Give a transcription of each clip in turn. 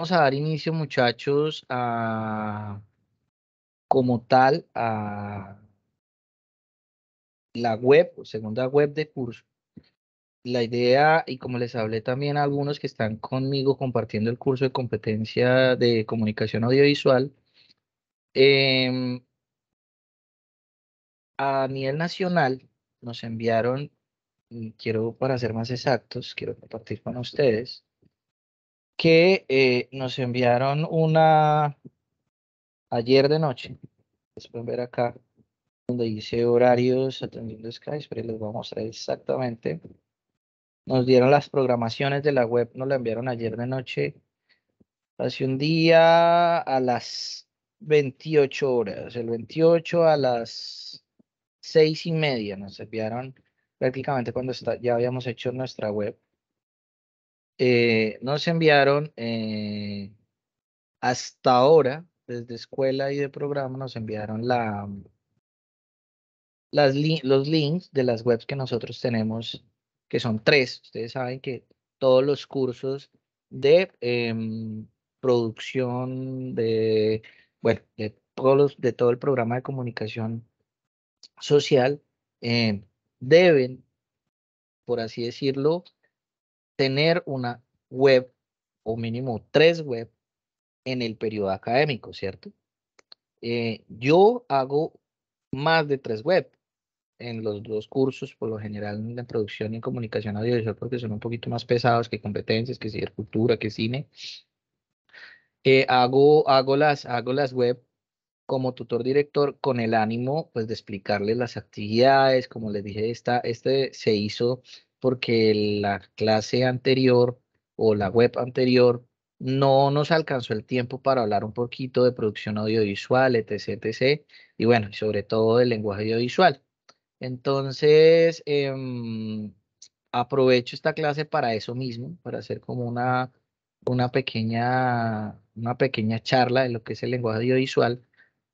Vamos a dar inicio, muchachos, a como tal a la web, segunda web de curso. La idea, y como les hablé también a algunos que están conmigo compartiendo el curso de competencia de comunicación audiovisual, em, a nivel nacional nos enviaron, mm, quiero para ser más exactos, quiero compartir con ustedes, que eh, nos enviaron una ayer de noche. Les pueden ver acá donde dice horarios atendiendo Skype, pero les voy a mostrar exactamente. Nos dieron las programaciones de la web, nos la enviaron ayer de noche, hace un día a las 28 horas, el 28 a las 6 y media nos enviaron prácticamente cuando ya habíamos hecho nuestra web. Eh, nos enviaron eh, hasta ahora, desde escuela y de programa, nos enviaron la, mm, los links de las webs que nosotros tenemos, que son tres. Ustedes saben que todos los cursos de em, producción, de, bueno, de, todos de todo el programa de comunicación social, em, deben, por así decirlo, tener una web o mínimo tres web en el periodo académico, ¿cierto? Eh, yo hago más de tres web en los dos cursos, por lo general en producción y comunicación audiovisual, porque son un poquito más pesados que competencias, que cultura que cine. Eh, hago, hago, las, hago las web como tutor director con el ánimo pues, de explicarles las actividades, como les dije, esta, este se hizo porque la clase anterior o la web anterior no nos alcanzó el tiempo para hablar un poquito de producción audiovisual, etc., etc., y bueno, sobre todo del lenguaje audiovisual. Entonces, em, aprovecho esta clase para eso mismo, para hacer como una, una, pequeña, una pequeña charla de lo que es el lenguaje audiovisual,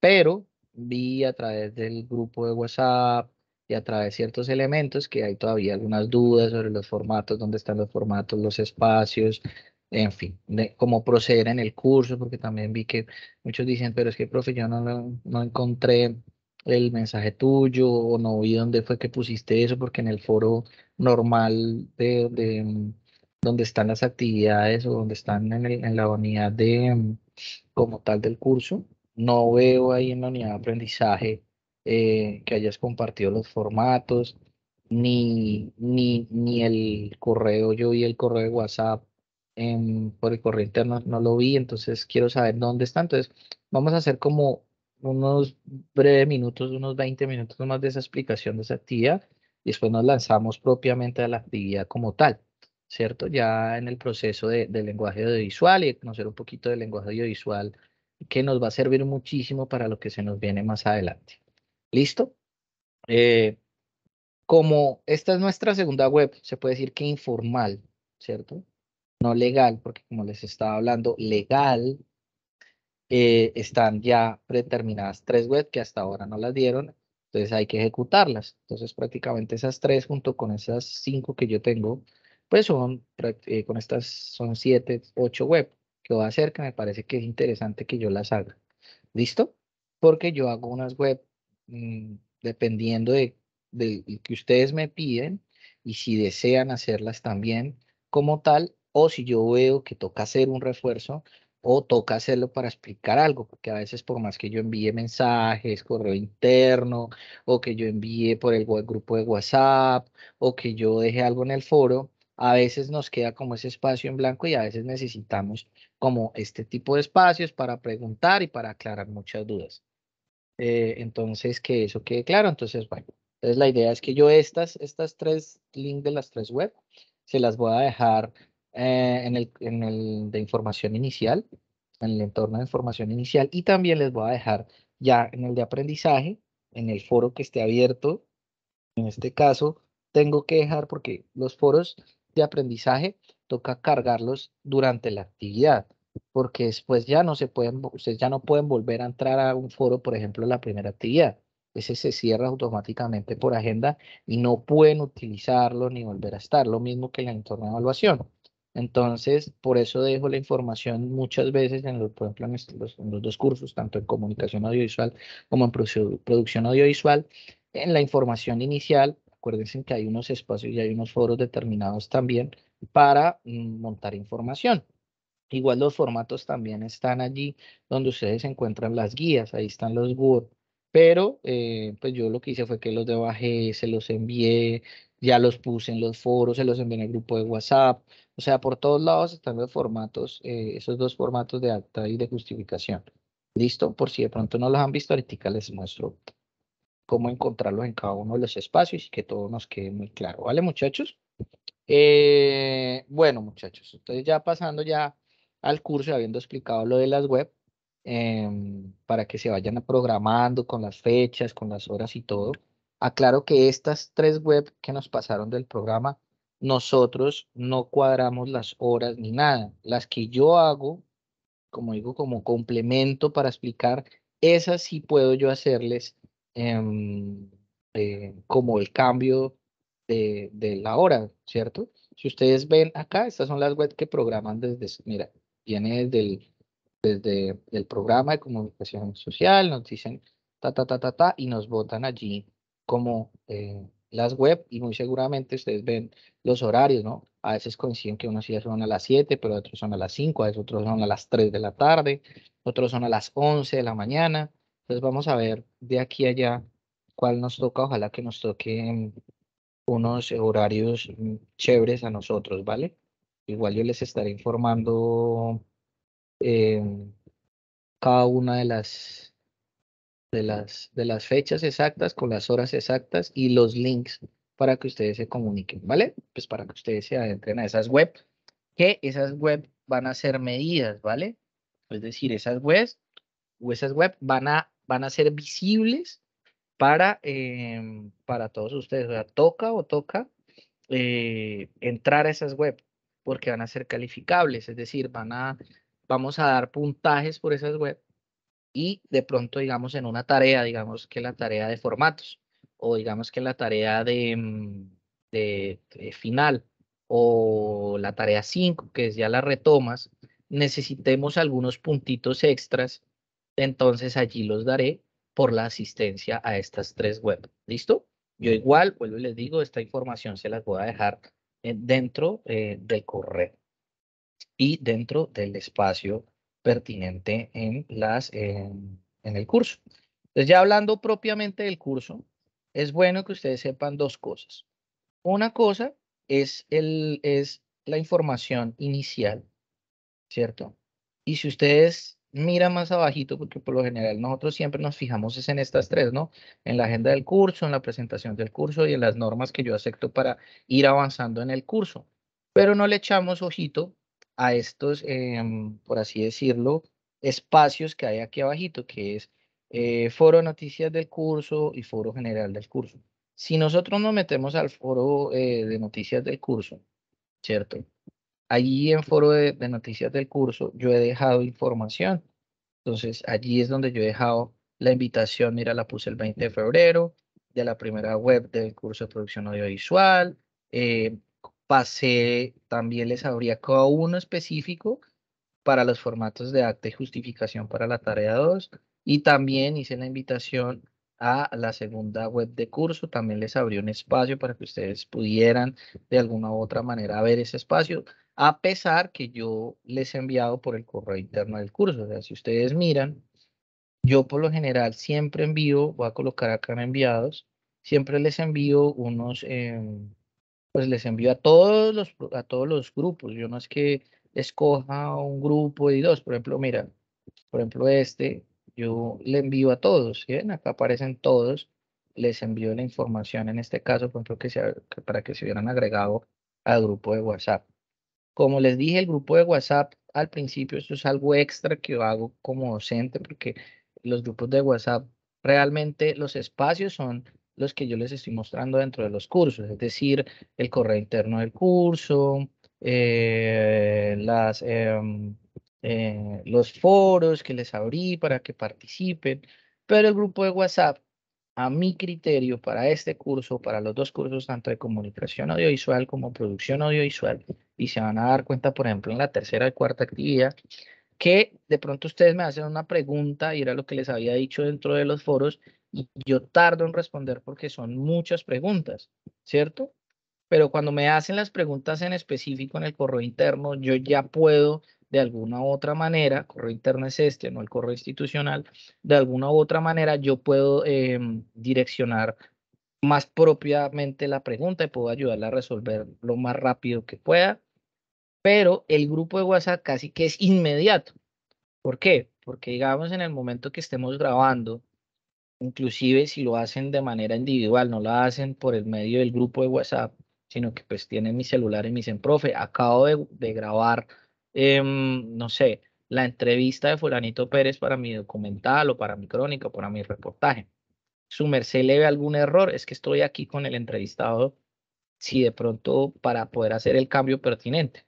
pero vi a través del grupo de WhatsApp, y a través de ciertos elementos que hay todavía algunas dudas sobre los formatos, dónde están los formatos, los espacios, en fin, cómo proceder en el curso, porque también vi que muchos dicen, pero es que, profe, yo no, no encontré el mensaje tuyo o no vi dónde fue que pusiste eso, porque en el foro normal de, donde están las actividades o donde están en, el, en la unidad de como tal del curso, no veo ahí en la unidad de aprendizaje eh, que hayas compartido los formatos, ni, ni, ni el correo, yo vi el correo de WhatsApp em, por el correo interno, no lo vi, entonces quiero saber dónde está. Entonces, vamos a hacer como unos breves minutos, unos 20 minutos más de esa explicación de esa actividad y después nos lanzamos propiamente a la actividad como tal, ¿cierto? Ya en el proceso del lenguaje audiovisual y conocer un poquito del lenguaje audiovisual que nos va a servir muchísimo para lo que se nos viene más adelante. ¿Listo? Eh, como esta es nuestra segunda web, se puede decir que informal, ¿cierto? No legal, porque como les estaba hablando, legal eh, están ya predeterminadas tres webs que hasta ahora no las dieron, entonces hay que ejecutarlas. Entonces prácticamente esas tres junto con esas cinco que yo tengo, pues son, eh, con estas son siete, ocho web que voy a hacer que me parece que es interesante que yo las haga. ¿Listo? Porque yo hago unas web Mm, dependiendo de, de, que ustedes me piden y si desean hacerlas también como tal, o si yo veo que toca hacer un refuerzo o toca hacerlo para explicar algo, porque a veces por más que yo envíe mensajes, correo interno, o que yo envíe por el grupo de WhatsApp, o que yo deje algo en el foro, a veces nos queda como ese espacio en blanco y a veces necesitamos como este tipo de espacios para preguntar y para aclarar muchas dudas. Eh, entonces, que eso quede claro. Entonces, bueno, entonces la idea es que yo estas, estas tres links de las tres web se las voy a dejar eh, en, el, en el de información inicial, en el entorno de información inicial y también les voy a dejar ya en el de aprendizaje, en el foro que esté abierto. En este caso, tengo que dejar porque los foros de aprendizaje toca cargarlos durante la actividad porque después ya no se pueden, ustedes ya no pueden volver a entrar a un foro, por ejemplo, la primera actividad. Ese se cierra automáticamente por agenda y no pueden utilizarlo ni volver a estar, lo mismo que en el entorno de evaluación. Entonces, por eso dejo la información muchas veces, en los, por ejemplo, en los, dos cursos, tanto en comunicación audiovisual como en producción audiovisual, en la información inicial, acuérdense que hay unos espacios y hay unos foros determinados también para mm, montar información. Igual los formatos también están allí donde ustedes encuentran las guías, ahí están los Word. Pero eh, pues yo lo que hice fue que los debajé, se los envié, ya los puse en los foros, se los envié en el grupo de WhatsApp. O sea, por todos lados están los formatos, eh, esos dos formatos de acta y de justificación. ¿Listo? Por si de pronto no los han visto, ahorita les muestro cómo encontrarlos en cada uno de los espacios y que todo nos quede muy claro. ¿Vale, muchachos? Eh, bueno, muchachos, entonces ya pasando ya al curso, habiendo explicado lo de las web, em, para que se vayan programando con las fechas, con las horas y todo. Aclaro que estas tres web que nos pasaron del programa, nosotros no cuadramos las horas ni nada. Las que yo hago, como digo, como complemento para explicar, esas sí puedo yo hacerles em, eh, como el cambio de, de, la hora, ¿cierto? Si ustedes ven acá, estas son las webs que programan desde, mira, viene desde el, programa de comunicación social, nos dicen ta, ta, ta, ta, ta, y nos votan allí como eh, las web y muy seguramente ustedes ven los horarios, ¿no? A veces coinciden que unos días son a las 7, pero otros son a las 5, a veces otros son a las 3 de la tarde, otros son a las 11 de la mañana. Entonces vamos a ver de aquí a allá cuál nos toca, ojalá que nos toquen unos horarios mm, chéveres a nosotros, ¿vale? Igual yo les estaré informando em, cada una de las, de, las, de las fechas exactas, con las horas exactas y los links para que ustedes se comuniquen, ¿vale? Pues para que ustedes se adentren a esas web, que esas web van a ser medidas, ¿vale? Es decir, esas webs o esas web van a, van a ser visibles para, em, para todos ustedes. O sea, toca o toca eh, entrar a esas webs porque van a ser calificables, es decir, van a, vamos a dar puntajes por esas web y de pronto, digamos, en una tarea, digamos que la tarea de formatos o digamos que la tarea de, mm, de, final o la tarea 5, que es ya las retomas, necesitemos algunos puntitos extras, entonces allí los daré por la asistencia a estas tres web. ¿Listo? Yo igual, vuelvo y les digo, esta información se las voy a dejar eh, dentro eh, del correo y dentro del espacio pertinente en, las, el curso. Entonces, ya hablando propiamente del curso, es bueno que ustedes sepan dos cosas. Una cosa es, el, es la información inicial, ¿cierto? Y si ustedes mira más abajito, porque por lo general nosotros siempre nos fijamos es en estas tres, ¿no? En la agenda del curso, en la presentación del curso y en las normas que yo acepto para ir avanzando en el curso. Pero no le echamos ojito a estos, em, por así decirlo, espacios que hay aquí abajito, que es eh, foro de noticias del curso y foro general del curso. Si nosotros nos metemos al foro eh, de noticias del curso, ¿cierto? allí en foro de, noticias del curso yo he dejado información. Entonces allí es donde yo he dejado la invitación, mira, la puse el 20 de febrero, de la primera web del curso de producción audiovisual. Eh, pasé, también les abría cada uno específico para los formatos de acta y justificación para la tarea 2. Y también hice la invitación a la segunda web de curso. También les abrió un espacio para que ustedes pudieran de alguna u otra manera ver ese espacio a pesar que yo les he enviado por el correo interno del curso. O sea, si ustedes miran, yo por lo general siempre envío, voy a colocar acá en enviados, siempre les envío unos, em, pues les envío a todos, los, a todos los grupos. Yo no es que escoja un grupo y dos, por ejemplo, mira, por ejemplo este, yo le envío a todos, ven? Acá aparecen todos, les envío la información en este caso, por ejemplo, que para que se hubieran agregado al grupo de WhatsApp. Como les dije, el grupo de WhatsApp al principio, esto es algo extra que yo hago como docente, porque los grupos de WhatsApp realmente los espacios son los que yo les estoy mostrando dentro de los cursos, es decir, el correo interno del curso, eh, las, em, eh, los foros que les abrí para que participen, pero el grupo de WhatsApp, a mi criterio, para este curso, para los dos cursos, tanto de comunicación audiovisual como producción audiovisual, y se van a dar cuenta, por ejemplo, en la tercera y cuarta actividad, que de pronto ustedes me hacen una pregunta y era lo que les había dicho dentro de los foros y yo tardo en responder porque son muchas preguntas, ¿cierto? Pero cuando me hacen las preguntas en específico en el correo interno, yo ya puedo de alguna u otra manera, correo interno es este, no el correo institucional, de alguna u otra manera yo puedo em, direccionar más propiamente la pregunta y puedo ayudarla a resolver lo más rápido que pueda pero el grupo de WhatsApp casi que es inmediato. ¿Por qué? Porque digamos en el momento que estemos grabando, inclusive si lo hacen de manera individual, no lo hacen por el medio del grupo de WhatsApp, sino que pues tienen mi celular y me dicen, profe, acabo de, grabar, em, no sé, la entrevista de fulanito Pérez para mi documental o para mi crónica o para mi reportaje. Su merced le ve algún error, es que estoy aquí con el entrevistado, si de pronto para poder hacer el cambio pertinente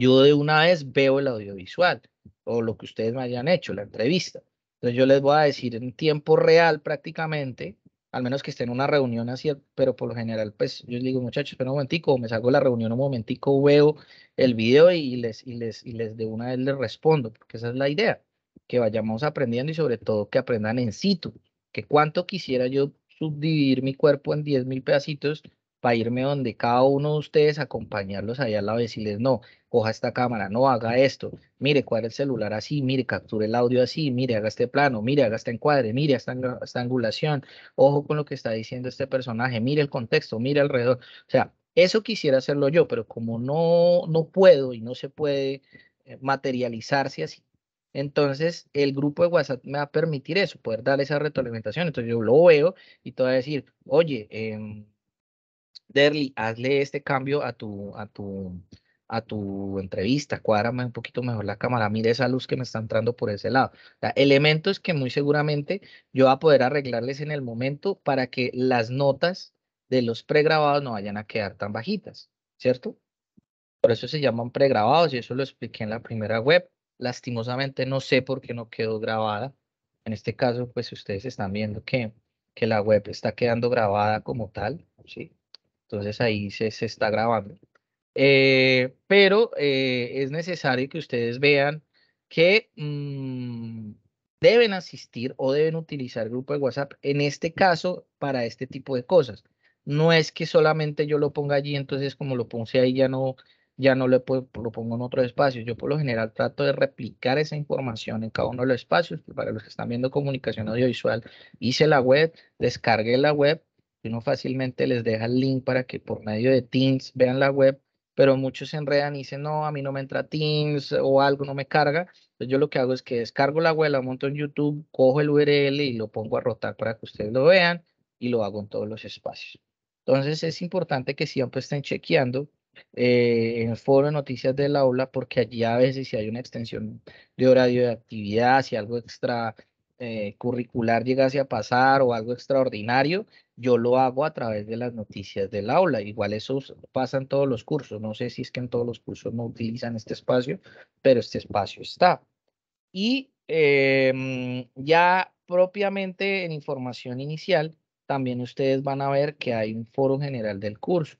yo de una vez veo el audiovisual o lo que ustedes me hayan hecho, la entrevista. Entonces yo les voy a decir en tiempo real prácticamente, al menos que esté en una reunión así, pero por lo general pues yo les digo muchachos, espera un momentico, me salgo de la reunión un momentico, veo el video y les, y les, y les de una vez les respondo, porque esa es la idea, que vayamos aprendiendo y sobre todo que aprendan en situ, que cuánto quisiera yo subdividir mi cuerpo en 10 mil pedacitos para irme donde cada uno de ustedes acompañarlos allá a la vez y les no, coja esta cámara, no haga esto, mire, es el celular así, mire, capture el audio así, mire, haga este plano, mire, haga este encuadre, mire esta, angulación, ojo con lo que está diciendo este personaje, mire el contexto, mire alrededor. O sea, eso quisiera hacerlo yo, pero como no, no puedo y no se puede eh, materializarse así, entonces, el grupo de WhatsApp me va a permitir eso, poder darle esa retroalimentación. Entonces, yo lo veo y te voy a decir, oye, eh, em, Derly, hazle este cambio a tu, a tu, a tu entrevista, cuádrame un poquito mejor la cámara, mire esa luz que me está entrando por ese lado. elementos que muy seguramente yo voy a poder arreglarles en el momento para que las notas de los pregrabados no vayan a quedar tan bajitas, ¿cierto? Por eso se llaman pregrabados y eso lo expliqué en la primera web. Lastimosamente no sé por qué no quedó grabada. En este caso, pues ustedes están viendo que, que la web está quedando grabada como tal, ¿sí? Entonces ahí se está grabando. Eh, pero eh, es necesario que ustedes vean que mm, deben asistir o deben utilizar el grupo de WhatsApp en este caso para este tipo de cosas. No es que solamente yo lo ponga allí, entonces como lo puse ahí ya no, ya no lo, pongo en otro espacio. Yo por lo general trato de replicar esa información en cada uno de los espacios. Para los que están viendo comunicación audiovisual, hice la web, descargué la web, uno fácilmente les deja el link para que por medio de Teams vean la web pero muchos se enredan y dicen, no, a mí no me entra Teams o algo, no me carga. Entonces yo lo que hago es que descargo la web, la monto en YouTube, cojo el URL y lo pongo a rotar para que ustedes lo vean y lo hago en todos los espacios. Entonces es importante que siempre estén chequeando eh, en el foro de noticias del aula porque allí a veces si hay una extensión de horario de actividad, si algo extra eh, curricular llegase a pasar o algo extraordinario, yo lo hago a través de las noticias del aula. Igual eso pasa en todos los cursos. No sé si es que en todos los cursos no utilizan este espacio, pero este espacio está. Y em, ya propiamente en información inicial, también ustedes van a ver que hay un foro general del curso.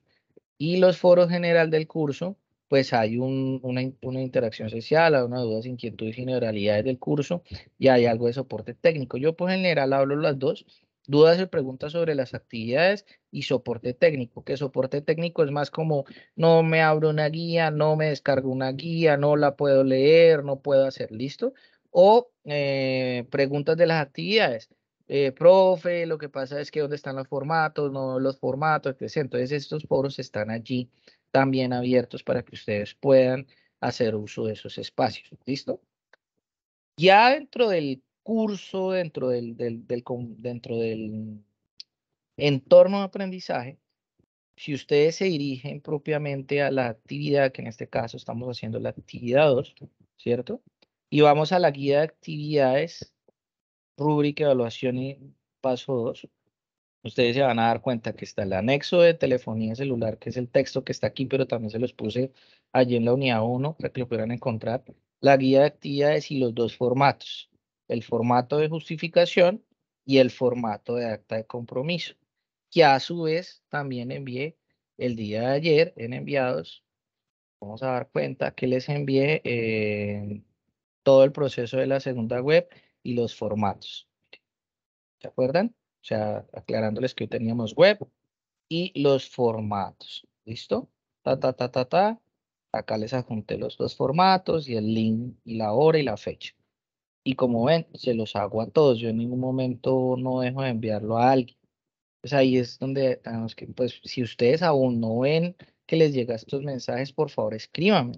Y los foros general del curso, pues hay una, interacción social, hay dudas, inquietudes y generalidades del curso y hay algo de soporte técnico. Yo por general hablo las dos, Dudas y preguntas sobre las actividades y soporte técnico, que soporte técnico es más como no me abro una guía, no me descargo una guía, no la puedo leer, no puedo hacer listo. O eh, preguntas de las actividades. Eh, profe, lo que pasa es que dónde están los formatos, no los formatos, etc. Entonces estos foros están allí también abiertos para que ustedes puedan hacer uso de esos espacios. ¿Listo? Ya dentro del curso dentro del, dentro del entorno de aprendizaje, si ustedes se dirigen propiamente a la actividad, que en este caso estamos haciendo la actividad 2, ¿cierto? Y vamos a la guía de actividades, rúbrica, evaluación y paso 2. Ustedes se van a dar cuenta que está el anexo de telefonía celular, que es el texto que está aquí, pero también se los puse allí en la unidad 1 para que lo puedan encontrar. La guía de actividades y los dos formatos el formato de justificación y el formato de acta de compromiso, que a su vez también envié el día de ayer en enviados. Vamos a dar cuenta que les envié eh, todo el proceso de la segunda web y los formatos. ¿Se acuerdan? O sea, aclarándoles que teníamos web y los formatos. ¿Listo? Ta, ta, ta, ta, ta. Acá les adjunté los dos formatos y el link y la hora y la fecha. Y como ven, se los hago a todos. Yo en ningún momento no dejo de enviarlo a alguien. Pues ahí es donde pues si ustedes aún no ven que les llega estos mensajes, por favor escríbanme.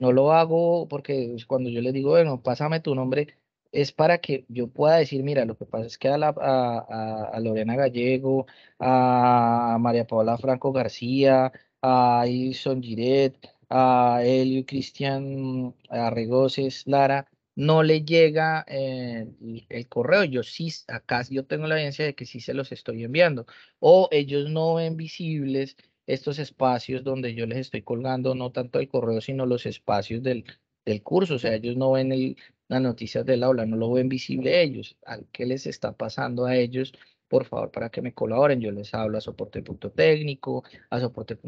No lo hago porque cuando yo les digo, bueno, pásame tu nombre, es para que yo pueda decir, mira, lo que pasa es que a, la, a, Lorena Gallego, a María Paula Franco García, a Ison Giret, a Elio Cristian Arregoces Lara, no le llega eh, el, correo. Yo sí, acá yo tengo la evidencia de que sí se los estoy enviando. O ellos no ven visibles estos espacios donde yo les estoy colgando no tanto el correo, sino los espacios del, del curso. O sea, ellos no ven el, las noticias del aula, no lo ven visible ellos. ¿Qué les está pasando a ellos por favor, para que me colaboren. Yo les hablo a soporte técnico, a soporte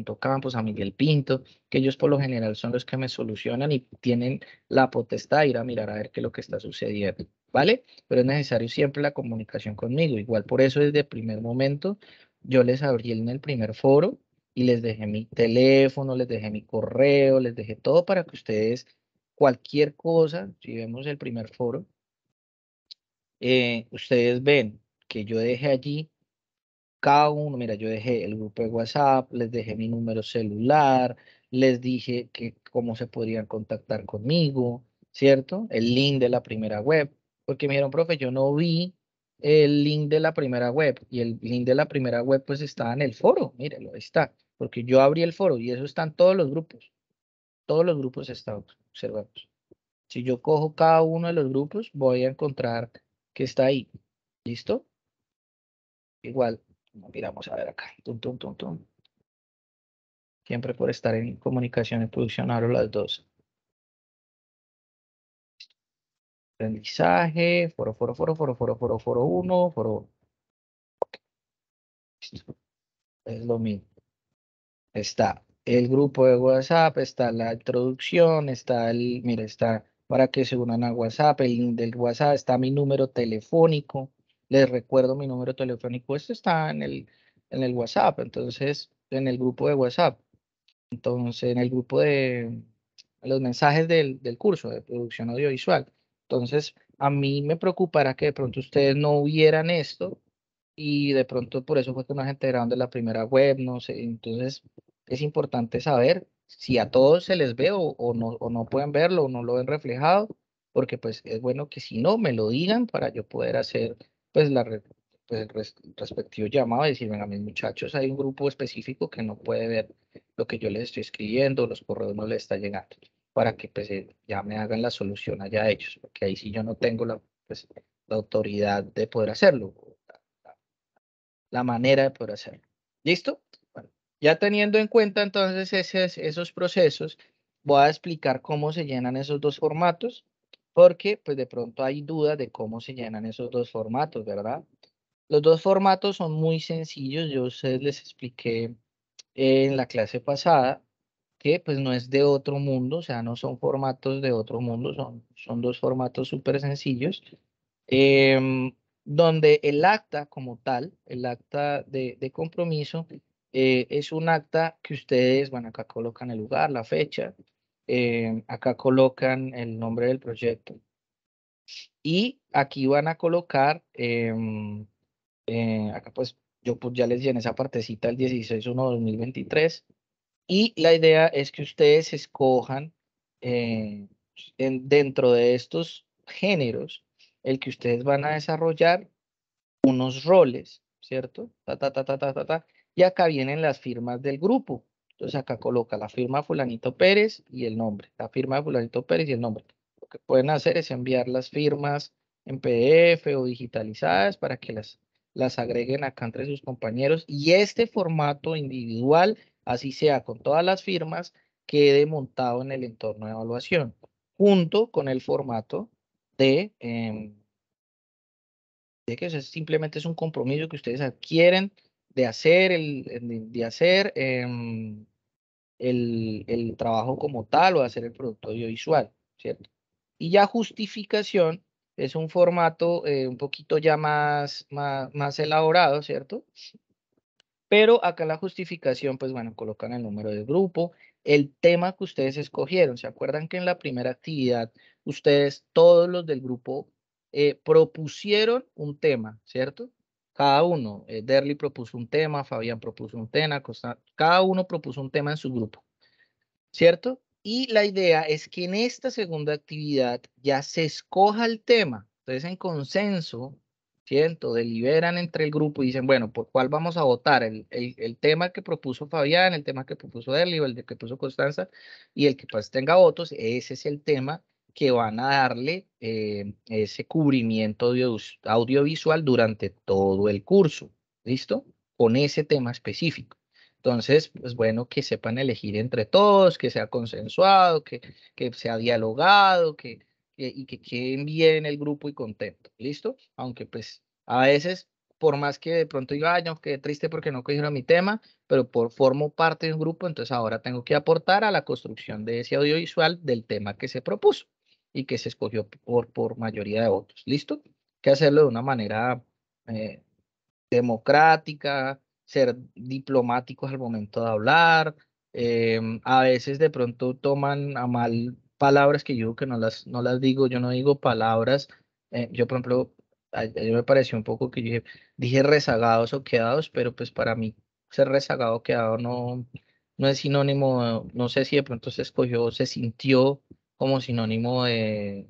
a Miguel Pinto, que ellos por lo general son los que me solucionan y tienen la potestad de ir a mirar a ver qué es lo que está sucediendo, ¿vale? Pero es necesario siempre la comunicación conmigo. Igual por eso desde el primer momento yo les abrí en el primer foro y les dejé mi teléfono, les dejé mi correo, les dejé todo para que ustedes cualquier cosa, si vemos el primer foro, eh, ustedes ven que yo dejé allí cada uno, mira, yo dejé el grupo de WhatsApp, les dejé mi número celular, les dije que cómo se podrían contactar conmigo, ¿cierto? El link de la primera web, porque me dijeron, profe, yo no vi el link de la primera web y el link de la primera web pues está en el foro, mírelo, ahí está, porque yo abrí el foro y eso están todos los grupos, todos los grupos están observados. Si yo cojo cada uno de los grupos, voy a encontrar que está ahí, ¿listo? Igual, miramos a ver acá. Tum, tum, tum, tum. Siempre por estar en comunicaciones y o las dos. Aprendizaje, foro, foro, foro, foro, foro, foro, foro 1, foro. Es lo mismo. Está el grupo de WhatsApp, está la introducción, está el, mira, está para que se unan a WhatsApp, el del WhatsApp, está mi número telefónico, les recuerdo mi número telefónico, este está en el, en el WhatsApp, entonces, en el grupo de WhatsApp. Entonces, en el grupo de los mensajes del, del curso de producción audiovisual. Entonces, a mí me preocupará que de pronto ustedes no hubieran esto y de pronto por eso fue que nos enteraron de la primera web, no sé. Entonces, es importante saber si a todos se les ve o, no, o no pueden verlo o no lo ven reflejado, porque pues es bueno que si no me lo digan para yo poder hacer pues, la, pues, el respectivo llamado y decir, venga, mis muchachos, hay un grupo específico que no puede ver lo que yo les estoy escribiendo, los correos no les está llegando, para que pues, eh, ya me hagan la solución allá ellos, porque ahí sí yo no tengo la, pues, autoridad de poder hacerlo, la, manera de poder hacerlo. ¿Listo? Bueno, ya teniendo en cuenta entonces ese, esos procesos, voy a explicar cómo se llenan esos dos formatos porque pues de pronto hay dudas de cómo se llenan esos dos formatos, ¿verdad? Los dos formatos son muy sencillos, yo les expliqué en la clase pasada que pues no es de otro mundo, o sea, no son formatos de otro mundo, son, son dos formatos súper sencillos, em, donde el acta como tal, el acta de, compromiso, eh, es un acta que ustedes, bueno, acá colocan el lugar, la fecha, eh, acá colocan el nombre del proyecto. Y aquí van a colocar, em, eh, acá pues yo pues ya les llené esa partecita el 16-1-2023. Y la idea es que ustedes escojan eh, dentro de estos géneros el que ustedes van a desarrollar unos roles, ¿cierto? ta, ta, ta, ta, ta, ta. Y acá vienen las firmas del grupo. Entonces acá coloca la firma fulanito Pérez y el nombre. La firma de fulanito Pérez y el nombre. Lo que pueden hacer es enviar las firmas en PDF o digitalizadas para que las, las agreguen acá entre sus compañeros. Y este formato individual, así sea con todas las firmas, quede montado en el entorno de evaluación, junto con el formato de, em, simplemente es un compromiso que ustedes adquieren de hacer, el, de hacer em, el, trabajo como tal o hacer el producto audiovisual, ¿cierto? Y ya justificación es un formato eh, un poquito ya más, más, elaborado, ¿cierto? Pero acá la justificación, pues bueno, colocan el número de grupo, el tema que ustedes escogieron. ¿Se acuerdan que en la primera actividad ustedes, todos los del grupo, eh, propusieron un tema, ¿cierto? cada uno. Eh, propuso un tema, Fabián propuso un tema, Costa, cada uno propuso un tema en su grupo, ¿cierto? Y la idea es que en esta segunda actividad ya se escoja el tema. Entonces, en consenso, ¿cierto? deliberan entre el grupo y dicen, bueno, ¿por cuál vamos a votar? El, tema que propuso Fabián, el tema que propuso Derly, el que propuso Constanza y el que pues tenga votos, ese es el tema que van a darle eh, ese cubrimiento audiovisual durante todo el curso, ¿listo? Con ese tema específico. Entonces, pues bueno, que sepan elegir entre todos, que sea consensuado, que, que sea dialogado, que, y que queden bien el grupo y contento, ¿listo? Aunque pues a veces, por más que de pronto diga, ay, no, quedé triste porque no cogieron mi tema, pero por formo parte de un grupo, entonces ahora tengo que aportar a la construcción de ese audiovisual del tema que se propuso y que se escogió por, por mayoría de votos. ¿Listo? que hacerlo de una manera eh, democrática, ser diplomáticos al momento de hablar. Eh, a veces de pronto toman a mal palabras que yo que no las, no las digo, yo no digo palabras. Eh, yo, por ejemplo, ayer me pareció un poco que yo dije, rezagados o quedados, pero pues para mí ser rezagado o quedado no, no es sinónimo, no sé si de pronto se escogió, se sintió como sinónimo de,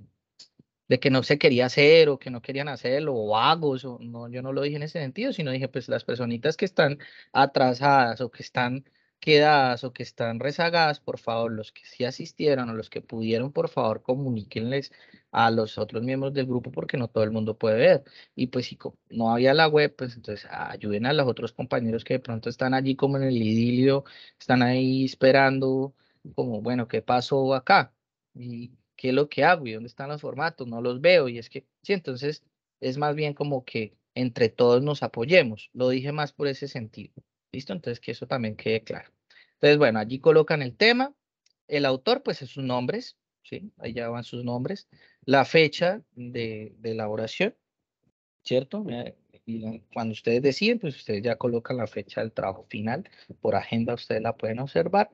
de que no se quería hacer o que no querían hacerlo o vagos. O, no, yo no lo dije en ese sentido, sino dije, pues las personitas que están atrasadas o que están quedadas o que están rezagadas, por favor, los que sí asistieron o los que pudieron, por favor, comuníquenles a los otros miembros del grupo porque no todo el mundo puede ver. Y pues si no había la web, pues entonces ayuden a los otros compañeros que de pronto están allí como en el idilio, están ahí esperando como, bueno, ¿qué pasó acá? y qué es lo que hago y dónde están los formatos, no los veo y es que, sí, entonces es más bien como que entre todos nos apoyemos, lo dije más por ese sentido, ¿listo? Entonces que eso también quede claro. Entonces, bueno, allí colocan el tema, el autor, pues es sus nombres, ¿sí? allá van sus nombres, la fecha de, de elaboración, ¿cierto? Eh, y cuando ustedes deciden, pues ustedes ya colocan la fecha del trabajo final, por agenda ustedes la pueden observar,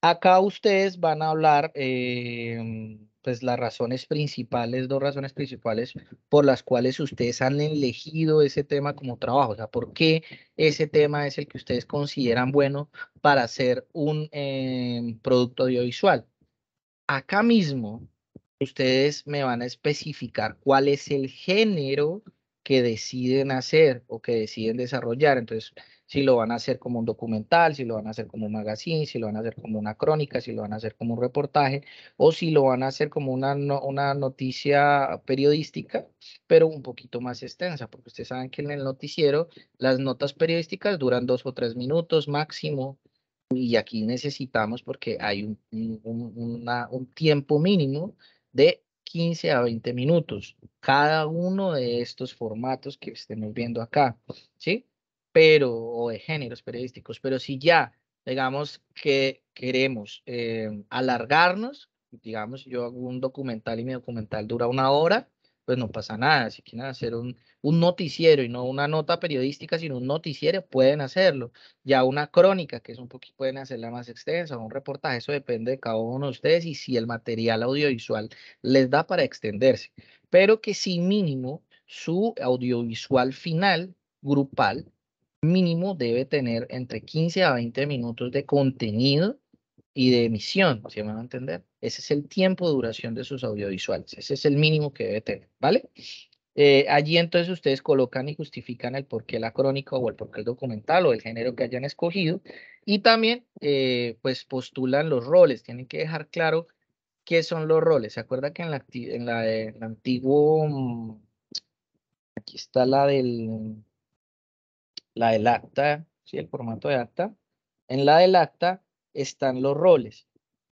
Acá ustedes van a hablar, em, pues, las razones principales, dos razones principales por las cuales ustedes han elegido ese tema como trabajo. O sea, ¿por qué ese tema es el que ustedes consideran bueno para hacer un em, producto audiovisual? Acá mismo, ustedes me van a especificar cuál es el género que deciden hacer o que deciden desarrollar. Entonces, si lo van a hacer como un documental, si lo van a hacer como un magazine, si lo van a hacer como una crónica, si lo van a hacer como un reportaje o si lo van a hacer como una, una noticia periodística, pero un poquito más extensa, porque ustedes saben que en el noticiero las notas periodísticas duran dos o tres minutos máximo. Y aquí necesitamos, porque hay un, un, un tiempo mínimo de 15 a 20 minutos cada uno de estos formatos que estemos viendo acá, ¿sí? pero, o de géneros periodísticos, pero si ya, digamos, que queremos eh, alargarnos, digamos, yo hago un documental y mi documental dura una hora, pues no pasa nada. Si quieren hacer un, un noticiero y no una nota periodística, sino un noticiero, pueden hacerlo. Ya una crónica, que es un poquito, pueden hacerla más extensa, un reportaje, eso depende de cada uno de ustedes y si el material audiovisual les da para extenderse. Pero que si mínimo su audiovisual final, grupal, mínimo debe tener entre 15 a 20 minutos de contenido y de emisión, si me van a entender. Ese es el tiempo de duración de sus audiovisuales, ese es el mínimo que debe tener, ¿vale? Eh, allí entonces ustedes colocan y justifican el por qué la crónica o el por qué el documental o el género que hayan escogido y también eh, pues postulan los roles, tienen que dejar claro qué son los roles. ¿Se acuerda que en la, en la, en antiguo, mm, aquí está la del la del acta, ¿sí? el formato de acta. En la del acta están los roles.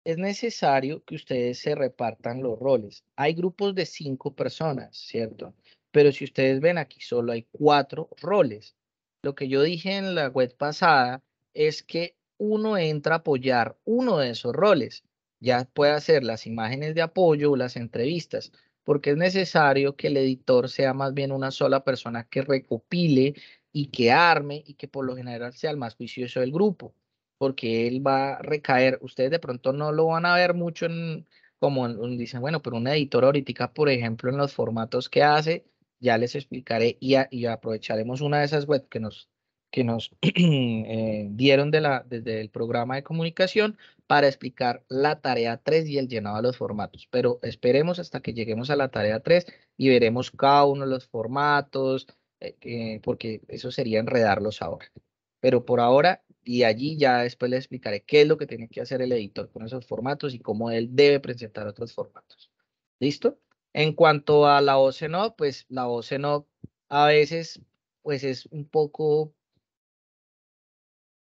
Es necesario que ustedes se repartan los roles. Hay grupos de cinco personas, ¿cierto? Pero si ustedes ven aquí, solo hay cuatro roles. Lo que yo dije en la web pasada es que uno entra a apoyar uno de esos roles. Ya puede hacer las imágenes de apoyo o las entrevistas, porque es necesario que el editor sea más bien una sola persona que recopile y que arme y que por lo general sea el más vicioso del grupo, porque él va a recaer, ustedes de pronto no lo van a ver mucho en, como dicen, bueno, pero una editora ahorita, por ejemplo, en los formatos que hace, ya les explicaré y, y aprovecharemos una de esas webs que nos, que nos eh, dieron de la, desde el programa de comunicación para explicar la tarea 3 y el llenado de los formatos. Pero esperemos hasta que lleguemos a la tarea 3 y veremos cada uno de los formatos, eh, porque eso sería enredarlos ahora. Pero por ahora, y allí ya después les explicaré qué es lo que tiene que hacer el editor con esos formatos y cómo él debe presentar otros formatos. ¿Listo? En cuanto a la voz en off, pues la voz en off a veces pues es un poco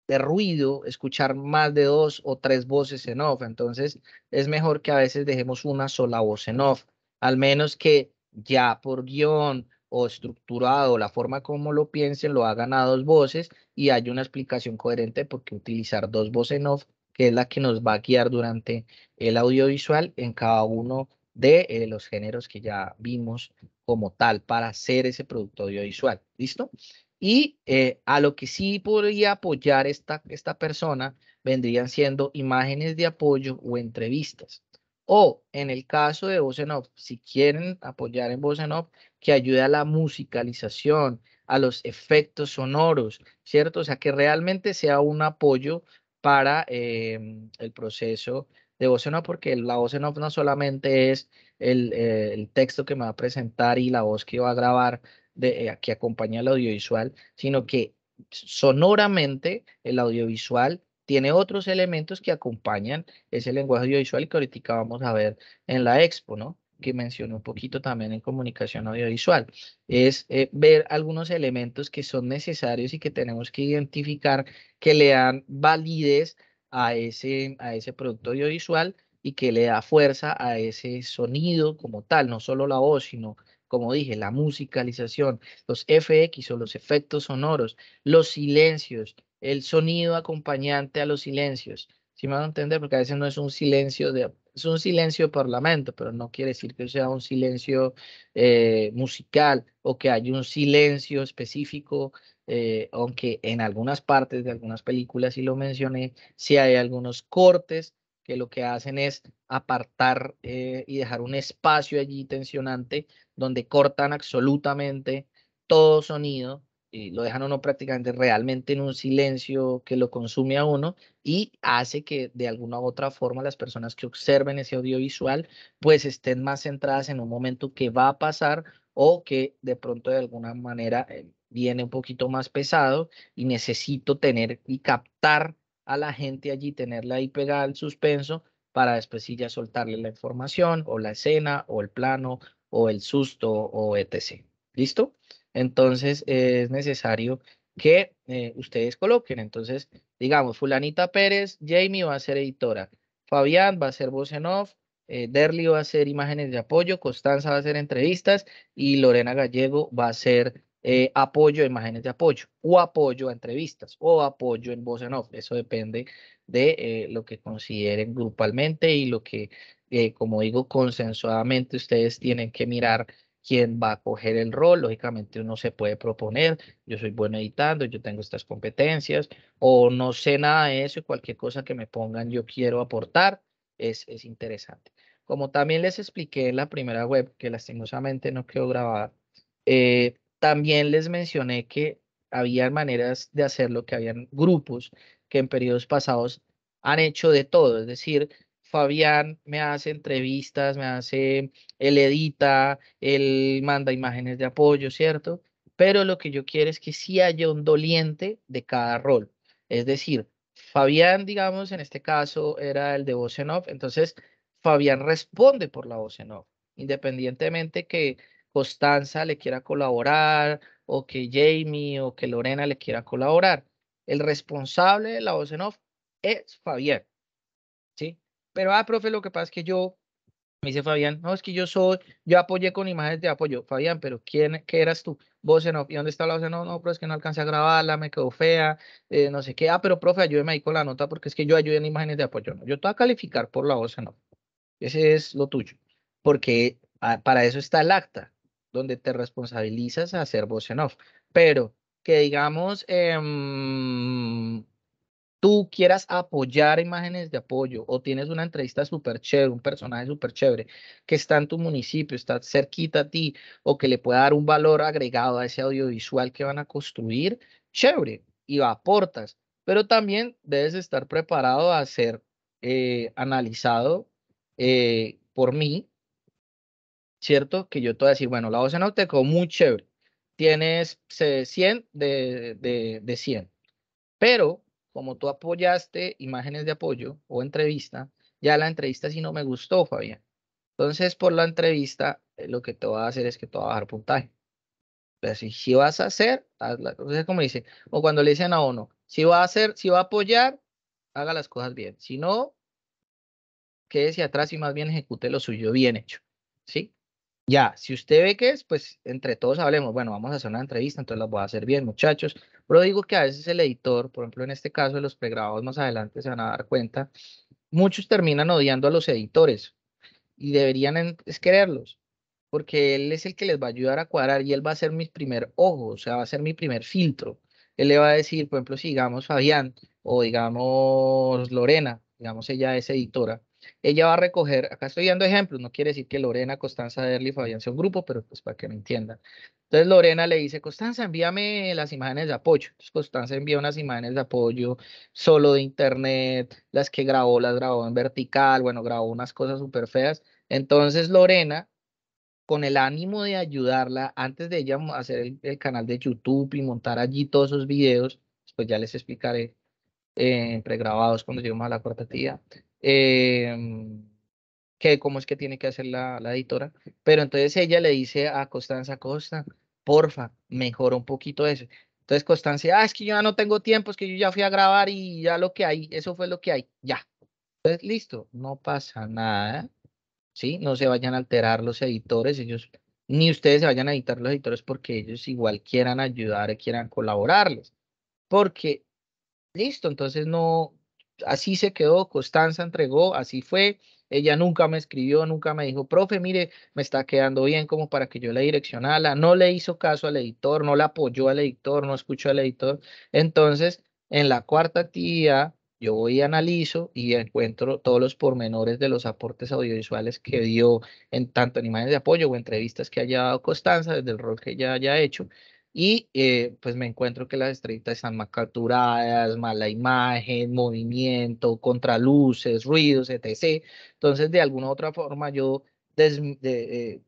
de ruido escuchar más de dos o tres voces en off. Entonces es mejor que a veces dejemos una sola voz en off, al menos que ya por guión o estructurado, la forma como lo piensen, lo hagan a dos voces y hay una explicación coherente porque utilizar dos voces en off, que es la que nos va a guiar durante el audiovisual en cada uno de eh, los géneros que ya vimos como tal para hacer ese producto audiovisual. ¿Listo? Y eh, a lo que sí podría apoyar esta, esta persona vendrían siendo imágenes de apoyo o entrevistas. O en el caso de voz si quieren apoyar en voz que ayude a la musicalización, a los efectos sonoros, ¿cierto? O sea, que realmente sea un apoyo para em, el proceso de voz porque la voz no solamente es eh, el, texto que me va a presentar y la voz que va a grabar, de, eh, que acompaña el audiovisual, sino que sonoramente el audiovisual tiene otros elementos que acompañan ese lenguaje audiovisual que ahorita vamos a ver en la expo, ¿no? que mencioné un poquito también en comunicación audiovisual, es eh, ver algunos elementos que son necesarios y que tenemos que identificar que le dan validez a ese, a ese producto audiovisual y que le da fuerza a ese sonido como tal, no solo la voz, sino como dije, la musicalización, los FX o los efectos sonoros, los silencios, el sonido acompañante a los silencios. Si me van a entender, porque a veces no es un silencio de, es un silencio de parlamento, pero no quiere decir que sea un silencio eh, musical o que haya un silencio específico, eh, aunque en algunas partes de algunas películas, y lo mencioné, si hay algunos cortes que lo que hacen es apartar eh, y dejar un espacio allí tensionante donde cortan absolutamente todo sonido eh, lo dejan a uno prácticamente realmente en un silencio que lo consume a uno y hace que de alguna u otra forma las personas que observen ese audiovisual pues estén más centradas en un momento que va a pasar o que de pronto de alguna manera eh, viene un poquito más pesado y necesito tener y captar a la gente allí, tenerla ahí pegada al suspenso para después sí ya soltarle la información o la escena o el plano o el susto o etc. ¿Listo? Entonces es necesario que eh, ustedes coloquen. Entonces, digamos, fulanita Pérez, Jamie va a ser editora, Fabián va a ser voz en off, eh, Derli va a ser imágenes de apoyo, Constanza va a ser entrevistas y Lorena Gallego va a ser eh, apoyo imágenes de apoyo o apoyo a entrevistas o apoyo en voz en off. Eso depende de lo que consideren grupalmente y lo que, como digo, consensuadamente ustedes tienen que mirar quién va a coger el rol. Lógicamente uno se puede proponer, yo soy bueno editando, yo tengo estas competencias, o no sé nada de eso y cualquier cosa que me pongan yo quiero aportar, es, es interesante. Como también les expliqué en la primera web, que lastimosamente no quedó grabada, eh, también les mencioné que había maneras de hacerlo, que habían grupos que en periodos pasados han hecho de todo, es decir, Fabián me hace entrevistas, me hace, él edita, él manda imágenes de apoyo, ¿cierto? Pero lo que yo quiero es que sí haya un doliente de cada rol. Es decir, Fabián, digamos, en este caso era el de voz off, entonces Fabián responde por la voz off, independientemente que Constanza le quiera colaborar o que Jamie o que Lorena le quiera colaborar. El responsable de la voz off es Fabián pero, ah, profe, lo que pasa es que yo, me dice Fabián, no, es que yo soy, yo apoyé con imágenes de apoyo, Fabián, pero ¿quién, qué eras tú? Vos en off, ¿y dónde está la voz en off? No, pero es que no alcancé a grabarla, me quedó fea, eh, no sé qué, ah, pero profe, ayúdeme ahí con la nota porque es que yo ayudé en imágenes de apoyo, no, yo te voy a calificar por la voz en off, ese es lo tuyo, porque ah, para eso está el acta, donde te responsabilizas a hacer voz en off, pero que digamos, eh, tú quieras apoyar imágenes de apoyo o tienes una entrevista súper chévere, un personaje súper chévere que está en tu municipio, está cerquita a ti o que le pueda dar un valor agregado a ese audiovisual que van a construir, chévere y aportas, pero también debes estar preparado a ser eh, analizado eh, por mí, ¿cierto? Que yo te voy a decir, bueno, la voz en Auteco, muy chévere, tienes 100 de, de, de 100, pero como tú apoyaste imágenes de apoyo o entrevista, ya la entrevista sí no me gustó, Fabián. Entonces, por la entrevista, eh, lo que te va a hacer es que te va a bajar puntaje. Pero si, si vas a hacer, entonces como dice, o cuando le dicen a uno, si va a hacer, si va a apoyar, haga las cosas bien. Si no, quédese atrás y más bien ejecute lo suyo bien hecho. ¿Sí? Ya, si usted ve que es, pues entre todos hablemos, bueno, vamos a hacer una entrevista, entonces la voy a hacer bien, muchachos. Pero digo que a veces el editor, por ejemplo, en este caso de los pregrabados más adelante se van a dar cuenta, muchos terminan odiando a los editores y deberían es quererlos, porque él es el que les va a ayudar a cuadrar y él va a ser mi primer ojo, o sea, va a ser mi primer filtro. Él le va a decir, por ejemplo, si digamos Fabián o digamos Lorena, digamos ella es editora, ella va a recoger, acá estoy dando ejemplos, no quiere decir que Lorena, Constanza, Derli y Fabián sea un grupo, pero pues para que me entiendan. Entonces Lorena le dice, Constanza, envíame las imágenes de apoyo. Entonces Constanza envía unas imágenes de apoyo solo de internet, las que grabó, las grabó en vertical, bueno, grabó unas cosas súper feas. Entonces Lorena con el ánimo de ayudarla antes de ella hacer el, canal de YouTube y montar allí todos esos videos, pues ya les explicaré en eh, pregrabados cuando lleguemos a la cuarta actividad. Em, que cómo es que tiene que hacer la, la, editora. Pero entonces ella le dice a Constanza Costa, porfa, mejora un poquito eso. Entonces Constanza ah, es que yo ya no tengo tiempo, es que yo ya fui a grabar y ya lo que hay, eso fue lo que hay, ya. Entonces, listo, no pasa nada, ¿sí? No se vayan a alterar los editores, ellos, ni ustedes se vayan a editar los editores porque ellos igual quieran ayudar, quieran colaborarles. Porque, listo, entonces no, así se quedó, Constanza entregó, así fue. Ella nunca me escribió, nunca me dijo, profe, mire, me está quedando bien como para que yo la direccionara, No le hizo caso al editor, no la apoyó al editor, no escuchó al editor. Entonces, en la cuarta tía yo voy y analizo y encuentro todos los pormenores de los aportes audiovisuales que dio en tanto en imágenes de apoyo o entrevistas que haya dado Constanza desde el rol que ella haya hecho y eh, pues me encuentro que las estrellitas están mal capturadas, mala imagen, movimiento, contraluces, ruidos, etc. Entonces, de alguna u otra forma, yo eh,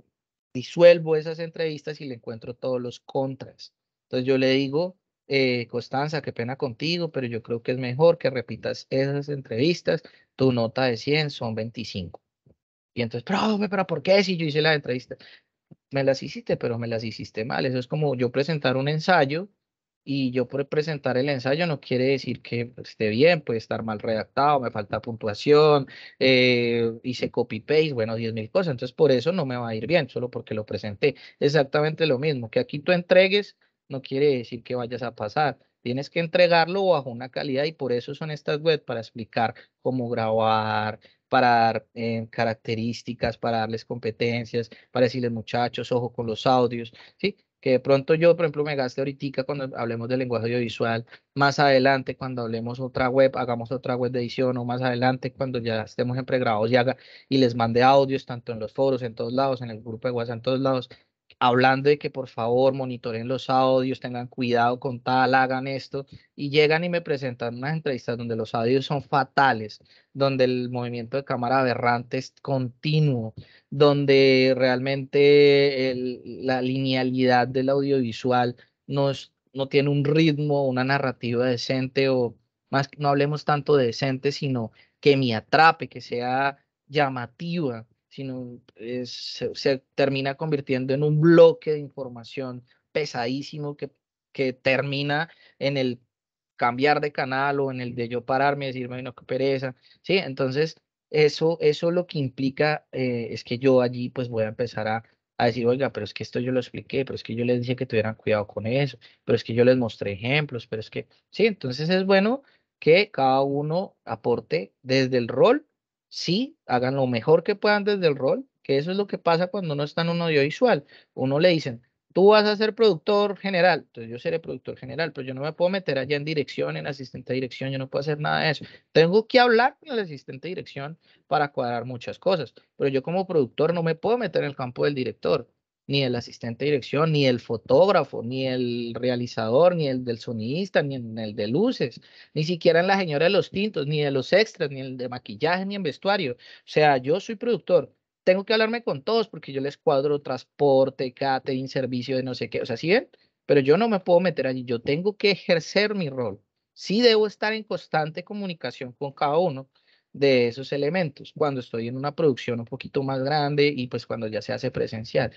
disuelvo esas entrevistas y le encuentro todos los contras. Entonces, yo le digo, eh, Constanza, qué pena contigo, pero yo creo que es mejor que repitas esas entrevistas. Tu nota de 100 son 25. Y entonces, profe, pero ¿por qué si yo hice la entrevista? me las hiciste, pero me las hiciste mal. Eso es como yo presentar un ensayo y yo por presentar el ensayo no quiere decir que esté bien, puede estar mal redactado, me falta puntuación, eh, hice copy-paste, bueno, 10.000 cosas. Entonces, por eso no me va a ir bien, solo porque lo presenté. Exactamente lo mismo, que aquí tú entregues no quiere decir que vayas a pasar. Tienes que entregarlo bajo una calidad y por eso son estas webs para explicar cómo grabar, para dar eh, características, para darles competencias, para decirles muchachos, ojo con los audios, ¿sí? Que de pronto yo, por ejemplo, me gaste ahorita cuando hablemos de lenguaje audiovisual, más adelante cuando hablemos otra web, hagamos otra web de edición o más adelante cuando ya estemos en pregrados y, y les mande audios tanto en los foros, en todos lados, en el grupo de WhatsApp, en todos lados, hablando de que por favor monitoren los audios, tengan cuidado con tal, hagan esto, y llegan y me presentan unas entrevistas donde los audios son fatales, donde el movimiento de cámara aberrante es continuo, donde realmente la linealidad del audiovisual no, no tiene un ritmo, una narrativa decente o más no hablemos tanto de decente, sino que me atrape, que sea llamativa sino se, termina convirtiendo en un bloque de información pesadísimo que, que termina en el cambiar de canal o en el de yo pararme y decirme, bueno, qué pereza, ¿sí? Entonces, eso, eso lo que implica eh, es que yo allí pues voy a empezar a, a, decir, oiga, pero es que esto yo lo expliqué, pero es que yo les dije que tuvieran cuidado con eso, pero es que yo les mostré ejemplos, pero es que, sí, entonces es bueno que cada uno aporte desde el rol sí, hagan lo mejor que puedan desde el rol, que eso es lo que pasa cuando uno está en un audiovisual. Uno le dicen, tú vas a ser productor general, entonces yo seré productor general, pero yo no me puedo meter allá en dirección, en asistente de dirección, yo no puedo hacer nada de eso. Tengo que hablar con el asistente de dirección para cuadrar muchas cosas, pero yo como productor no me puedo meter en el campo del director ni el asistente de dirección, ni el fotógrafo, ni el realizador, ni el del sonista, ni el de luces, ni siquiera en la señora de los tintos, ni de los extras, ni el de maquillaje, ni en vestuario. O sea, yo soy productor, tengo que hablarme con todos porque yo les cuadro transporte, catering, servicio de no sé qué, o sea, ¿sí bien, Pero yo no me puedo meter allí, yo tengo que ejercer mi rol. Sí debo estar en constante comunicación con cada uno de esos elementos cuando estoy en una producción un poquito más grande y pues cuando ya se hace presencial.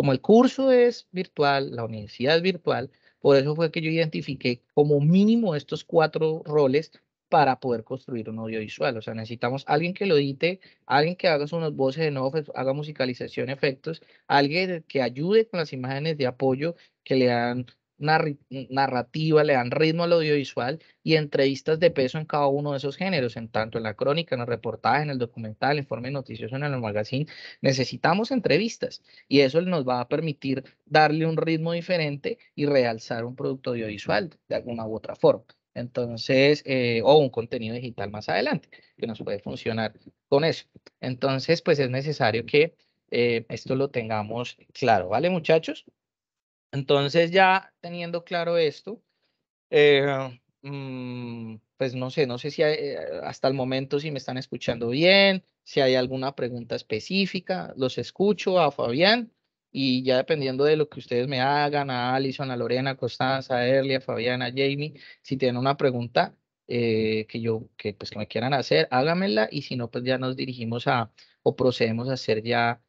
Como el curso es virtual, la universidad es virtual, por eso fue que yo identifiqué como mínimo estos cuatro roles para poder construir un audiovisual. O sea, necesitamos alguien que lo edite, alguien que haga unos voces de nuevo, haga musicalización, efectos, alguien que ayude con las imágenes de apoyo, que le dan narrativa, le dan ritmo al audiovisual y entrevistas de peso en cada uno de esos géneros, en tanto en la crónica, en el reportaje, en el documental, en el informe noticioso, en el magazine. Necesitamos entrevistas y eso nos va a permitir darle un ritmo diferente y realzar un producto audiovisual de alguna u otra forma. Entonces, eh, o un contenido digital más adelante, que nos puede funcionar con eso. Entonces, pues es necesario que eh, esto lo tengamos claro, ¿vale muchachos? Entonces ya teniendo claro esto, eh, mm, pues no sé, no sé si eh, hasta el momento si me están escuchando bien, si hay alguna pregunta específica, los escucho a Fabián y ya dependiendo de lo que ustedes me hagan, a Alison, a Lorena, a Constanza, a Erlia, a Fabián, a Jamie, si tienen una pregunta eh, que yo, que pues me quieran hacer, háganmela y si no, pues ya nos dirigimos a o procedemos a hacer ya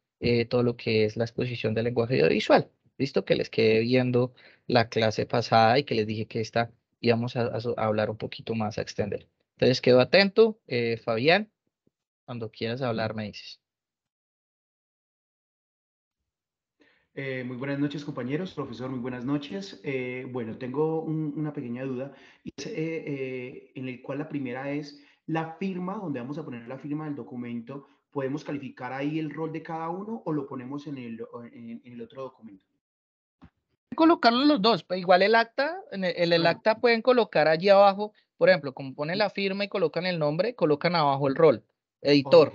todo lo que es la exposición del lenguaje audiovisual. ¿Listo? Que les quedé viendo la clase pasada y que les dije que esta íbamos a, hablar un poquito más, a extender. Entonces quedo atento. Eh, Fabián, cuando quieras hablar me dices. Eh, muy buenas noches, compañeros. Profesor, muy buenas noches. Eh, bueno, tengo una pequeña duda, en el cual la primera es la firma, donde vamos a poner la firma del documento. ¿Podemos calificar ahí el rol de cada uno o lo ponemos en el, en el otro documento? colocarlo los dos. Pues, igual el acta, en el, acta pueden colocar allí abajo, por ejemplo, como pone la firma y colocan el nombre, colocan abajo el rol, editor.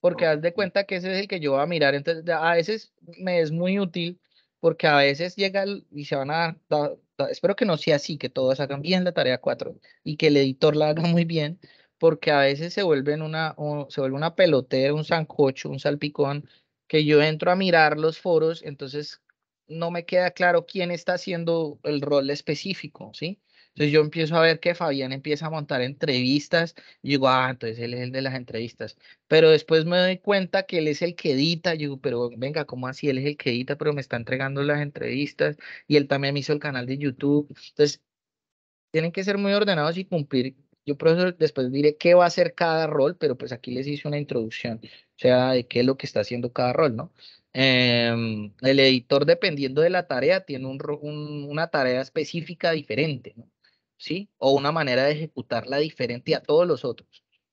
Porque haz de cuenta que ese es el que yo voy a mirar. Entonces, a veces me es muy útil porque a veces llega y se van a dar, espero que no sea así, que todos hagan bien la tarea 4 y que el editor la haga muy bien, porque a veces se, vuelven una, se vuelve una pelotera, un sancocho, un salpicón, que yo entro a mirar los foros, entonces no me queda claro quién está haciendo el rol específico, ¿sí? Entonces yo empiezo a ver que Fabián empieza a montar entrevistas y digo, ah, entonces él es el de las entrevistas. Pero después me doy cuenta que él es el que edita. Yo digo, pero venga, ¿cómo así? Él es el que edita, pero me está entregando las entrevistas y él también me hizo el canal de YouTube. Entonces, tienen que ser muy ordenados y cumplir. Yo, profesor, después diré qué va a hacer cada rol, pero pues aquí les hice una introducción, o sea, de qué es lo que está haciendo cada rol, ¿no? Em, el editor, dependiendo de la tarea, tiene una tarea específica diferente, ¿sí? O una manera de ejecutarla diferente a todos los otros,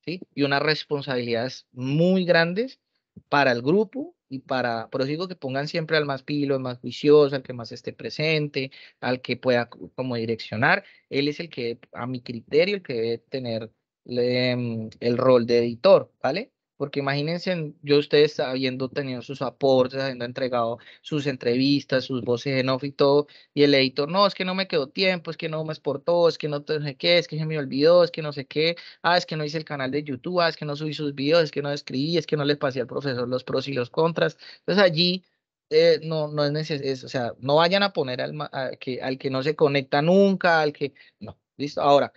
¿sí? Y unas responsabilidades muy grandes para el grupo y para, por eso digo que pongan siempre al más pilo, al más juicioso, al que más esté presente, al que pueda como direccionar. Él es el que, a mi criterio, el que debe tener em, el rol de editor, ¿vale? Porque imagínense, yo ustedes habiendo tenido sus aportes, habiendo entregado sus entrevistas, sus voces en off y todo, y el editor, no, es que no me quedó tiempo, es que no me exportó, es que no sé qué, es que se me olvidó, es que no sé qué, ah, es que no hice el canal de YouTube, ah, es que no subí sus videos, es que no escribí, es que no les pasé al profesor los pros y los contras. Entonces allí eh, no, no es necesario, o sea, no vayan a poner al, que, al que no se conecta nunca, al que, no, listo. Ahora,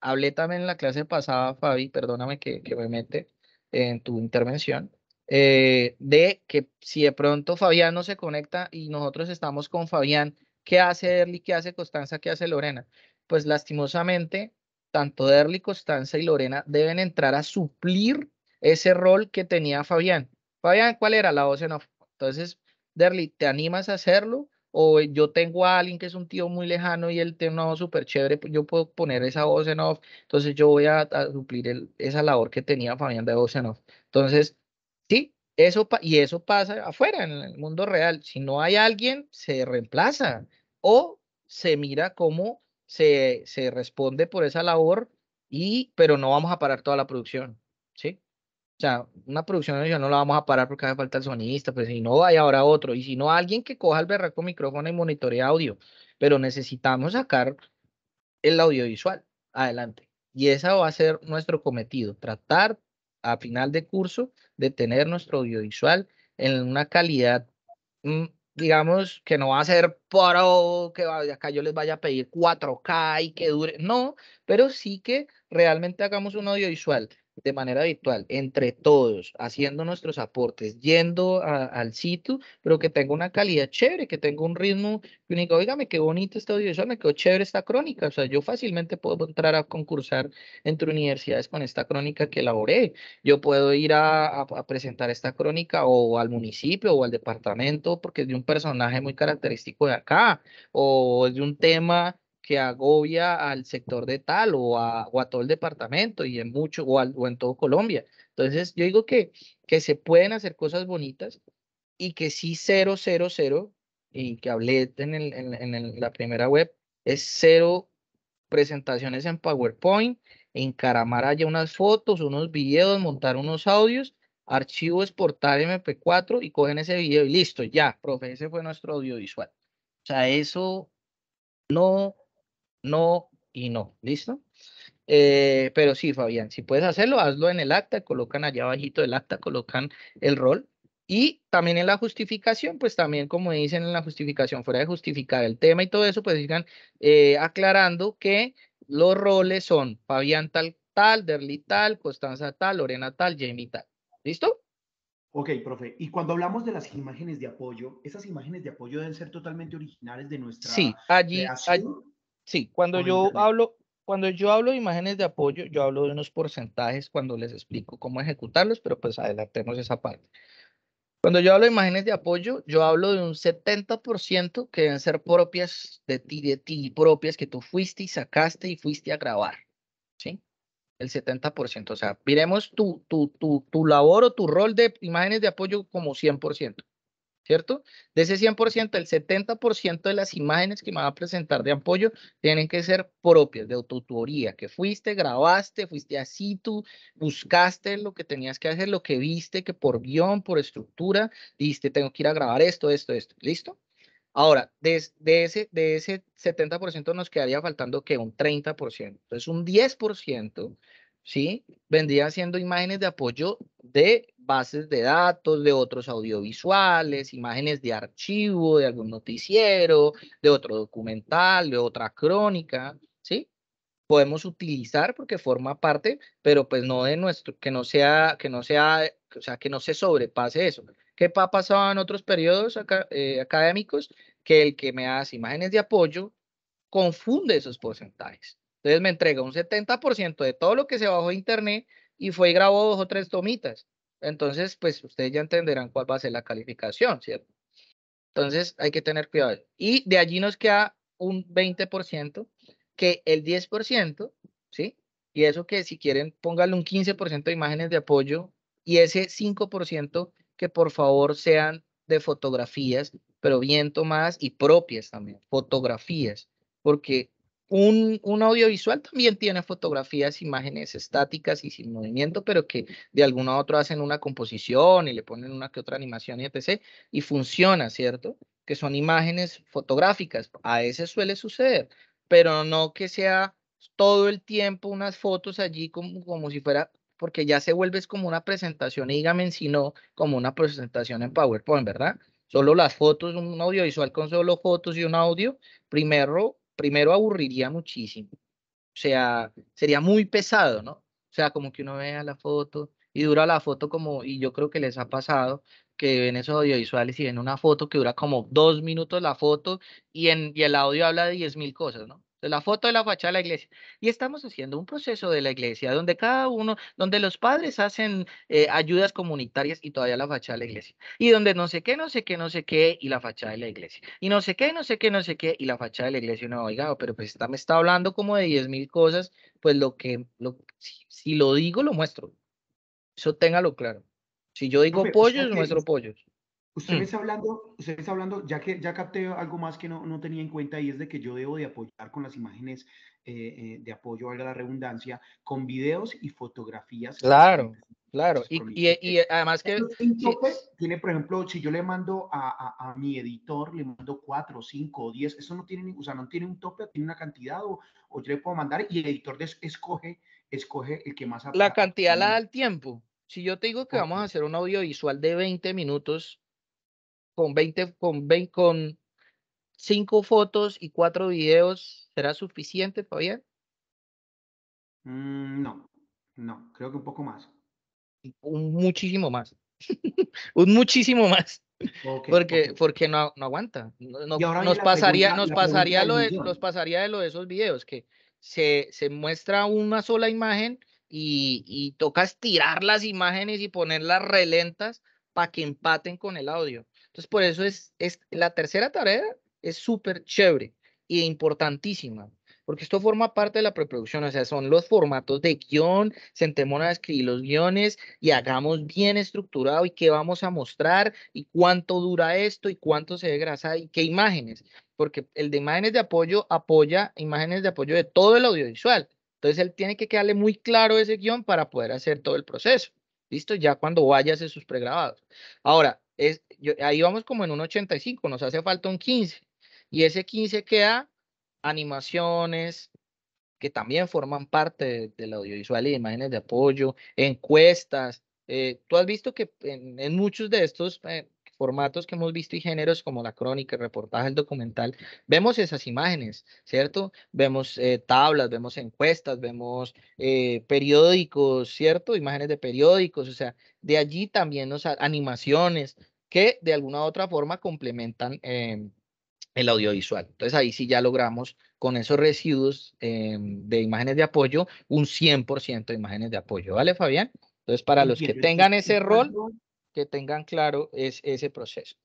hablé también en la clase pasada, Fabi, perdóname que, que me mete, en tu intervención, eh, de que si de pronto Fabián no se conecta y nosotros estamos con Fabián, ¿qué hace Erli ¿Qué hace Constanza? ¿Qué hace Lorena? Pues lastimosamente, tanto Derli, Constanza y Lorena deben entrar a suplir ese rol que tenía Fabián. Fabián, ¿cuál era la voz Entonces, Derli, ¿te animas a hacerlo? o yo tengo a alguien que es un tío muy lejano y él tiene una voz súper chévere, pues, yo puedo poner esa voz en off, entonces yo voy a, suplir esa labor que tenía Fabián de voz en off. Entonces, sí, eso y eso pasa afuera, en el mundo real. Si no hay alguien, se reemplaza o se mira cómo se, se responde por esa labor, y, pero no vamos a parar toda la producción, ¿sí? O sea, una producción audiovisual no la vamos a parar porque hace falta el sonista, pero pues, si no, hay ahora otro. Y si no, alguien que coja el berraco micrófono y monitorea audio. Pero necesitamos sacar el audiovisual adelante. Y esa va a ser nuestro cometido, tratar a final de curso de tener nuestro audiovisual en una calidad, mm, digamos, que no va a ser para que acá yo les vaya a pedir 4K y que dure, no, pero sí que realmente hagamos un audiovisual de manera habitual, entre todos, haciendo nuestros aportes, yendo al sitio, pero que tenga una calidad chévere, que tenga un ritmo que oígame, qué bonito este audiovisual, me quedó chévere esta crónica. O sea, yo fácilmente puedo entrar a concursar entre universidades con esta crónica que elaboré. Yo puedo ir a, a presentar esta crónica o al municipio o al departamento porque es de un personaje muy característico de acá o es de un tema que agobia al sector de tal o a, todo el departamento y en mucho o, en todo Colombia. Entonces, yo digo que, que se pueden hacer cosas bonitas y que sí cero, cero, cero, y que hablé en, la primera web, es cero presentaciones en PowerPoint, encaramar allá unas fotos, unos videos, montar unos audios, archivo exportar MP4 y cogen ese video y listo, ya, profe, ese fue nuestro audiovisual. O sea, eso no, no y no. ¿Listo? Eh, pero sí, Fabián, si puedes hacerlo, hazlo en el acta, colocan allá abajito del acta, colocan el rol. Y también en la justificación, pues también como dicen en la justificación, fuera de justificar el tema y todo eso, pues sigan eh, aclarando que los roles son Fabián tal, tal, Derli tal, Constanza tal, Lorena tal, Jamie tal. ¿Listo? Ok, profe. Y cuando hablamos de las imágenes de apoyo, esas imágenes de apoyo deben ser totalmente originales de nuestra. Sí, allí Sí, cuando yo hablo, cuando yo hablo de imágenes de apoyo, yo hablo de unos porcentajes cuando les explico cómo ejecutarlos, pero pues adelantemos esa parte. Cuando yo hablo de imágenes de apoyo, yo hablo de un 70% que deben ser propias de ti, de ti, propias que tú fuiste y sacaste y fuiste a grabar, ¿sí? El 70%, o sea, miremos tu, tu, tu, tu labor o tu rol de imágenes de apoyo como 100%. ¿cierto? De ese 100%, el 70% de las imágenes que me va a presentar de apoyo tienen que ser propias, de autotutoría, que fuiste, grabaste, fuiste a tú, buscaste lo que tenías que hacer, lo que viste, que por guión, por estructura, diste, tengo que ir a grabar esto, esto, esto, ¿listo? Ahora, de, ese, de ese 70% nos quedaría faltando que un 30%. Entonces, un 10% ¿sí? vendría siendo imágenes de apoyo de bases de datos, de otros audiovisuales, imágenes de archivo, de algún noticiero, de otro documental, de otra crónica, ¿sí? Podemos utilizar porque forma parte, pero pues no de nuestro, que no sea, que no sea, o sea, que no se sobrepase eso. ¿Qué ha pasado en otros periodos eh, académicos? Que el que me hace imágenes de apoyo confunde esos porcentajes. Entonces me entrega un 70% de todo lo que se bajó de internet y fue y grabó dos o tres tomitas. Entonces, pues ustedes ya entenderán cuál va a ser la calificación, ¿cierto? Entonces hay que tener cuidado. Y de allí nos queda un 20%, que el 10%, ¿sí? Y eso que si quieren, pónganle un 15% de imágenes de apoyo y ese 5% que por favor sean de fotografías, pero bien tomadas y propias también, fotografías, porque un, audiovisual también tiene fotografías, imágenes estáticas y sin movimiento, pero que de alguna u otra hacen una composición y le ponen una que otra animación y etc. Y funciona, ¿cierto? Que son imágenes fotográficas. A ese suele suceder, pero no que sea todo el tiempo unas fotos allí como, si fuera, porque ya se vuelves como una presentación, y e dígame si no, como una presentación en PowerPoint, ¿verdad? Solo las fotos, un audiovisual con solo fotos y un audio, primero primero aburriría muchísimo. O sea, sería muy pesado, ¿no? O sea, como que uno vea la foto y dura la foto como, y yo creo que les ha pasado que ven esos audiovisuales y ven una foto que dura como dos minutos la foto y, en, y el audio habla de diez mil cosas, ¿no? la foto de la fachada de la iglesia. Y estamos haciendo un proceso de la iglesia donde cada uno, donde los padres hacen eh, ayudas comunitarias y todavía la fachada de la iglesia. Y donde no sé qué, no sé qué, no sé qué y la fachada de la iglesia. Y no sé qué, no sé qué, no sé qué y la fachada de la iglesia. no, oiga, pero pues está, me está hablando como de diez mil cosas. Pues lo que, lo, si, si, lo digo, lo muestro. Eso téngalo claro. Si yo digo pollos, muestro pollos. Ustedes me mm. hablando, está hablando, ya que ya capté algo más que no, no, tenía en cuenta y es de que yo debo de apoyar con las imágenes eh, eh, de apoyo, valga la redundancia, con videos y fotografías. Claro, claro. Y, y, y, además que... Pues, tiene, por ejemplo, si yo le mando a, a, a mi editor, le mando cuatro, cinco diez, eso no tiene, o sea, no tiene un tope, tiene una cantidad o, o yo le puedo mandar y el editor escoge, escoge el que más... La cantidad la da el tiempo. Si yo te digo que vamos a hacer un audiovisual de 20 minutos, con 20, con fotos y cuatro videos, ¿será suficiente, todavía? Mm, no, no, creo que un poco más. Un muchísimo más. un muchísimo más. porque, porque no, aguanta. nos, pasaría, nos, pasaría lo de, nos pasaría de lo de esos videos, que se, se muestra una sola imagen y, y toca estirar las imágenes y ponerlas relentas para que empaten con el audio. Entonces, por eso es, es la tercera tarea es súper chévere y importantísima, porque esto forma parte de la preproducción, o sea, son los formatos de guión, sentémonos a escribir los guiones y hagamos bien estructurado y qué vamos a mostrar y cuánto dura esto y cuánto se ve grasa y qué imágenes, porque el de imágenes de apoyo apoya imágenes de apoyo de todo el audiovisual. Entonces él tiene que quedarle muy claro ese guión para poder hacer todo el proceso. ¿Listo? Ya cuando vaya a hacer sus pregrabados. Ahora, ahí vamos como en un 85, nos hace falta un 15. Y ese 15 queda animaciones que también forman parte del audiovisual y imágenes de apoyo, encuestas. Eh, tú has visto que en, muchos de estos eh, formatos que hemos visto y géneros como la crónica, el reportaje, el documental, vemos esas imágenes, ¿cierto? Vemos eh, tablas, vemos encuestas, vemos periódicos, ¿cierto? Imágenes de periódicos, o sea, de allí también nos animaciones, que de alguna u otra forma complementan em, el audiovisual. Entonces ahí sí ya logramos con esos residuos em, de imágenes de apoyo un 100% de imágenes de apoyo. ¿Vale, Fabián? Entonces para los que tengan ese rol, que tengan claro es, ese proceso.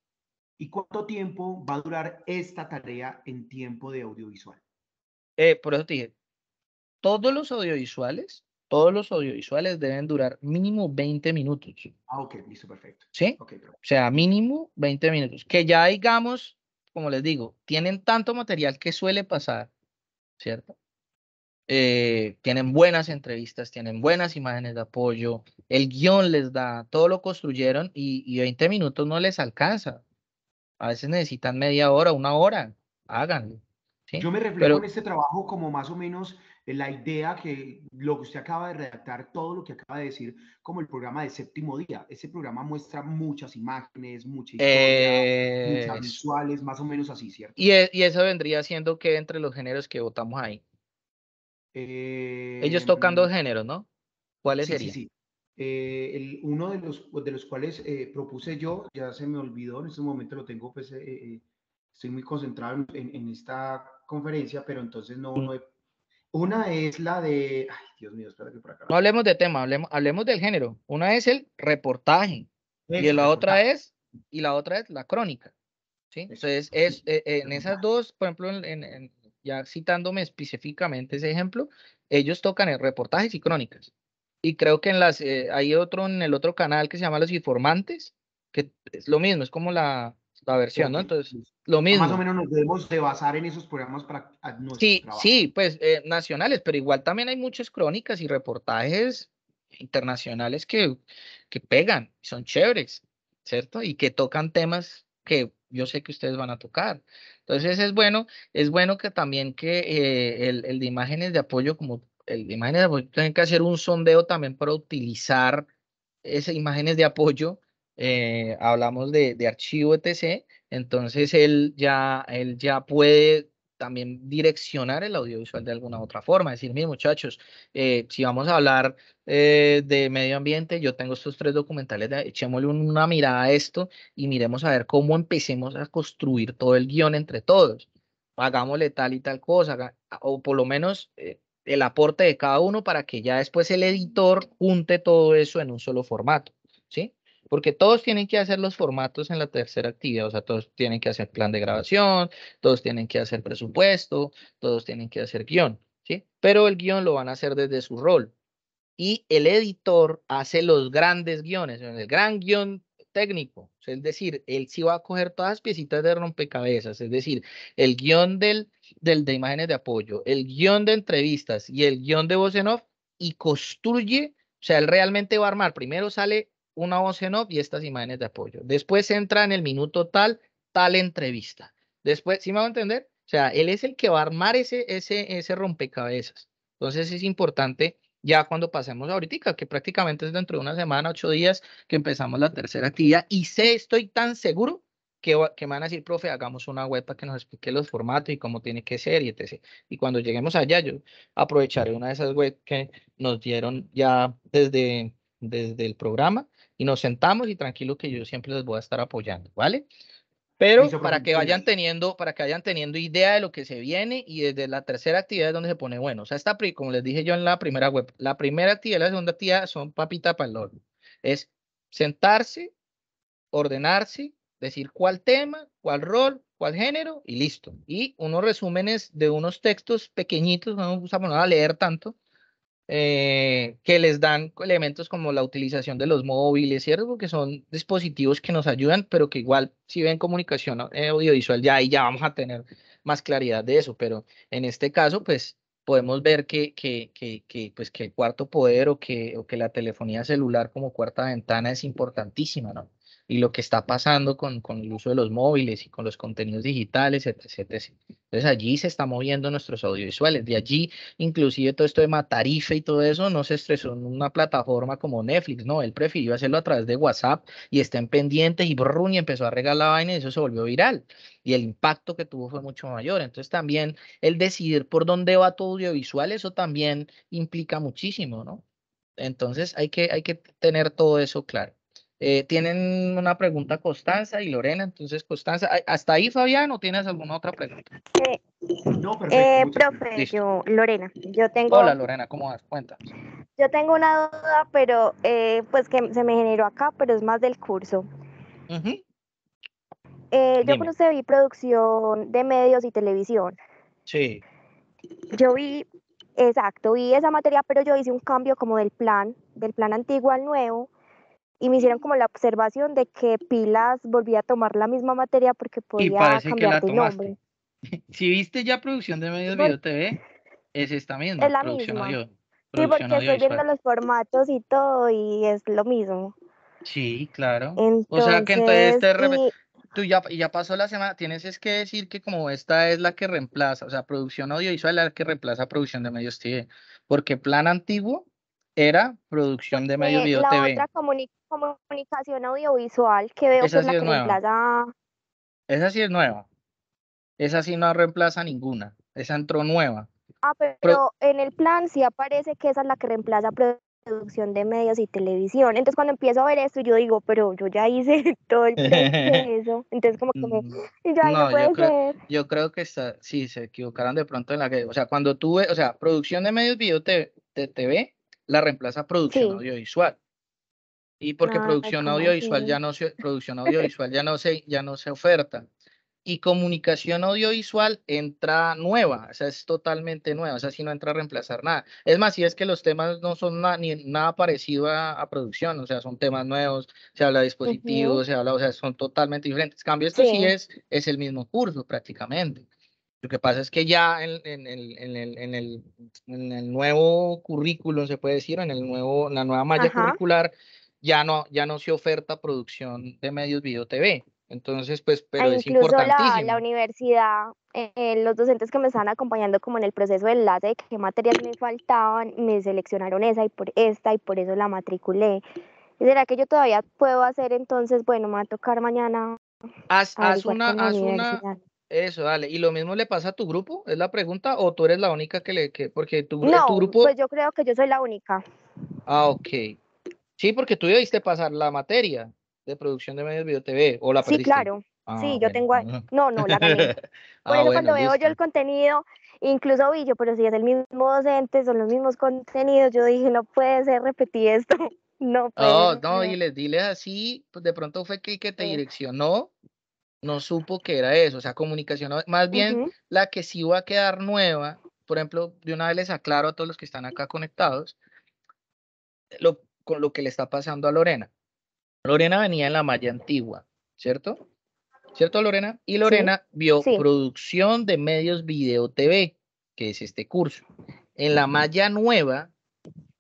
¿Y cuánto tiempo va a durar esta tarea en tiempo de audiovisual? Eh, por eso dije, todos los audiovisuales todos los audiovisuales deben durar mínimo 20 minutos. Ah, ok, listo, perfecto. ¿Sí? O sea, mínimo 20 minutos. Que ya digamos, como les digo, tienen tanto material que suele pasar, ¿cierto? Eh, tienen buenas entrevistas, tienen buenas imágenes de apoyo, el guión les da, todo lo construyeron y, 20 minutos no les alcanza. A veces necesitan media hora, una hora, háganlo. ¿sí? Yo me reflejo en este trabajo como más o menos eh, la idea que lo que usted acaba de redactar, todo lo que acaba de decir, como el programa de séptimo día. Ese programa muestra muchas imágenes, muchas muchas visuales, más o menos así, ¿cierto? E, y, eso vendría siendo que entre los géneros que votamos ahí. Ellos eh, tocando dos géneros, ¿no? ¿Cuáles sí, serían? Sí, sí. Eh, uno de los, de los cuales propuse yo, ya se me olvidó, en este momento lo tengo, pues estoy muy concentrado en, esta conferencia, pero entonces no, no he una es la de. Ay, Dios mío, espera que por acá. No hablemos de tema, hablemos, hablemos del género. Una es el reportaje y la otra es y la otra es la crónica. ¿sí? Entonces, es, eh, en esas dos, por ejemplo, ya citándome específicamente ese ejemplo, ellos tocan el reportajes y crónicas. Y creo que en las, eh, hay otro en el otro canal que se llama Los Informantes, que es lo mismo, es como la, la versión, ¿no? Entonces, lo mismo. Más o menos nos debemos de basar en esos programas para Sí, trabajo. sí, pues eh, nacionales, pero igual también hay muchas crónicas y reportajes internacionales que, que pegan, son chéveres, ¿cierto? Y que tocan temas que yo sé que ustedes van a tocar. Entonces es bueno, es bueno que también que eh, el, el, de imágenes de apoyo, como el de imágenes de apoyo, tienen que hacer un sondeo también para utilizar esas imágenes de apoyo eh, hablamos de, archivo etc. Entonces él ya, él ya puede también direccionar el audiovisual de alguna otra forma. Decir, mis muchachos, eh, si vamos a hablar eh, de medio ambiente, yo tengo estos tres documentales, echémosle una mirada a esto y miremos a ver cómo empecemos a construir todo el guión entre todos. Hagámosle tal y tal cosa, o por lo menos el aporte de cada uno para que ya después el editor junte todo eso en un solo formato, ¿sí? porque todos tienen que hacer los formatos en la tercera actividad, o sea, todos tienen que hacer plan de grabación, todos tienen que hacer presupuesto, todos tienen que hacer guión, ¿sí? Pero el guión lo van a hacer desde su rol. Y el editor hace los grandes guiones, el gran guión técnico, es decir, él sí va a coger todas las piecitas de rompecabezas, es decir, el guión del, del de imágenes de apoyo, el guión de entrevistas y el guión de voz en off y construye, o sea, él realmente va a armar, primero sale una voz en off y estas imágenes de apoyo. Después entra en el minuto tal, tal entrevista. Después, ¿sí me va a entender? O sea, él es el que va a armar ese, ese, ese rompecabezas. Entonces es importante ya cuando pasemos ahorita, que prácticamente es dentro de una semana, ocho días, que empezamos la tercera actividad. Y sé, estoy tan seguro que, que me van a decir, profe, hagamos una web para que nos explique los formatos y cómo tiene que ser y etc. Y cuando lleguemos allá, yo aprovecharé una de esas webs que nos dieron ya desde desde el programa y nos sentamos y tranquilo que yo siempre les voy a estar apoyando, ¿vale? Pero para que vayan teniendo, para que vayan teniendo idea de lo que se viene y desde la tercera actividad es donde se pone bueno. O sea, esta, como les dije yo en la primera web, la primera actividad y la segunda actividad son papita para el horno. Es sentarse, ordenarse, decir cuál tema, cuál rol, cuál género y listo. Y unos resúmenes de unos textos pequeñitos, no usamos nada leer tanto, eh, que les dan elementos como la utilización de los móviles, ¿cierto? que son dispositivos que nos ayudan, pero que igual si ven comunicación eh, audiovisual ya ahí ya vamos a tener más claridad de eso, pero en este caso pues podemos ver que, que, que, que pues, que el cuarto poder o que, o que la telefonía celular como cuarta ventana es importantísima, ¿no? y lo que está pasando con, con el uso de los móviles y con los contenidos digitales, etcétera, Entonces allí se está moviendo nuestros audiovisuales. De allí, inclusive todo esto de Matarife y todo eso, no se estresó en una plataforma como Netflix, no, él prefirió hacerlo a través de WhatsApp y estén pendientes y brrun, y empezó a regalar la vaina y eso se volvió viral. Y el impacto que tuvo fue mucho mayor. Entonces también el decidir por dónde va tu audiovisual, eso también implica muchísimo, ¿no? Entonces hay que, hay que tener todo eso claro. Eh, tienen una pregunta Constanza y Lorena, entonces Constanza, ¿hasta ahí Fabián o tienes alguna otra pregunta? Eh, no, perfecto, eh, yo, Lorena, yo tengo... Hola Lorena, ¿cómo das Cuenta. Yo tengo una duda, pero pues que se me generó acá, pero es más del curso. yo cuando usted vi producción de medios y televisión. Sí. Yo vi, exacto, vi esa materia, pero yo hice un cambio como del plan, del plan antiguo al nuevo y me hicieron como la observación de que Pilas volvía a tomar la misma materia porque podía cambiar nombre. Si viste ya producción de medios video TV, es esta misma. Es la producción misma. sí, porque estoy viendo los formatos y todo y es lo mismo. Sí, claro. o sea que entonces y, tú ya, ya pasó la semana, tienes es que decir que como esta es la que reemplaza, o sea, producción audiovisual es la que reemplaza producción de medios TV, porque plan antiguo era producción de medios eh, video TV. la otra comunicación audiovisual que veo que es, la que reemplaza. Esa sí es nueva. Esa sí no reemplaza ninguna. Esa entró nueva. Ah, pero en el plan sí aparece que esa es la que reemplaza producción de medios y televisión. Entonces cuando empiezo a ver esto yo digo, pero yo ya hice todo eso. Entonces como que me, mm. yo, no, puede creo, ser. yo creo que está, sí, se equivocaron de pronto en la que, o sea, cuando tuve, o sea, producción de medios video te, te, TV la reemplaza producción audiovisual. Y porque ah, producción audiovisual ya no se, producción audiovisual ya no se, ya no se oferta. Y comunicación audiovisual entra nueva, o sea, es totalmente nueva, o sea, si no entra a reemplazar nada. Es más, si es que los temas no son ni nada parecido a, producción, o sea, son temas nuevos, se habla de dispositivos, se habla, o sea, son totalmente diferentes. cambio, esto sí, es, es el mismo curso prácticamente. Lo que pasa es que ya en, el, nuevo currículum, se puede decir, en el nuevo, la nueva malla curricular, ya no, ya no se oferta producción de medios video TV. Entonces, pues, pero ah, es importantísimo. La, la universidad, eh, eh, los docentes que me estaban acompañando como en el proceso de enlace de qué material me faltaban, me seleccionaron esa y por esta y por eso la matriculé. ¿Y será que yo todavía puedo hacer entonces? Bueno, me va a tocar mañana. haz una, eso, dale. ¿Y lo mismo le pasa a tu grupo? ¿Es la pregunta? ¿O tú eres la única que le... Que, porque tu, no, grupo... Pues yo creo que yo soy la única. Ah, ok. Sí, porque tú debiste pasar la materia de producción de medios Video TV o Sí, claro. Ah, sí, yo tengo... No, no, la ah, bueno, cuando veo yo el contenido, incluso vi yo, pero si es el mismo docente, son los mismos contenidos, yo dije, no puede ser, repetí esto. Pues, oh, no, no, y les así, pues de pronto fue que, que te direccionó no supo que era eso, o sea, comunicación, más bien la que sí va a quedar nueva, por ejemplo, de una vez les aclaro a todos los que están acá conectados, con lo que le está pasando a Lorena. Lorena venía en la malla antigua, ¿cierto? ¿Cierto, Lorena? Y Lorena vio producción de medios video TV, que es este curso. En la malla nueva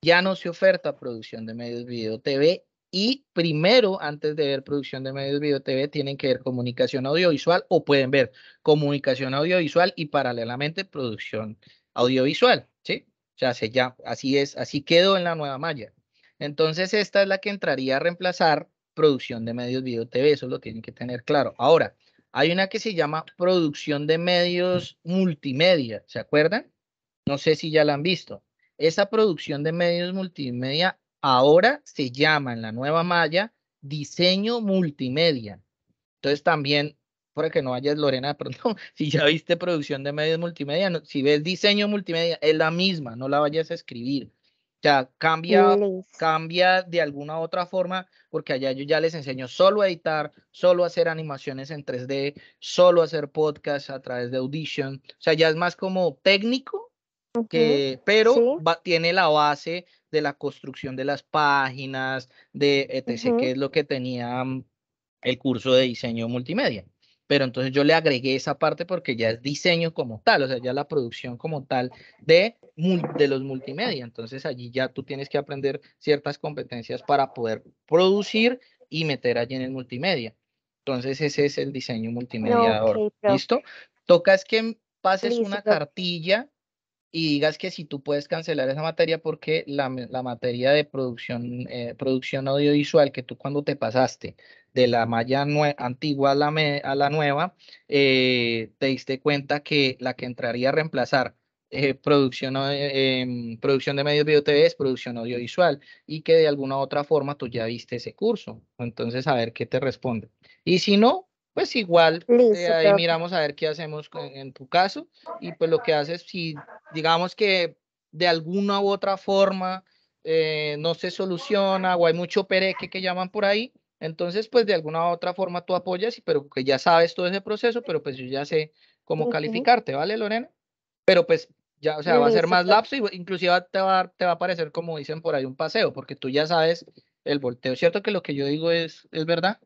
ya no se oferta producción de medios video TV y primero, antes de ver producción de medios video TV, tienen que ver comunicación audiovisual o pueden ver comunicación audiovisual y paralelamente producción audiovisual, ¿sí? O sea, se así es, así quedó en la nueva malla. Entonces, esta es la que entraría a reemplazar producción de medios video TV, eso lo tienen que tener claro. Ahora, hay una que se llama producción de medios multimedia, ¿se acuerdan? No sé si ya la han visto. Esa producción de medios multimedia Ahora se llama en la nueva malla diseño multimedia. Entonces también, para que no vayas Lorena, perdón si ya viste producción de medios multimedia, si ves diseño multimedia, es la misma, no la vayas a escribir. O sea, cambia, cambia de alguna otra forma, porque allá yo ya les enseño solo a editar, solo a hacer animaciones en 3D, solo hacer podcasts a través de Audition. O sea, ya es más como técnico que, pero tiene la base de la construcción de las páginas, de etc., que es lo que tenía mm, el curso de diseño multimedia. Pero entonces yo le agregué esa parte porque ya es diseño como tal, o sea, ya la producción como tal de, de los multimedia. Entonces allí ya tú tienes que aprender ciertas competencias para poder producir y meter allí en el multimedia. Entonces ese es el diseño multimedia. ¿Listo? Toca es que pases una cartilla y digas que si tú puedes cancelar esa materia porque la, materia de producción, eh, producción audiovisual que tú cuando te pasaste de la malla antigua a la, a la nueva, eh, te diste cuenta que la que entraría a reemplazar eh, producción, em, producción de medios video TV es producción audiovisual y que de alguna u otra forma tú ya viste ese curso. Entonces, a ver qué te responde. Y si no, pues igual eh, ahí miramos a ver qué hacemos en tu caso y pues lo que haces si digamos que de alguna u otra forma eh, no se soluciona o hay mucho pereque que llaman por ahí, entonces pues de alguna u otra forma tú apoyas, y pero que ya sabes todo ese proceso, pero pues yo ya sé cómo calificarte, ¿vale Lorena? Pero pues ya, o sea, va a ser más lapso y inclusive te va, te va a parecer como dicen por ahí un paseo, porque tú ya sabes el volteo, ¿cierto? Que lo que yo digo es, es verdad.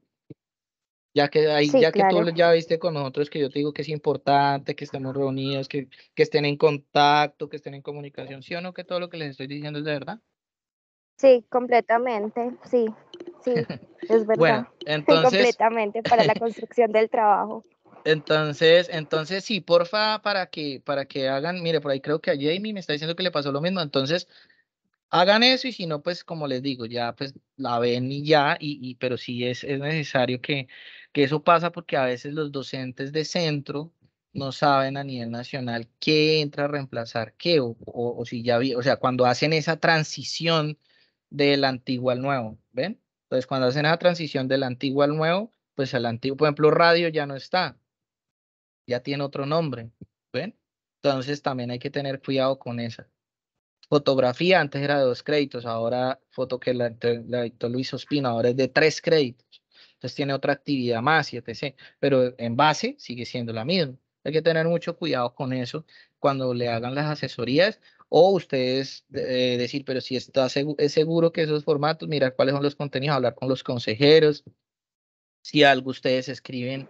Ya que, ahí, ya que tú ya viste con nosotros que yo te digo que es importante que estemos reunidos, que, que estén en contacto, que estén en comunicación, ¿sí o no? Que todo lo que les estoy diciendo es de verdad. Sí, completamente, sí, sí, es verdad. completamente para la construcción del trabajo. Entonces, entonces sí, porfa, para que, para que hagan, mire, por ahí creo que a Jamie me está diciendo que le pasó lo mismo, entonces hagan eso y si no, pues como les digo, ya pues la ven y ya, y, pero sí es, es necesario que, que eso pasa porque a veces los docentes de centro no saben a nivel nacional qué entra a reemplazar qué, o, si ya vi, o sea, cuando hacen esa transición del antiguo al nuevo, ¿ven? Entonces, cuando hacen esa transición del antiguo al nuevo, pues el antiguo, por ejemplo, radio ya no está, ya tiene otro nombre, ¿ven? Entonces, también hay que tener cuidado con eso. Fotografía antes era de dos créditos, ahora foto que la, la Luis Ospina, ahora es de tres créditos. Entonces tiene otra actividad más y etc. Pero en base sigue siendo la misma. Hay que tener mucho cuidado con eso cuando le hagan las asesorías o ustedes eh, decir, pero si está seguro, es seguro que esos formatos, mirar cuáles son los contenidos, hablar con los consejeros, si algo ustedes escriben,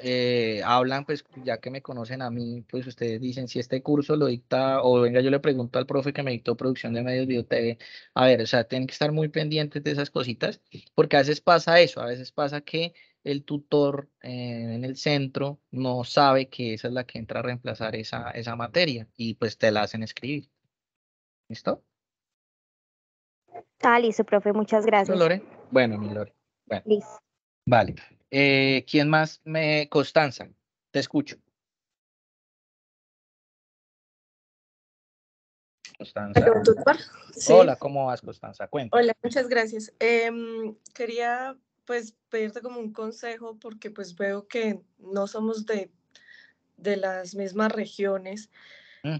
eh, hablan, pues ya que me conocen a mí, pues ustedes dicen si este curso lo dicta o venga yo le pregunto al profe que me dictó producción de medios video TV. A ver, o sea, tienen que estar muy pendientes de esas cositas porque a veces pasa eso, a veces pasa que el tutor eh, en el centro no sabe que esa es la que entra a reemplazar esa, esa materia y pues te la hacen escribir. ¿Listo? Está ah, listo, profe, muchas gracias. Lore? Bueno, mi Lore. Listo. Vale. Eh, ¿Quién más? Me... Constanza, te escucho. Constanza. Hola, ¿cómo vas, Constanza? Cuéntame. Hola, muchas gracias. Em, quería pues pedirte como un consejo porque pues veo que no somos de, de las mismas regiones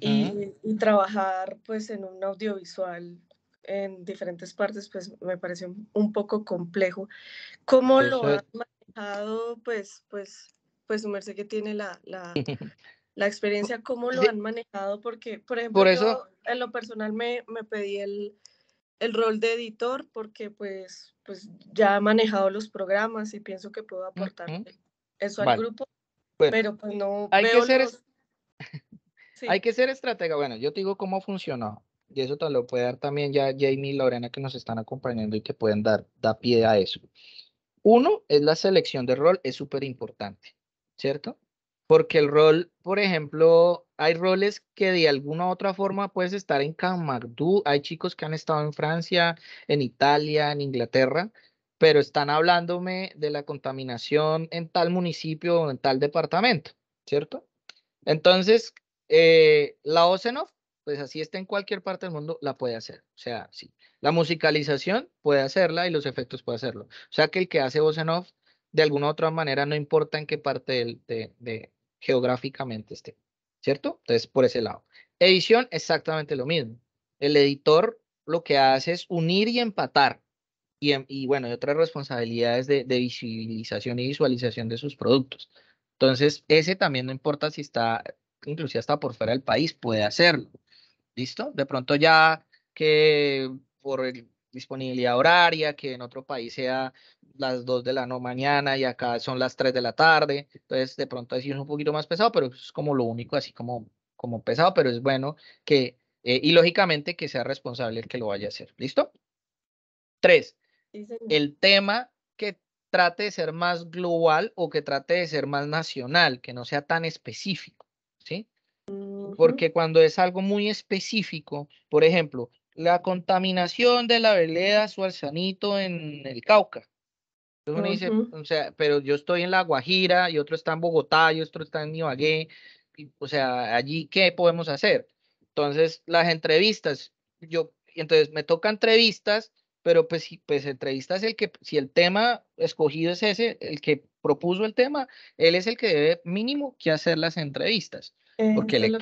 y, y, trabajar pues en un audiovisual en diferentes partes, pues me parece un poco complejo. ¿Cómo lo han manejado, pues, pues, pues su merced que tiene la, la, la experiencia, cómo lo han manejado? Porque, por ejemplo, en lo personal me, me pedí el, el rol de editor porque pues, pues ya he manejado los programas y pienso que puedo aportar eso al grupo, pero pues no hay que ser Hay que ser estratega. Bueno, yo te digo cómo funcionó. Y eso te lo puede dar también ya Jamie y Lorena que nos están acompañando y que pueden dar, da pie a eso. Uno es la selección de rol, es súper importante, ¿cierto? Porque el rol, por ejemplo, hay roles que de alguna u otra forma puedes estar en Camagdu, hay chicos que han estado en Francia, en Italia, en Inglaterra, pero están hablándome de la contaminación en tal municipio o en tal departamento, ¿cierto? Entonces, eh, la Osenov pues así está en cualquier parte del mundo, la puede hacer. O sea, sí. La musicalización puede hacerla y los efectos puede hacerlo. O sea, que el que hace voz en off, de alguna u otra manera, no importa en qué parte de, de, geográficamente esté. ¿Cierto? Entonces, por ese lado. Edición, exactamente lo mismo. El editor lo que hace es unir y empatar. Y, em, y bueno, hay otras responsabilidades de, de visibilización y visualización de sus productos. Entonces, ese también no importa si está, inclusive hasta por fuera del país, puede hacerlo. ¿Listo? De pronto ya que por disponibilidad horaria, que en otro país sea las 2 de la no mañana y acá son las 3 de la tarde. Entonces, de pronto es un poquito más pesado, pero es como lo único, así como, como pesado, pero es bueno que, eh, y lógicamente que sea responsable el que lo vaya a hacer. ¿Listo? Tres, el tema que trate de ser más global o que trate de ser más nacional, que no sea tan específico porque cuando es algo muy específico, por ejemplo, la contaminación de la su Suarzanito en el Cauca. uno dice, o sea, pero yo estoy en La Guajira y otro está en Bogotá y otro está en Ibagué. o sea, allí, ¿qué podemos hacer? Entonces, las entrevistas, yo, entonces me toca entrevistas, pero pues, pues entrevistas el que, si el tema escogido es ese, el que propuso el tema, él es el que debe mínimo que hacer las entrevistas. Eh,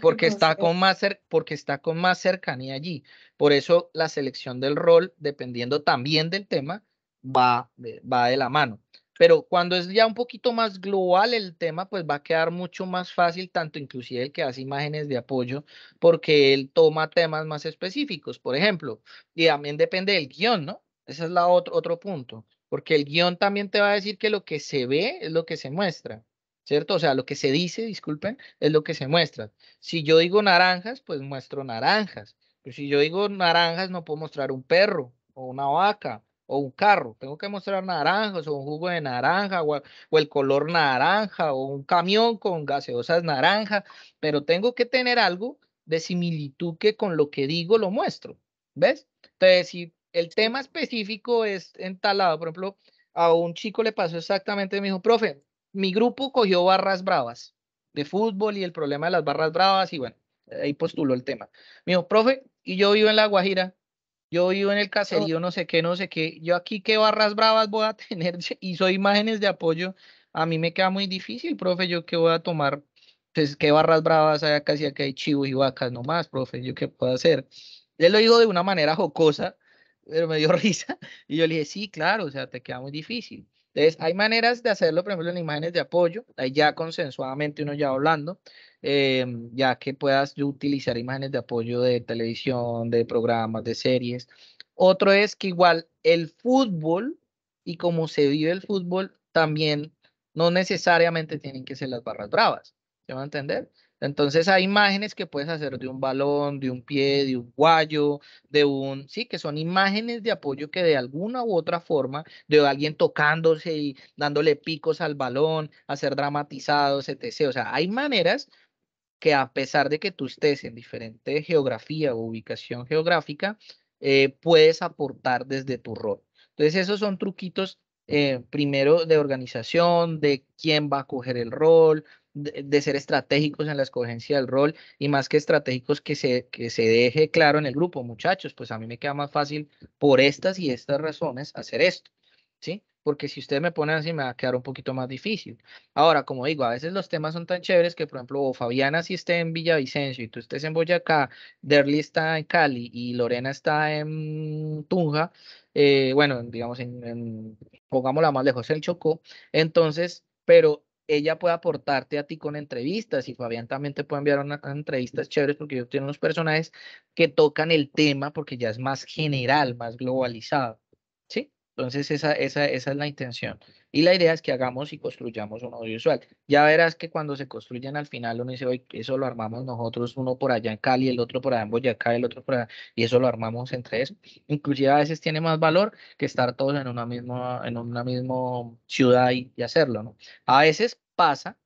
porque, está con más porque está con más cercanía allí. Por eso la selección del rol, dependiendo también del tema, va de, va de la mano. Pero cuando es ya un poquito más global el tema, pues va a quedar mucho más fácil, tanto inclusive el que hace imágenes de apoyo, porque él toma temas más específicos, por ejemplo. Y también depende del guión, ¿no? Ese es la otro, otro punto, porque el guión también te va a decir que lo que se ve es lo que se muestra. ¿cierto? O sea, lo que se dice, disculpen, es lo que se muestra. Si yo digo naranjas, pues muestro naranjas. Pero si yo digo naranjas, no puedo mostrar un perro o una vaca o un carro. Tengo que mostrar naranjas o un jugo de naranja o, el color naranja o un camión con gaseosas naranjas. pero tengo que tener algo de similitud que con lo que digo lo muestro. ¿Ves? Entonces, si el tema específico es entalado, por ejemplo, a un chico le pasó exactamente, me dijo, profe, mi grupo cogió barras bravas de fútbol y el problema de las barras bravas y bueno, ahí postuló el tema. Me dijo, profe, y yo vivo en La Guajira, yo vivo en el caserío, oh. no sé qué, no sé qué, yo aquí qué barras bravas voy a tener y soy imágenes de apoyo, a mí me queda muy difícil, profe, yo qué voy a tomar, pues qué barras bravas hay acá, si hay chivos y vacas nomás, profe, yo qué puedo hacer. Él lo dijo de una manera jocosa, pero me dio risa y yo le dije, sí, claro, o sea, te queda muy difícil. Entonces, hay maneras de hacerlo, por ejemplo, en imágenes de apoyo, ahí ya consensuadamente uno ya hablando, em, ya que puedas utilizar imágenes de apoyo de televisión, de programas, de series. Otro es que igual el fútbol y como se vive el fútbol, también no necesariamente tienen que ser las barras bravas. ¿Se va a entender? Entonces hay imágenes que puedes hacer de un balón, de un pie, de un guayo, de un, sí, que son imágenes de apoyo que de alguna u otra forma, de alguien tocándose y dándole picos al balón, hacer dramatizados, etc. O sea, hay maneras que a pesar de que tú estés en diferente geografía o ubicación geográfica, eh, puedes aportar desde tu rol. Entonces, esos son truquitos eh, primero de organización, de quién va a coger el rol, de, ser estratégicos en la escogencia del rol y más que estratégicos que se, que se deje claro en el grupo, muchachos, pues a mí me queda más fácil por estas y estas razones hacer esto, ¿sí? Porque si ustedes me ponen así me va a quedar un poquito más difícil. Ahora, como digo, a veces los temas son tan chéveres que, por ejemplo, Fabiana si esté en Villavicencio y tú estés en Boyacá, Derli está en Cali y Lorena está en Tunja, eh, bueno, digamos, en, en, pongámosla más lejos, el Chocó, entonces, pero ella puede aportarte a ti con entrevistas y Fabián también te puede enviar unas entrevistas chéveres porque yo tengo unos personajes que tocan el tema porque ya es más general, más globalizado. Entonces, esa, esa, esa es la intención. Y la idea es que hagamos y construyamos un audiovisual. Ya verás que cuando se construyen al final, uno dice, Oye, eso lo armamos nosotros, uno por allá en Cali, el otro por allá en Boyacá, el otro por allá, y eso lo armamos entre eso. Inclusive a veces tiene más valor que estar todos en una misma, en una misma ciudad y, hacerlo, ¿no? A veces pasa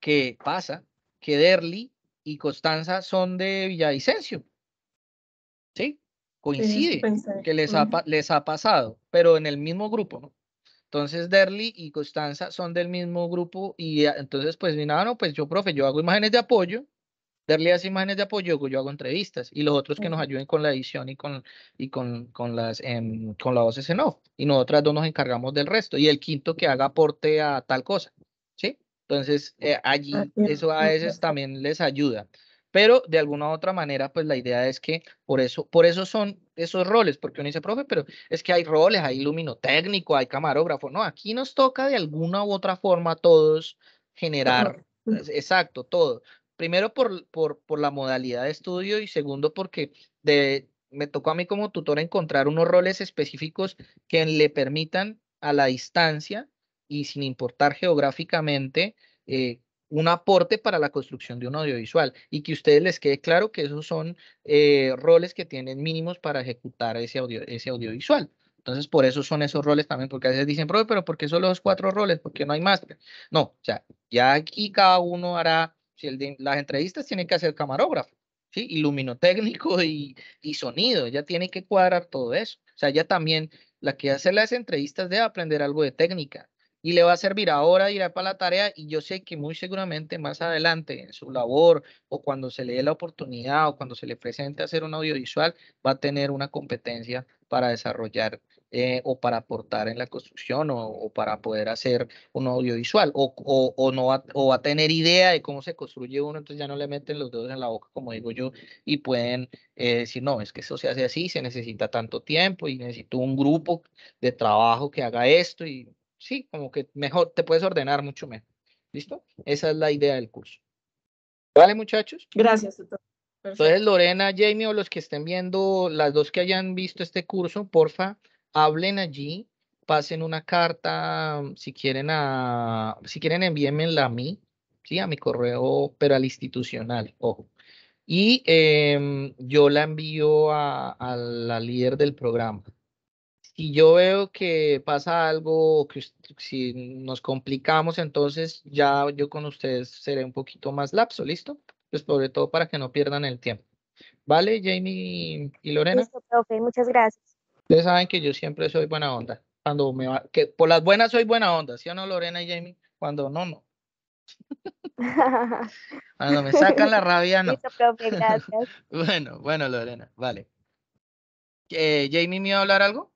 que pasa que Derli y Constanza son de Villavicencio. ¿Sí? coincide que les ha, les ha pasado, pero en el mismo grupo, ¿no? Entonces Derly y Constanza son del mismo grupo y ah, entonces pues mira ah, nada, no, pues yo, profe, yo hago imágenes de apoyo, Derly hace imágenes de apoyo, yo hago entrevistas y los otros que nos ayuden con la edición y con, y con, con las, em, con la voz en off. Y nosotras dos nos encargamos del resto y el quinto que haga aporte a tal cosa, ¿sí? Entonces eh, allí eso a veces también les ayuda. Pero de alguna u otra manera, pues la idea es que por eso, por eso son esos roles, porque uno dice, profe, pero es que hay roles, hay luminotécnico, hay camarógrafo. No, aquí nos toca de alguna u otra forma a todos generar, exacto, todo. Primero por, por, por la modalidad de estudio y segundo porque de, me tocó a mí como tutor encontrar unos roles específicos que le permitan a la distancia y sin importar geográficamente eh, un aporte para la construcción de un audiovisual y que a ustedes les quede claro que esos son eh, roles que tienen mínimos para ejecutar ese, ese audiovisual. Entonces, por eso son esos roles también, porque a veces dicen, profe, pero ¿por qué son los cuatro roles? ¿Por qué no hay más? No, o sea, ya aquí cada uno hará, si el las entrevistas tienen que hacer camarógrafo, ¿sí? Iluminotécnico y, y sonido, ya tiene que cuadrar todo eso. O sea, ya también la que hace las entrevistas debe aprender algo de técnica, y le va a servir. Ahora irá para la tarea y yo sé que muy seguramente más adelante en su labor o cuando se le dé la oportunidad o cuando se le presente hacer un audiovisual, va a tener una competencia para desarrollar eh, o para aportar en la construcción o, para poder hacer un audiovisual o, o, no va, o va a tener idea de cómo se construye uno, entonces ya no le meten los dedos en la boca, como digo yo, y pueden eh, decir, no, es que eso se hace así, se necesita tanto tiempo y necesito un grupo de trabajo que haga esto y sí, como que mejor, te puedes ordenar mucho mejor. ¿Listo? Esa es la idea del curso. ¿Vale, muchachos? Gracias. Doctor. Entonces, Lorena, Jamie o los que estén viendo, las dos que hayan visto este curso, porfa, hablen allí, pasen una carta, si quieren, a, si quieren envíenmela a mí, ¿sí? a mi correo, pero al institucional, ojo. Y em, yo la envío a la líder del programa, si yo veo que pasa algo, que si nos complicamos, entonces ya yo con ustedes seré un poquito más lapso, ¿listo? Pues sobre todo para que no pierdan el tiempo. ¿Vale, Jamie y Lorena? Listo, profe, muchas gracias. Ustedes saben que yo siempre soy buena onda. Cuando me que por las buenas soy buena onda, ¿sí o no, Lorena y Jamie? Cuando no, no. Cuando me sacan la rabia, no. Listo, profe, gracias. bueno, bueno, Lorena, vale. Eh, ¿Jamie me iba a hablar algo?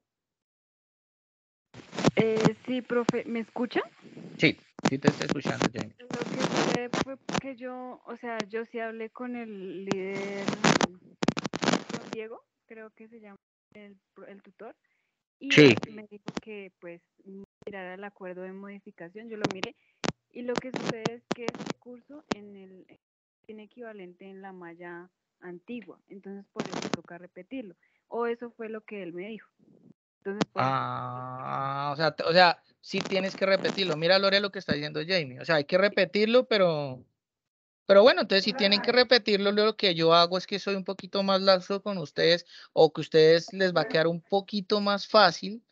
Eh, sí, profe, ¿me escucha? Sí, sí te estoy escuchando, Jenny. Lo que fue que yo, o sea, yo sí hablé con el líder, Diego, creo que se llama el, tutor, y me dijo que pues mirara el acuerdo de modificación, yo lo miré, y lo que sucede es que este curso en el, tiene equivalente en la malla antigua, entonces por eso toca repetirlo, o eso fue lo que él me dijo. Pues, ah, o sea, o sea, sí tienes que repetirlo. Mira, Lore, lo que está diciendo Jamie. O sea, hay que repetirlo, pero... Pero bueno, entonces si tienen que repetirlo, lo que yo hago es que soy un poquito más laxo con ustedes o que ustedes les va a quedar un poquito más fácil.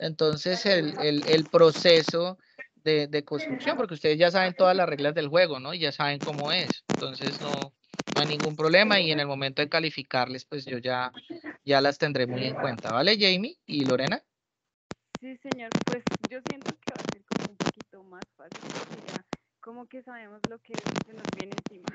Entonces el, el, proceso de, de, construcción, porque ustedes ya saben todas las reglas del juego, ¿no? Y ya saben cómo es. Entonces no, no hay ningún problema y en el momento de calificarles, pues yo ya ya las tendremos en cuenta, ¿vale, Jamie y Lorena? Sí, señor, pues yo siento que va a ser como un poquito más fácil, como que sabemos lo que nos viene encima.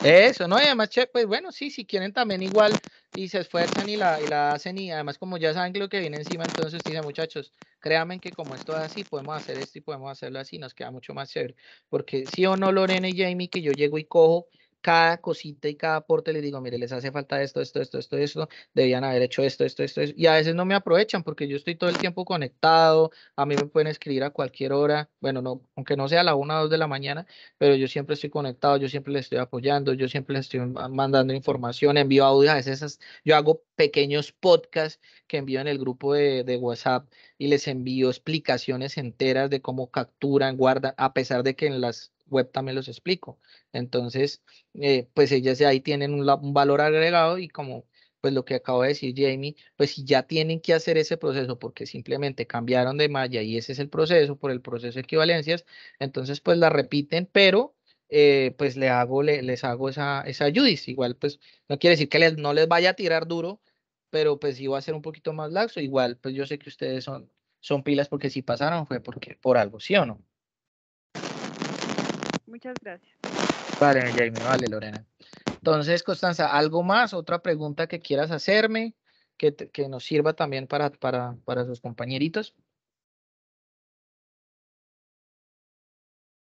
Eso, ¿no? Y además, pues bueno, sí, si quieren también igual y se esfuerzan y la, y la hacen y además como ya saben lo que viene encima, entonces dice muchachos, créanme que como esto es así, podemos hacer esto y podemos hacerlo así, nos queda mucho más chévere. Porque sí o no, Lorena y Jamie, que yo llego y cojo cada cosita y cada aporte les digo, mire, les hace falta esto, esto, esto, esto, esto, debían haber hecho esto, esto, esto, Y a veces no me aprovechan porque yo estoy todo el tiempo conectado, a mí me pueden escribir a cualquier hora, bueno, no, aunque no sea a la una o dos de la mañana, pero yo siempre estoy conectado, yo siempre les estoy apoyando, yo siempre les estoy mandando información, envío audios, a veces yo hago pequeños podcasts que envío en el grupo de, de WhatsApp y les envío explicaciones enteras de cómo capturan, guardan, a pesar de que en las web también los explico. Entonces, eh, pues ellas ahí tienen un, valor agregado y como pues lo que acabo de decir Jamie, pues si ya tienen que hacer ese proceso porque simplemente cambiaron de malla y ese es el proceso por el proceso de equivalencias, entonces pues la repiten, pero eh, pues le hago, le, les hago esa, esa ayudis. Igual pues no quiere decir que no les vaya a tirar duro, pero pues iba a ser un poquito más laxo. Igual pues yo sé que ustedes son, son pilas porque si pasaron fue porque por algo, ¿sí o no? Muchas gracias. Vale, vale, Lorena. Entonces, Constanza, ¿algo más? ¿Otra pregunta que quieras hacerme? Que, que nos sirva también para, para, para sus compañeritos.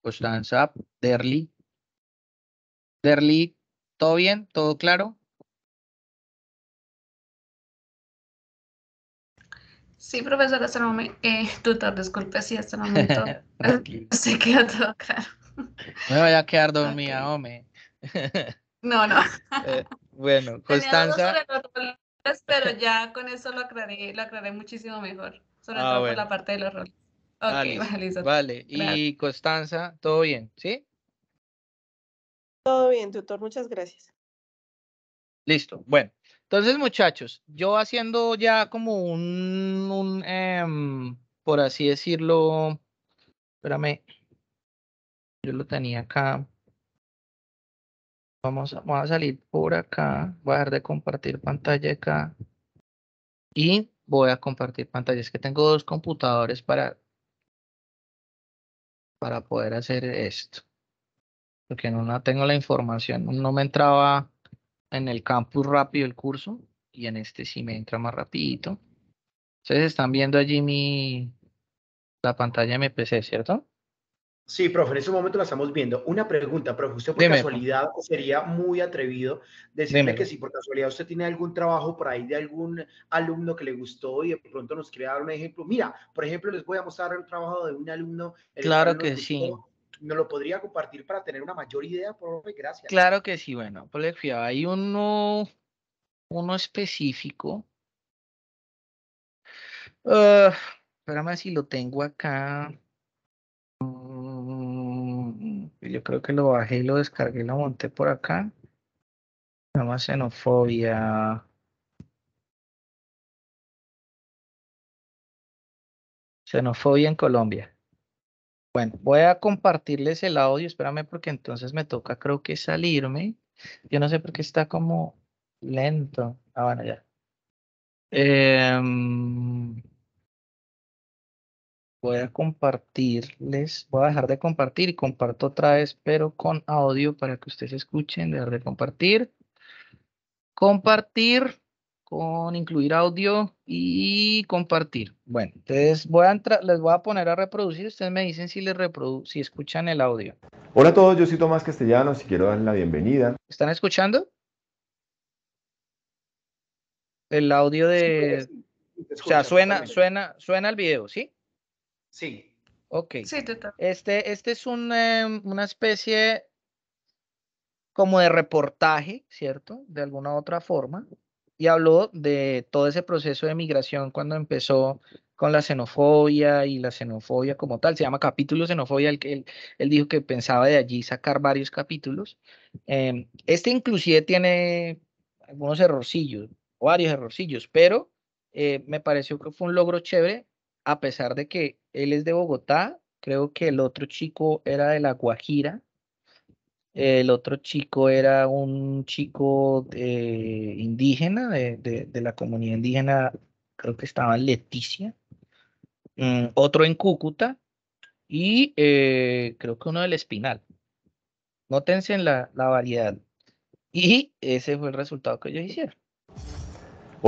Constanza, Derly. Derly, ¿todo bien? ¿Todo claro? Sí, profesor, hasta el momento, eh, tutor, disculpe, sí, hasta el momento se queda todo claro. Me voy a quedar dormida, hombre. No, no. Eh, bueno, Constanza. pero ya con eso lo aclaré, lo aclaré muchísimo mejor. Sobre ah, todo por la parte de los roles. Ah, vale, Y Constanza, ¿todo bien? ¿Sí? Todo bien, tutor, muchas gracias. Listo, bueno. Entonces, muchachos, yo haciendo ya como un, em, por así decirlo, espérame, yo lo tenía acá. Vamos a, salir por acá. Voy a dejar de compartir pantalla acá. Y voy a compartir pantalla. Es que tengo dos computadores para, para poder hacer esto. Porque no tengo la información. No me entraba en el campus rápido el curso. Y en este sí me entra más rapidito. Ustedes están viendo allí mi la pantalla de mi PC, ¿cierto? Sí, profe, en ese momento la estamos viendo. Una pregunta, profe, usted por casualidad sería muy atrevido decirle que si por casualidad usted tiene algún trabajo por ahí de algún alumno que le gustó y de pronto nos quiere dar un ejemplo. Mira, por ejemplo, les voy a mostrar el trabajo de un alumno. Claro que sí. lo podría compartir para tener una mayor idea, profe? Gracias. Claro que sí, bueno, profe, pues hay uno, uno específico. Ah, espérame si lo tengo acá. Yo creo que lo bajé y lo descargué y lo monté por acá. Nada más xenofobia. Xenofobia en Colombia. Bueno, voy a compartirles el audio, espérame porque entonces me toca creo que salirme. Yo no sé por qué está como lento. Ah, bueno, ya. Eh, voy a compartirles, voy a dejar de compartir y comparto otra vez, pero con audio para que ustedes escuchen, dejar de compartir, compartir con incluir audio y compartir. Bueno, entonces voy a les voy a poner a reproducir, ustedes me dicen si les si escuchan el audio. Hola a todos, yo soy Tomás Castellanos y quiero dar la bienvenida. ¿Están escuchando? El audio de... Pues, o sea, suena, suena, suena el video, ¿sí? Sí. Ok. Este, este es em, una especie como de reportaje, ¿cierto? De alguna otra forma. Y habló de todo ese proceso de migración cuando empezó con la xenofobia y la xenofobia como tal. Se llama capítulo xenofobia. Él, él, él dijo que pensaba de allí sacar varios capítulos. Em, este inclusive tiene algunos errorcillos, varios errorcillos, pero eh, me pareció que fue un logro chévere, a pesar de que él es de Bogotá, creo que el otro chico era de La Guajira. El otro chico era un chico indígena, de, la comunidad indígena, creo que estaba en Leticia. Mm, otro en Cúcuta y eh, creo que uno del Espinal. Notense la, la variedad. Y ese fue el resultado que ellos hicieron.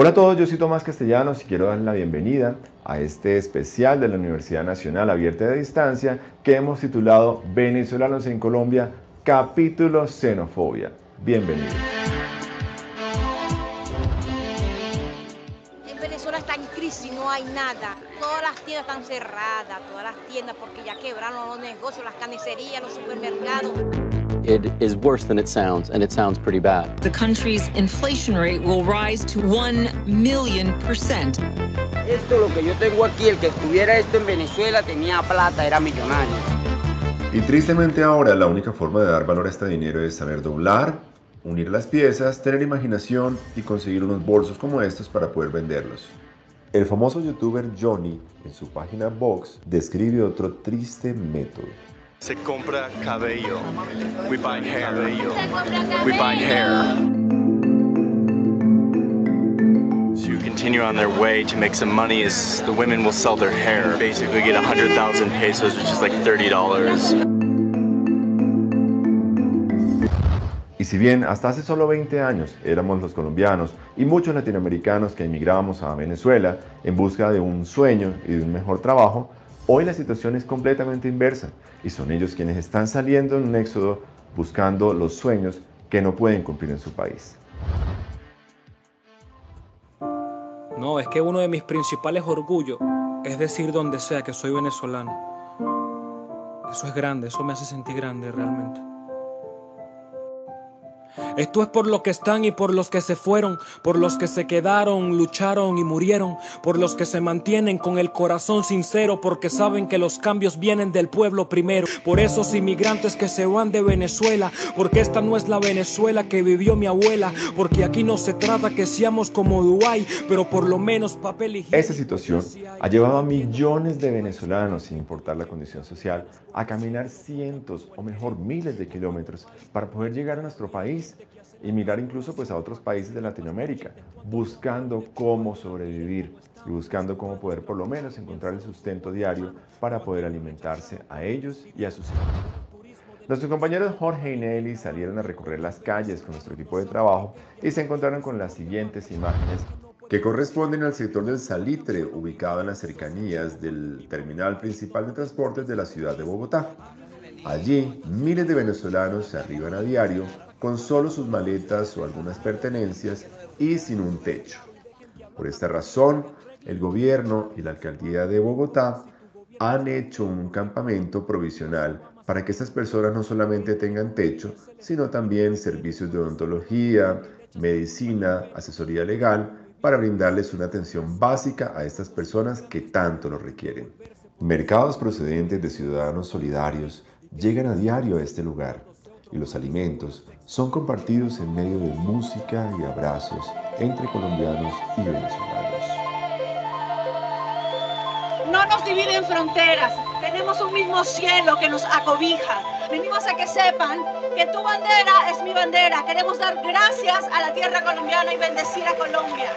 Hola a todos, yo soy Tomás Castellanos y quiero darles la bienvenida a este especial de la Universidad Nacional Abierta de Distancia que hemos titulado Venezolanos en Colombia, capítulo Xenofobia. Bienvenidos. En Venezuela está en crisis, no hay nada. Todas las tiendas están cerradas, todas las tiendas porque ya quebraron los negocios, las carnicerías, los supermercados it is worse than it sounds, and it sounds pretty bad. The country's inflation rate will rise to 1 million percent. Esto lo que yo tengo aquí, el que estuviera esto en Venezuela tenía plata, era millonario. Y tristemente ahora la única forma de dar valor a este dinero es saber doblar, unir las piezas, tener imaginación y conseguir unos bolsos como estos para poder venderlos. El famoso youtuber Johnny en su página Vox describe otro triste método. Se compra cabello. We buy hair. Cabello. We buy hair. To continue on their way to make some money as the women will sell their hair. Basically get 100,000 pesos, which is like $30. Y si bien hasta hace solo 20 años éramos los colombianos y muchos latinoamericanos que emigrábamos a Venezuela en busca de un sueño y de un mejor trabajo, Hoy la situación es completamente inversa y son ellos quienes están saliendo en un éxodo buscando los sueños que no pueden cumplir en su país. No, es que uno de mis principales orgullos es decir donde sea que soy venezolano. Eso es grande, eso me hace sentir grande realmente. Esto es por los que están y por los que se fueron, por los que se quedaron, lucharon y murieron, por los que se mantienen con el corazón sincero porque saben que los cambios vienen del pueblo primero, por esos inmigrantes que se van de Venezuela, porque esta no es la Venezuela que vivió mi abuela, porque aquí no se trata que seamos como Dubái, pero por lo menos papel y... Esa situación ha llevado a millones de venezolanos, sin importar la condición social, a caminar cientos o mejor miles de kilómetros para poder llegar a nuestro país y mirar incluso pues a otros países de Latinoamérica, buscando cómo sobrevivir y buscando cómo poder por lo menos encontrar el sustento diario para poder alimentarse a ellos y a sus hijos. Nuestros compañeros Jorge y Nelly salieron a recorrer las calles con nuestro equipo de trabajo y se encontraron con las siguientes imágenes que corresponden al sector del Salitre, ubicado en las cercanías del terminal principal de transportes de la ciudad de Bogotá. Allí, miles de venezolanos se arriban a diario con solo sus maletas o algunas pertenencias y sin un techo. Por esta razón, el gobierno y la alcaldía de Bogotá han hecho un campamento provisional para que estas personas no solamente tengan techo, sino también servicios de odontología, medicina, asesoría legal, para brindarles una atención básica a estas personas que tanto lo requieren. Mercados procedentes de ciudadanos solidarios llegan a diario a este lugar y los alimentos, son compartidos en medio de música y abrazos entre colombianos y venezolanos. No nos dividen fronteras, tenemos un mismo cielo que nos acobija. Venimos a que sepan que tu bandera es mi bandera. Queremos dar gracias a la tierra colombiana y bendecir a Colombia.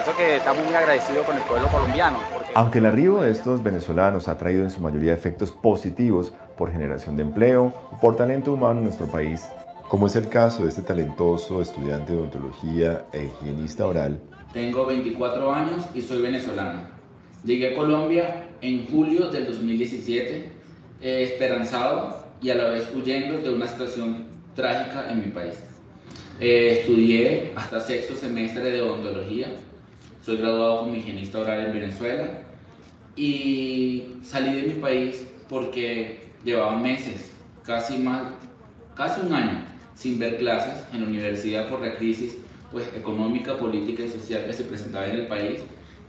Eso que estamos muy agradecidos con el pueblo colombiano. Aunque el arribo de estos venezolanos ha traído en su mayoría efectos positivos por generación de empleo, por talento humano en nuestro país, como es el caso de este talentoso estudiante de odontología e higienista oral. Tengo 24 años y soy venezolano. Llegué a Colombia en julio del 2017, eh, esperanzado y a la vez huyendo de una situación trágica en mi país. Eh, estudié hasta sexto semestre de odontología, soy graduado como higienista oral en Venezuela y salí de mi país porque llevaba meses, casi más, casi un año sin ver clases en la universidad por la crisis pues, económica, política y social que se presentaba en el país.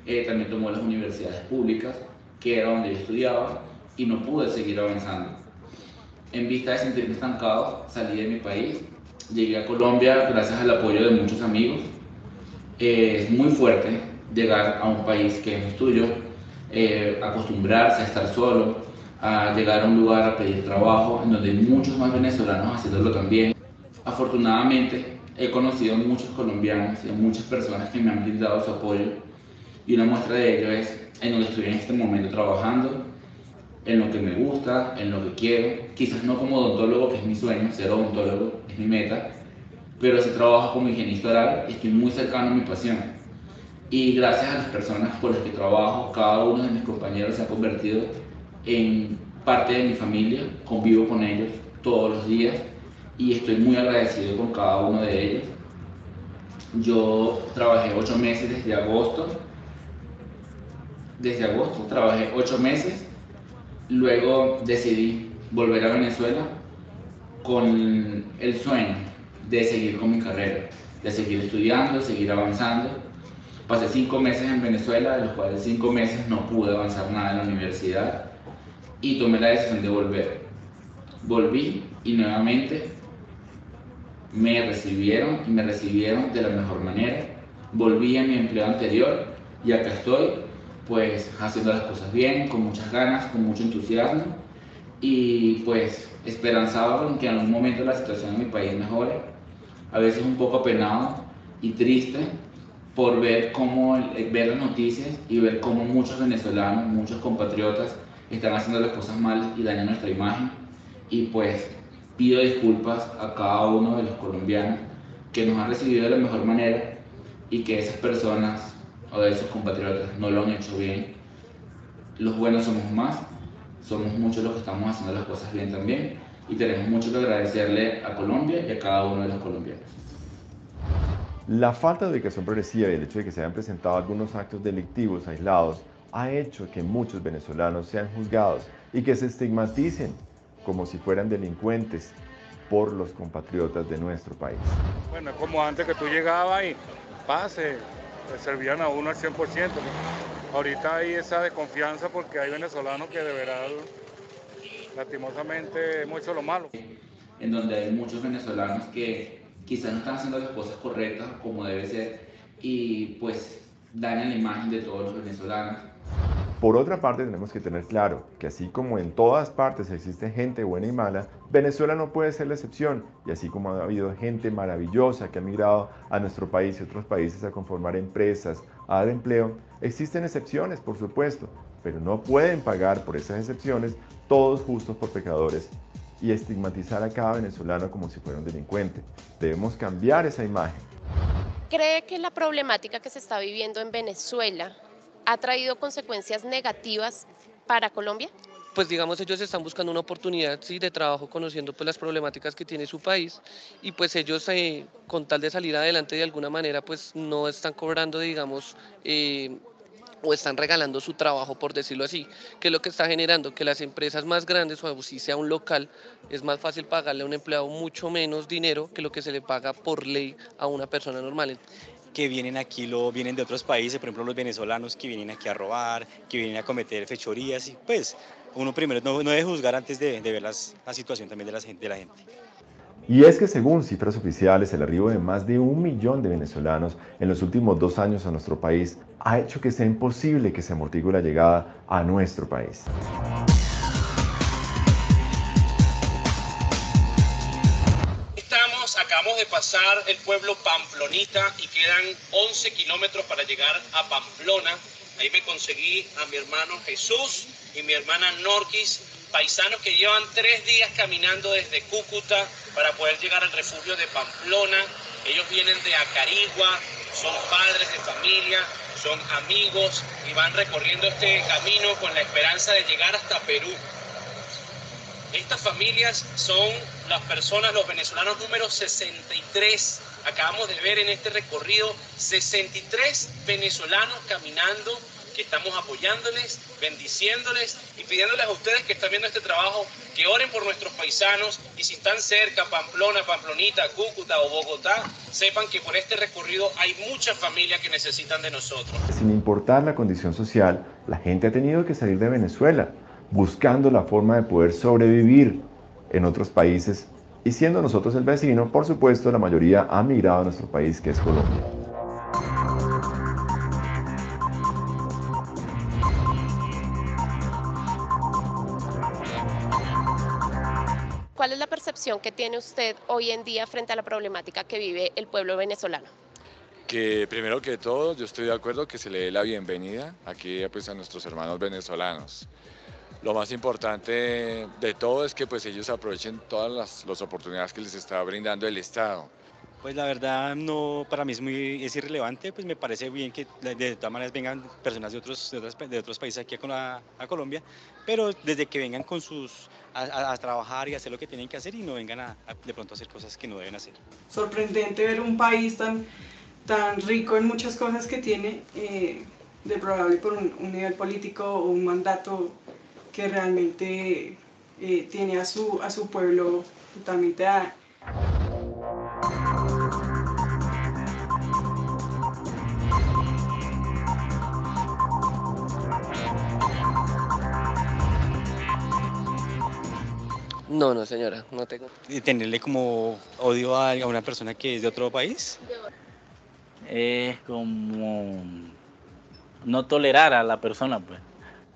Eh, también tomó las universidades públicas, que era donde yo estudiaba, y no pude seguir avanzando. En vista de sentirme estancado, salí de mi país, llegué a Colombia gracias al apoyo de muchos amigos. Eh, es muy fuerte llegar a un país que es tuyo, eh, acostumbrarse a estar solo, a llegar a un lugar a pedir trabajo, en donde hay muchos más venezolanos haciéndolo también. Afortunadamente he conocido muchos colombianos y muchas personas que me han brindado su apoyo y una muestra de ello es en donde estoy en este momento trabajando, en lo que me gusta, en lo que quiero, quizás no como odontólogo, que es mi sueño, ser odontólogo es mi meta, pero sí trabajo como higienista oral y estoy muy cercano a mi pasión. Y gracias a las personas con las que trabajo, cada uno de mis compañeros se ha convertido en parte de mi familia, convivo con ellos todos los días y estoy muy agradecido con cada uno de ellos. Yo trabajé ocho meses desde agosto. Desde agosto trabajé ocho meses. Luego decidí volver a Venezuela con el sueño de seguir con mi carrera, de seguir estudiando, seguir avanzando. Pasé cinco meses en Venezuela, de los cuales cinco meses no pude avanzar nada en la universidad y tomé la decisión de volver. Volví y nuevamente me recibieron y me recibieron de la mejor manera. Volví a mi empleo anterior y acá estoy, pues haciendo las cosas bien, con muchas ganas, con mucho entusiasmo y pues esperanzado en que en algún momento la situación en mi país mejore. A veces un poco apenado y triste por ver cómo eh, ver las noticias y ver cómo muchos venezolanos, muchos compatriotas están haciendo las cosas mal y dañando nuestra imagen. Y pues pido disculpas a cada uno de los colombianos que nos han recibido de la mejor manera y que esas personas o de esos compatriotas no lo han hecho bien. Los buenos somos más, somos muchos los que estamos haciendo las cosas bien también y tenemos mucho que agradecerle a Colombia y a cada uno de los colombianos. La falta de educación progresiva y el hecho de que se hayan presentado algunos actos delictivos aislados ha hecho que muchos venezolanos sean juzgados y que se estigmaticen como si fueran delincuentes por los compatriotas de nuestro país. Bueno, es como antes que tú llegabas y pase, te servían a uno al 100%. Ahorita hay esa desconfianza porque hay venezolanos que de verdad, lastimosamente, hemos hecho lo malo. En donde hay muchos venezolanos que quizás no están haciendo las cosas correctas como debe ser y pues dañan la imagen de todos los venezolanos. Por otra parte, tenemos que tener claro que así como en todas partes existe gente buena y mala, Venezuela no puede ser la excepción. Y así como ha habido gente maravillosa que ha migrado a nuestro país y otros países a conformar empresas, a dar empleo, existen excepciones, por supuesto, pero no pueden pagar por esas excepciones todos justos por pecadores y estigmatizar a cada venezolano como si fuera un delincuente. Debemos cambiar esa imagen. ¿Cree que la problemática que se está viviendo en Venezuela ha traído consecuencias negativas para Colombia? pues digamos ellos están buscando una oportunidad de trabajo conociendo pues las problemáticas que tiene su país y pues ellos eh, con tal de salir adelante de alguna manera pues no están cobrando digamos eh, o están regalando su trabajo, por decirlo así, que es lo que está generando que las empresas más grandes, o si sea un local, es más fácil pagarle a un empleado mucho menos dinero que lo que se le paga por ley a una persona normal que vienen aquí, lo, vienen de otros países, por ejemplo los venezolanos que vienen aquí a robar, que vienen a cometer fechorías y pues uno primero no, no debe juzgar antes de, ver la situación también de la, de la gente. Y es que según cifras oficiales, el arribo de más de un millón de venezolanos en los últimos dos años a nuestro país ha hecho que sea imposible que se amortigue la llegada a nuestro país. Acabamos de pasar el pueblo pamplonita y quedan 11 kilómetros para llegar a Pamplona. Ahí me conseguí a mi hermano Jesús y mi hermana Norquis, paisanos que llevan tres días caminando desde Cúcuta para poder llegar al refugio de Pamplona. Ellos vienen de Acarigua, son padres de familia, son amigos y van recorriendo este camino con la esperanza de llegar hasta Perú. Estas familias son las personas, los venezolanos número 63. Acabamos de ver en este recorrido 63 venezolanos caminando que estamos apoyándoles, bendiciéndoles y pidiéndoles a ustedes que están viendo este trabajo que oren por nuestros paisanos y si están cerca, Pamplona, Pamplonita, Cúcuta o Bogotá, sepan que por este recorrido hay muchas familias que necesitan de nosotros. Sin importar la condición social, la gente ha tenido que salir de Venezuela buscando la forma de poder sobrevivir en otros países y siendo nosotros el vecino, por supuesto, la mayoría ha migrado a nuestro país que es Colombia. ¿Cuál es la percepción que tiene usted hoy en día frente a la problemática que vive el pueblo venezolano? Que primero que todo, yo estoy de acuerdo que se le dé la bienvenida aquí pues, a nuestros hermanos venezolanos lo más importante de todo es que pues ellos aprovechen todas las, oportunidades que les está brindando el Estado. Pues la verdad no, para mí es muy irrelevante, pues me parece bien que de todas maneras vengan personas de otros, de otros, países aquí a, Colombia, pero desde que vengan con sus, a, trabajar y hacer lo que tienen que hacer y no vengan a, de pronto a hacer cosas que no deben hacer. Sorprendente ver un país tan, tan rico en muchas cosas que tiene, eh, de probable por un nivel político o un mandato que realmente eh, tiene a su, a su pueblo totalmente No, no, señora, no tengo. ¿Tenerle como odio a una persona que es de otro país? Es como no tolerar a la persona, pues.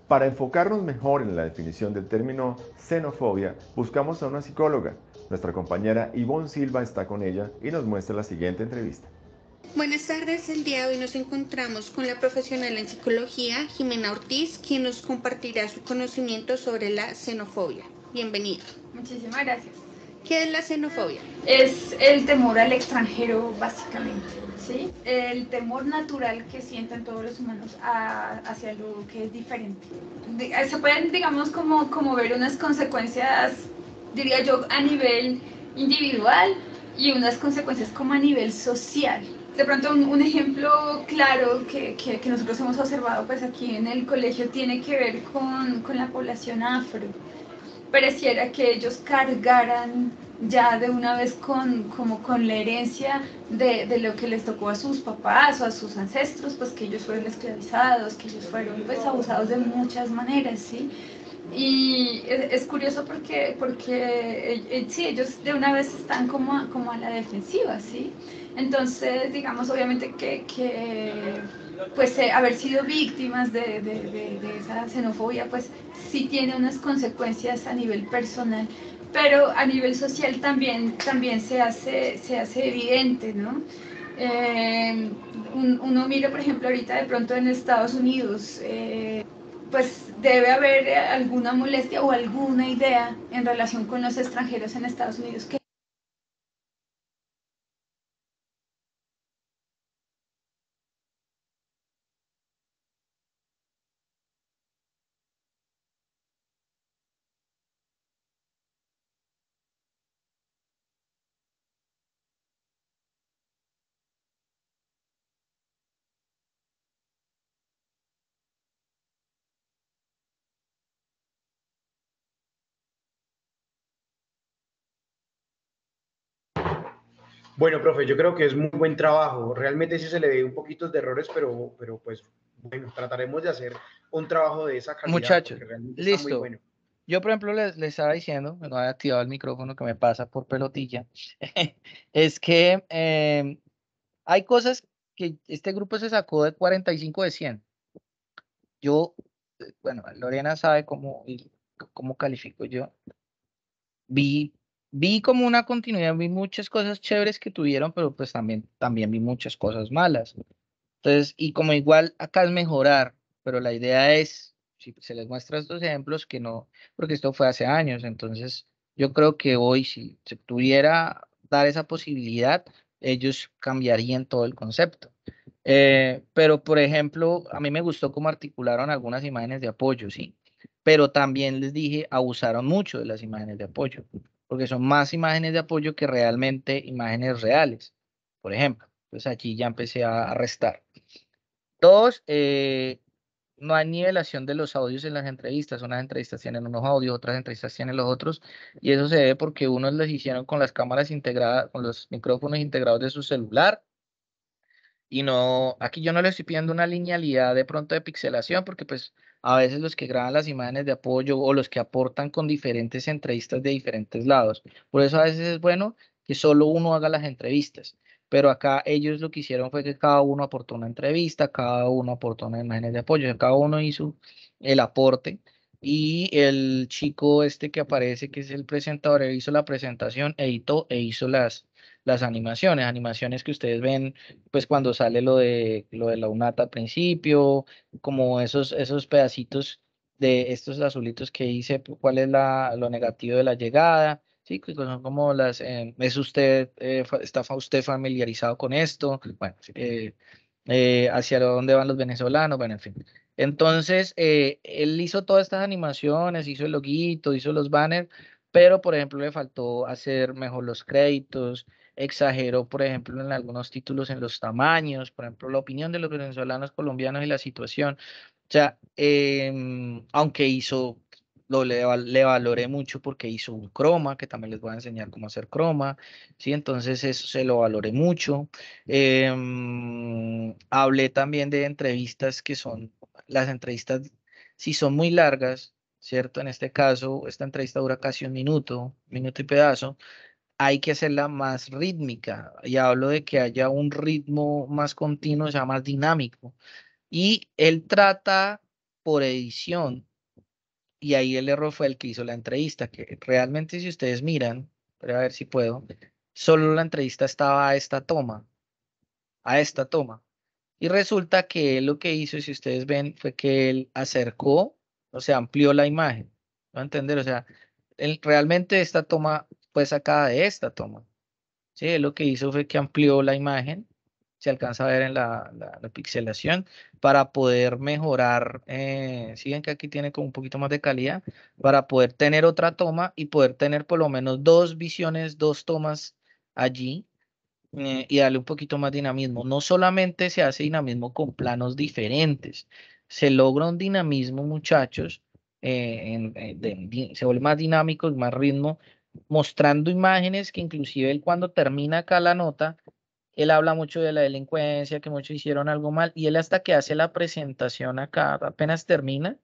Para enfocarnos mejor en la definición del término xenofobia, buscamos a una psicóloga. Nuestra compañera Ivonne Silva está con ella y nos muestra la siguiente entrevista. Buenas tardes, el día de hoy nos encontramos con la profesional en psicología Jimena Ortiz, quien nos compartirá su conocimiento sobre la xenofobia. Bienvenida. Muchísimas gracias. ¿Qué es la xenofobia? Es el temor al extranjero, básicamente. ¿sí? El temor natural que sienten todos los humanos hacia algo que es diferente. Eh, se pueden, digamos, como, como ver unas consecuencias, diría yo, a nivel individual y unas consecuencias como a nivel social. De pronto un, un ejemplo claro que, que, que, nosotros hemos observado pues aquí en el colegio tiene que ver con, con la población afro pareciera que ellos cargaran ya de una vez con, como con la herencia de, lo que les tocó a sus papás o a sus ancestros, pues que ellos fueron esclavizados, que ellos fueron pues abusados de muchas maneras, ¿sí? Y es, curioso porque, porque eh, eh, sí, ellos de una vez están como a, como a la defensiva, ¿sí? Entonces, digamos, obviamente que, que pues eh, haber sido víctimas de, esa xenofobia, pues sí tiene unas consecuencias a nivel personal, pero a nivel social también, también se, hace, se hace evidente, ¿no? Em, uno mira, por ejemplo, ahorita de pronto en Estados Unidos, eh, pues debe haber eh, alguna molestia o alguna idea en relación con los extranjeros en Estados Unidos Bueno, profe, yo creo que es muy buen trabajo. Realmente sí se le ve un poquito de errores, pero, pero pues bueno, trataremos de hacer un trabajo de esa calidad. Muchachos, listo. bueno. Yo, por ejemplo, les, estaba diciendo, no he activado el micrófono que me pasa por pelotilla, es que em, hay cosas que este grupo se sacó de 45 de 100. Yo, eh, bueno, Lorena sabe cómo, cómo califico yo. Vi vi como una continuidad, vi muchas cosas chéveres que tuvieron, pero pues también, también vi muchas cosas malas. Entonces, y como igual acá es mejorar, pero la idea es, si se les muestra estos ejemplos, que no, porque esto fue hace años, entonces yo creo que hoy si se tuviera dar esa posibilidad, ellos cambiarían todo el concepto. Eh, pero, por ejemplo, a mí me gustó cómo articularon algunas imágenes de apoyo, sí, pero también les dije, abusaron mucho de las imágenes de apoyo porque son más imágenes de apoyo que realmente imágenes reales, por ejemplo. Entonces pues aquí ya empecé a restar. Dos, eh, no hay nivelación de los audios en las entrevistas. Unas entrevistas tienen unos audios, otras entrevistas tienen los otros. Y eso se debe porque unos los hicieron con las cámaras integradas, con los micrófonos integrados de su celular y no, aquí yo no le estoy pidiendo una linealidad de pronto de pixelación, porque pues a veces los que graban las imágenes de apoyo o los que aportan con diferentes entrevistas de diferentes lados. Por eso a veces es bueno que solo uno haga las entrevistas, pero acá ellos lo que hicieron fue que cada uno aportó una entrevista, cada uno aportó unas imágenes de apoyo, cada uno hizo el aporte y el chico este que aparece, que es el presentador, hizo la presentación, editó e hizo las, las animaciones, animaciones que ustedes ven, pues cuando sale lo de, lo de la UNATA al principio, como esos, esos pedacitos de estos azulitos que hice, cuál es la, lo negativo de la llegada, sí, que son como las, em, es usted, eh, está usted familiarizado con esto, bueno, eh, eh, hacia dónde van los venezolanos, bueno, en fin. Entonces, él hizo todas estas animaciones, hizo el loguito, hizo los banners, pero por ejemplo le faltó hacer mejor los créditos, exageró, por ejemplo, en algunos títulos, en los tamaños, por ejemplo, la opinión de los venezolanos, colombianos y la situación. O sea, em, aunque hizo, lo, le, le, valoré mucho porque hizo un croma, que también les voy a enseñar cómo hacer croma, ¿sí? Entonces eso se lo valoré mucho. Em, hablé también de entrevistas que son, las entrevistas, si son muy largas, ¿cierto? En este caso, esta entrevista dura casi un minuto, minuto y pedazo hay que hacerla más rítmica. Y hablo de que haya un ritmo más continuo, sea más dinámico. Y él trata por edición, y ahí el error fue el que hizo la entrevista, que realmente si ustedes miran, pero a ver si puedo, solo la entrevista estaba a esta toma, a esta toma. Y resulta que lo que hizo, si ustedes ven, fue que él acercó, o sea, amplió la imagen. ¿Va a entender? O sea, realmente esta toma pues sacada de esta toma. Sí, lo que hizo fue que amplió la imagen, se alcanza a ver en la, la, pixelación, para poder mejorar, eh, siguen que aquí tiene como un poquito más de calidad, para poder tener otra toma y poder tener por lo menos dos visiones, dos tomas allí eh, y darle un poquito más dinamismo. No solamente se hace dinamismo con planos diferentes, se logra un dinamismo, muchachos, eh, en, se vuelve más dinámico y más ritmo mostrando imágenes que inclusive él cuando termina acá la nota, él habla mucho de la delincuencia, que muchos hicieron algo mal, y él hasta que hace la presentación acá, apenas termina,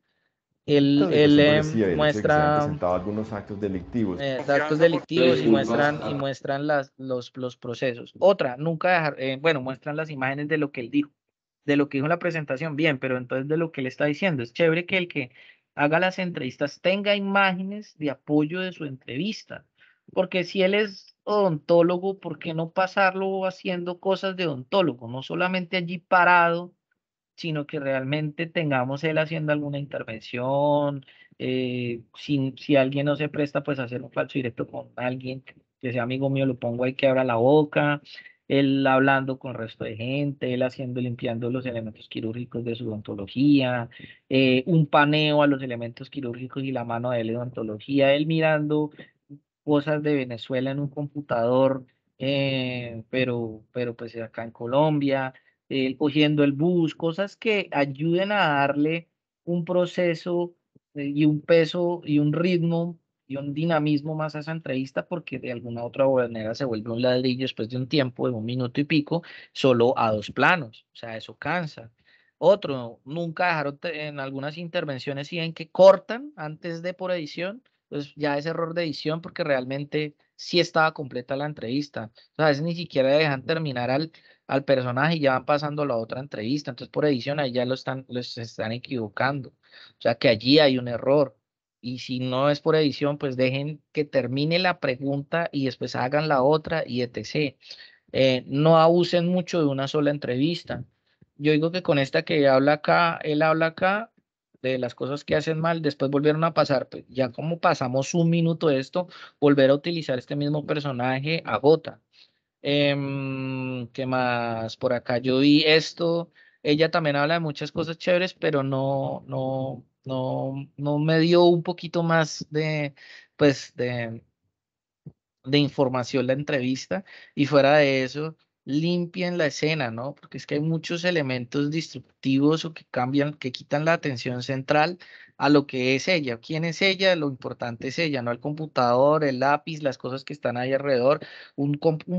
él, él, eh, muestra algunos actos delictivos. Eh, actos delictivos y muestran, y muestran las, los, los procesos. Otra, nunca dejar, eh, bueno, muestran las imágenes de lo que él dijo, de lo que dijo en la presentación, bien, pero entonces de lo que él está diciendo. Es chévere que el que haga las entrevistas tenga imágenes de apoyo de su entrevista. Porque si él es odontólogo, ¿por qué no pasarlo haciendo cosas de odontólogo? No solamente allí parado, sino que realmente tengamos él haciendo alguna intervención, eh, si, si, alguien no se presta, pues hacer un falso directo con alguien que sea amigo mío, lo pongo ahí que abra la boca, él hablando con el resto de gente, él haciendo, limpiando los elementos quirúrgicos de su odontología, eh, un paneo a los elementos quirúrgicos y la mano de él de odontología, él mirando cosas de Venezuela en un computador, eh, pero, pero pues acá en Colombia, él cogiendo el bus, cosas que ayuden a darle un proceso eh, y un peso y un ritmo un dinamismo más a esa entrevista porque de alguna otra manera se vuelve un ladrillo después de un tiempo, de un minuto y pico, solo a dos planos. O sea, eso cansa. Otro, nunca dejaron en algunas intervenciones y en que cortan antes de por edición, pues ya es error de edición porque realmente sí estaba completa la entrevista. O a veces ni siquiera dejan terminar al, al personaje y ya van pasando a la otra entrevista. Entonces por edición ahí ya lo están, los están equivocando. O sea que allí hay un error y si no es por edición, pues dejen que termine la pregunta y después hagan la otra y etc. Eh, no abusen mucho de una sola entrevista. Yo digo que con esta que habla acá, él habla acá de las cosas que hacen mal, después volvieron a pasar, pues ya como pasamos un minuto de esto, volver a utilizar este mismo personaje agota. Eh, em, ¿Qué más? Por acá yo vi esto. Ella también habla de muchas cosas chéveres, pero no, no, no, no me dio un poquito más de, pues, de, información la entrevista y fuera de eso, limpien la escena, ¿no? Porque es que hay muchos elementos destructivos o que cambian, que quitan la atención central a lo que es ella, quién es ella, lo importante es ella, no el computador, el lápiz, las cosas que están ahí alrededor, un,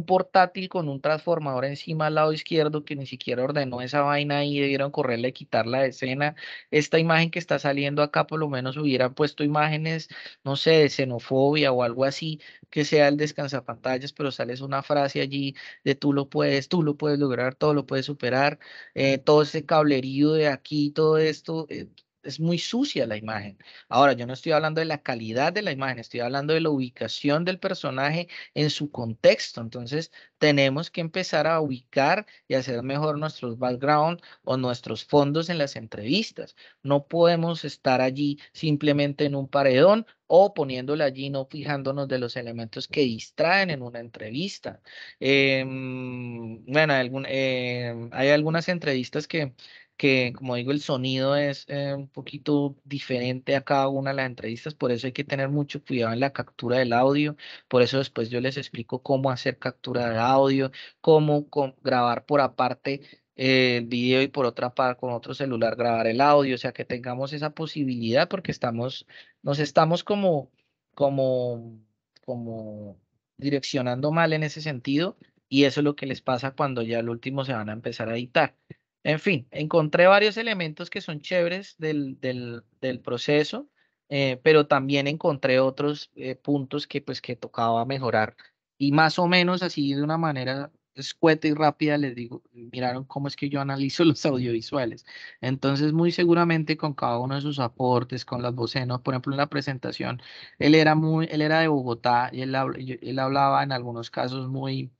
portátil con un transformador encima al lado izquierdo que ni siquiera ordenó esa vaina y debieron correrle y quitarla la escena, esta imagen que está saliendo acá por lo menos hubieran puesto imágenes, no sé, de xenofobia o algo así, que sea el descansapantallas, pero sales una frase allí de tú lo puedes, tú lo puedes lograr, todo lo puedes superar, eh, todo ese cablerío de aquí, todo esto... Eh, es muy sucia la imagen. Ahora, yo no estoy hablando de la calidad de la imagen, estoy hablando de la ubicación del personaje en su contexto. Entonces, tenemos que empezar a ubicar y hacer mejor nuestros background o nuestros fondos en las entrevistas. No podemos estar allí simplemente en un paredón o poniéndole allí, no fijándonos de los elementos que distraen en una entrevista. Em, bueno, em, hay algunas entrevistas que que como digo, el sonido es eh, un poquito diferente a cada una de las entrevistas, por eso hay que tener mucho cuidado en la captura del audio, por eso después yo les explico cómo hacer captura de audio, cómo grabar por aparte eh, el video y por otra parte con otro celular grabar el audio, o sea que tengamos esa posibilidad porque estamos, nos estamos como, como, como direccionando mal en ese sentido y eso es lo que les pasa cuando ya al último se van a empezar a editar. En fin, encontré varios elementos que son chéveres del, del, proceso, eh, pero también encontré otros eh, puntos que pues que tocaba mejorar. Y más o menos así de una manera escueta y rápida les digo, miraron cómo es que yo analizo los audiovisuales. Entonces, muy seguramente con cada uno de sus aportes, con las vocenos, por ejemplo, en la presentación, él era, muy, él era de Bogotá y él, él hablaba en algunos casos muy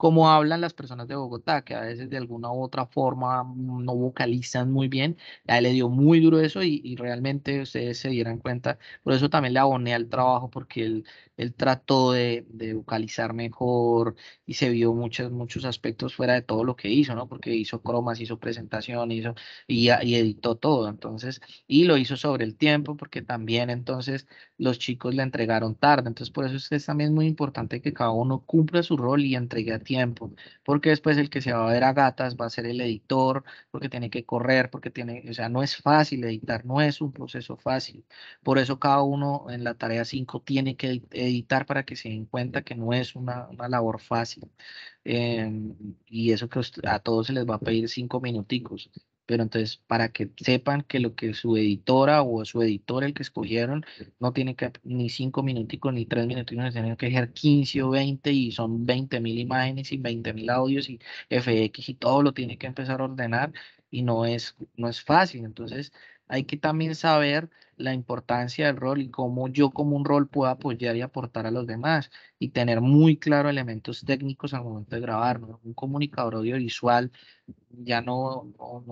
como hablan las personas de Bogotá, que a veces de alguna u otra forma no vocalizan muy bien. A él le dio muy duro eso y, realmente ustedes se dieran cuenta. Por eso también le aboné al trabajo, porque él, trató de, vocalizar mejor y se vio muchos, muchos aspectos fuera de todo lo que hizo, ¿no? Porque hizo cromas, hizo presentación, hizo y, editó todo. Entonces, y lo hizo sobre el tiempo, porque también entonces los chicos le entregaron tarde. Entonces, por eso es, es también muy importante que cada uno cumpla su rol y entregue a tiempo, porque después el que se va a ver a gatas va a ser el editor, porque tiene que correr, porque tiene, o sea, no es fácil editar, no es un proceso fácil. Por eso cada uno en la tarea 5 tiene que editar para que se den cuenta que no es una, labor fácil. Em, y eso que a todos se les va a pedir cinco minuticos pero entonces para que sepan que lo que su editora o su editor, el que escogieron, no tiene que ni cinco minuticos ni tres minuticos, tienen que dejar 15 o 20 y son 20 mil imágenes y 20 mil audios y FX y todo lo tiene que empezar a ordenar y no es, no es fácil. Entonces, hay que también saber la importancia del rol y cómo yo como un rol puedo apoyar y aportar a los demás y tener muy claro elementos técnicos al momento de grabar. Un comunicador audiovisual ya no, no,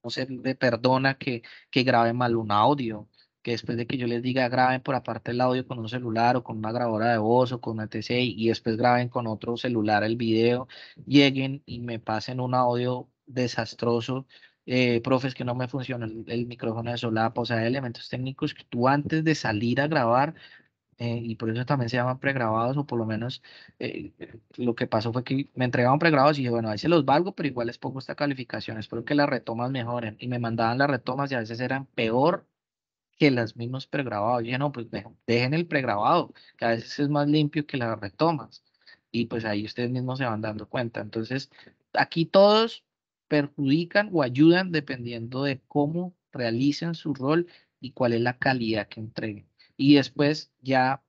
no, se le perdona que, que grabe mal un audio, que después de que yo les diga graben por aparte el audio con un celular o con una grabadora de voz o con una TC y después graben con otro celular el video, lleguen y me pasen un audio desastroso eh, profes que no me funcionan el, micrófono de solapa, o sea, elementos técnicos que tú antes de salir a grabar, eh, y por eso también se llaman pregrabados, o por lo menos eh, lo que pasó fue que me entregaban pregrabados y dije, bueno, ahí se los valgo, pero igual les pongo esta calificación, espero que las retomas mejoren. Y me mandaban las retomas y a veces eran peor que las mismos pregrabados. Yo dije, no, pues dejen el pregrabado, que a veces es más limpio que las retomas. Y pues ahí ustedes mismos se van dando cuenta. Entonces, aquí todos perjudican o ayudan dependiendo de cómo realicen su rol y cuál es la calidad que entreguen. Y después ya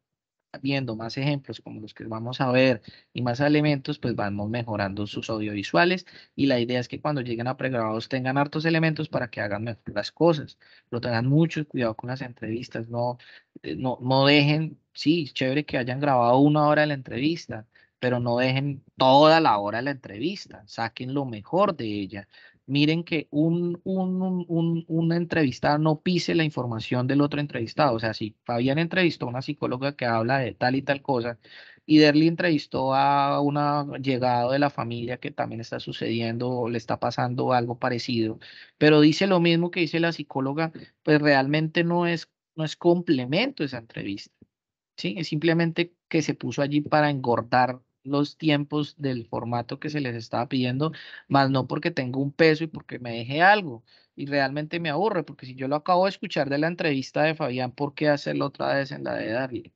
viendo más ejemplos como los que vamos a ver y más elementos, pues vamos mejorando sus audiovisuales y la idea es que cuando lleguen a pregrabados tengan hartos elementos para que hagan las cosas, lo tengan mucho cuidado con las entrevistas, no, eh, no, no dejen, sí, chévere que hayan grabado una hora de la entrevista, pero no dejen toda la hora la entrevista, saquen lo mejor de ella. Miren que un, un, una entrevistada no pise la información del otro entrevistado. O sea, si Fabián entrevistó a una psicóloga que habla de tal y tal cosa, y Derly entrevistó a un llegado de la familia que también está sucediendo o le está pasando algo parecido, pero dice lo mismo que dice la psicóloga, pues realmente no es, no es complemento esa entrevista. ¿sí? Es simplemente que se puso allí para engordar los tiempos del formato que se les estaba pidiendo, más no porque tengo un peso y porque me deje algo. Y realmente me aburre, porque si yo lo acabo de escuchar de la entrevista de Fabián, ¿por qué hacerlo otra vez en la de Darle?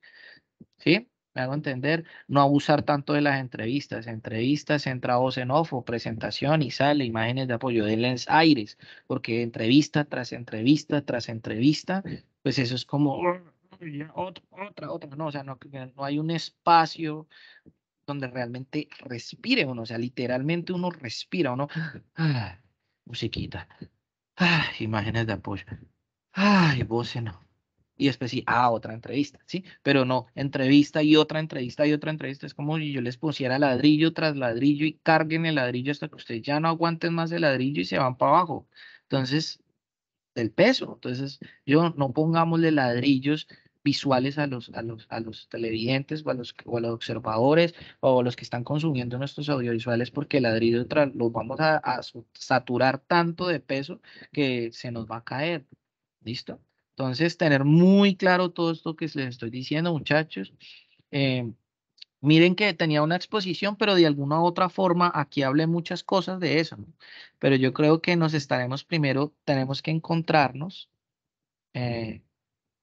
¿Sí? Me hago entender, no abusar tanto de las entrevistas. Entrevistas, entra voz en off, o presentación y sale, imágenes de apoyo de Lens Aires, porque entrevista tras entrevista tras entrevista, pues eso es como oh, otra, otra, otra. No, o sea, no hay un espacio donde realmente respire uno, o sea, literalmente uno respira, uno, ah, musiquita, ah, imágenes de apoyo, ay, ah, no. Y después sí, ah, otra entrevista, ¿sí? Pero no, entrevista y otra entrevista y otra entrevista. Es como si yo les pusiera ladrillo tras ladrillo y carguen el ladrillo hasta que ustedes ya no aguanten más el ladrillo y se van para abajo. Entonces, el peso. Entonces, yo no pongámosle ladrillos visuales a los, a los, a los televidentes o a los, los observadores o a los que están consumiendo nuestros audiovisuales porque el ladrillo los vamos a, saturar tanto de peso que se nos va a caer. ¿Listo? Entonces, tener muy claro todo esto que les estoy diciendo, muchachos. Eh, miren que tenía una exposición, pero de alguna u otra forma aquí hablé muchas cosas de eso. Pero yo creo que nos estaremos primero, tenemos que encontrarnos. Eh,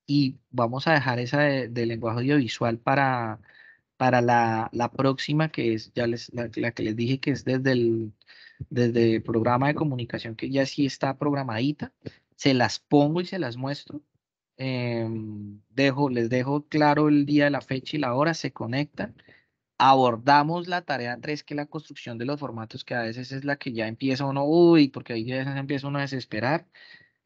y vamos a dejar esa de, lenguaje audiovisual para, para la, la, próxima, que es ya les, la, que les dije que es desde el, desde programa de comunicación, que ya sí está programadita. Se las pongo y se las muestro. Em, dejo, les dejo claro el día, la fecha y la hora, se conectan. Abordamos la tarea 3, que es la construcción de los formatos, que a veces es la que ya empieza uno, uy, porque ahí ya empieza uno a desesperar.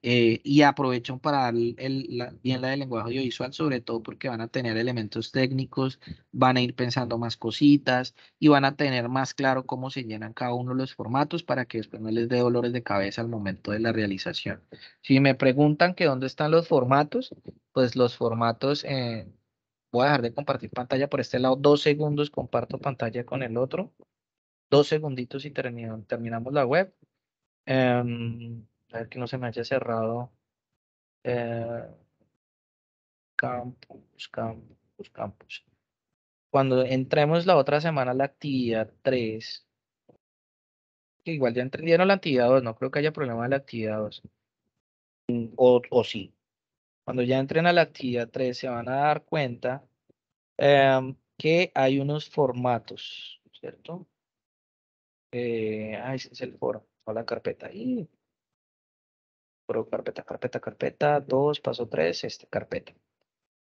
Eh, y aprovechan para dar el, la, bien la del lenguaje audiovisual, sobre todo porque van a tener elementos técnicos, van a ir pensando más cositas y van a tener más claro cómo se llenan cada uno de los formatos para que después no les dé dolores de cabeza al momento de la realización. Si me preguntan que dónde están los formatos, pues los formatos, eh, voy a dejar de compartir pantalla por este lado, dos segundos comparto pantalla con el otro, dos segunditos y terminamos la web. Em, a ver que no se me haya cerrado. Eh, campus, campus, campus. Cuando entremos la otra semana a la actividad 3, que igual ya entendieron la actividad 2, no creo que haya problema de la actividad 2. Mm, o, o sí. Cuando ya entren a la actividad 3 se van a dar cuenta em, que hay unos formatos, ¿cierto? Eh, ah, ese es el foro, o la carpeta. ahí carpeta, carpeta, carpeta, dos, paso tres, este, carpeta.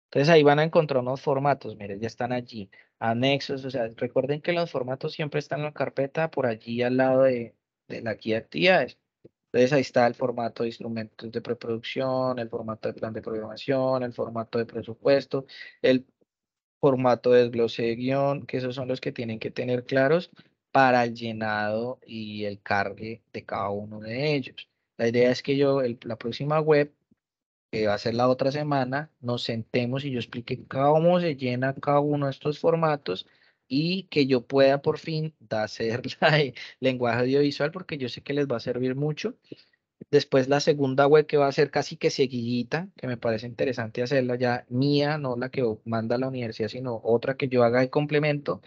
Entonces ahí van a encontrar unos formatos, miren, ya están allí, anexos, o sea, recuerden que los formatos siempre están en la carpeta por allí al lado de, la guía de actividades. Entonces ahí está el formato de instrumentos de preproducción, el formato de plan de programación, el formato de presupuesto, el formato de desglose de guión, que esos son los que tienen que tener claros para el llenado y el cargue de cada uno de ellos. La idea es que yo, la próxima web, que va a ser la otra semana, nos sentemos y yo explique cómo se llena cada uno de estos formatos y que yo pueda por fin hacer la, lenguaje audiovisual porque yo sé que les va a servir mucho. Después la segunda web que va a ser casi que seguidita, que me parece interesante hacerla ya mía, no la que manda la universidad, sino otra que yo haga de complemento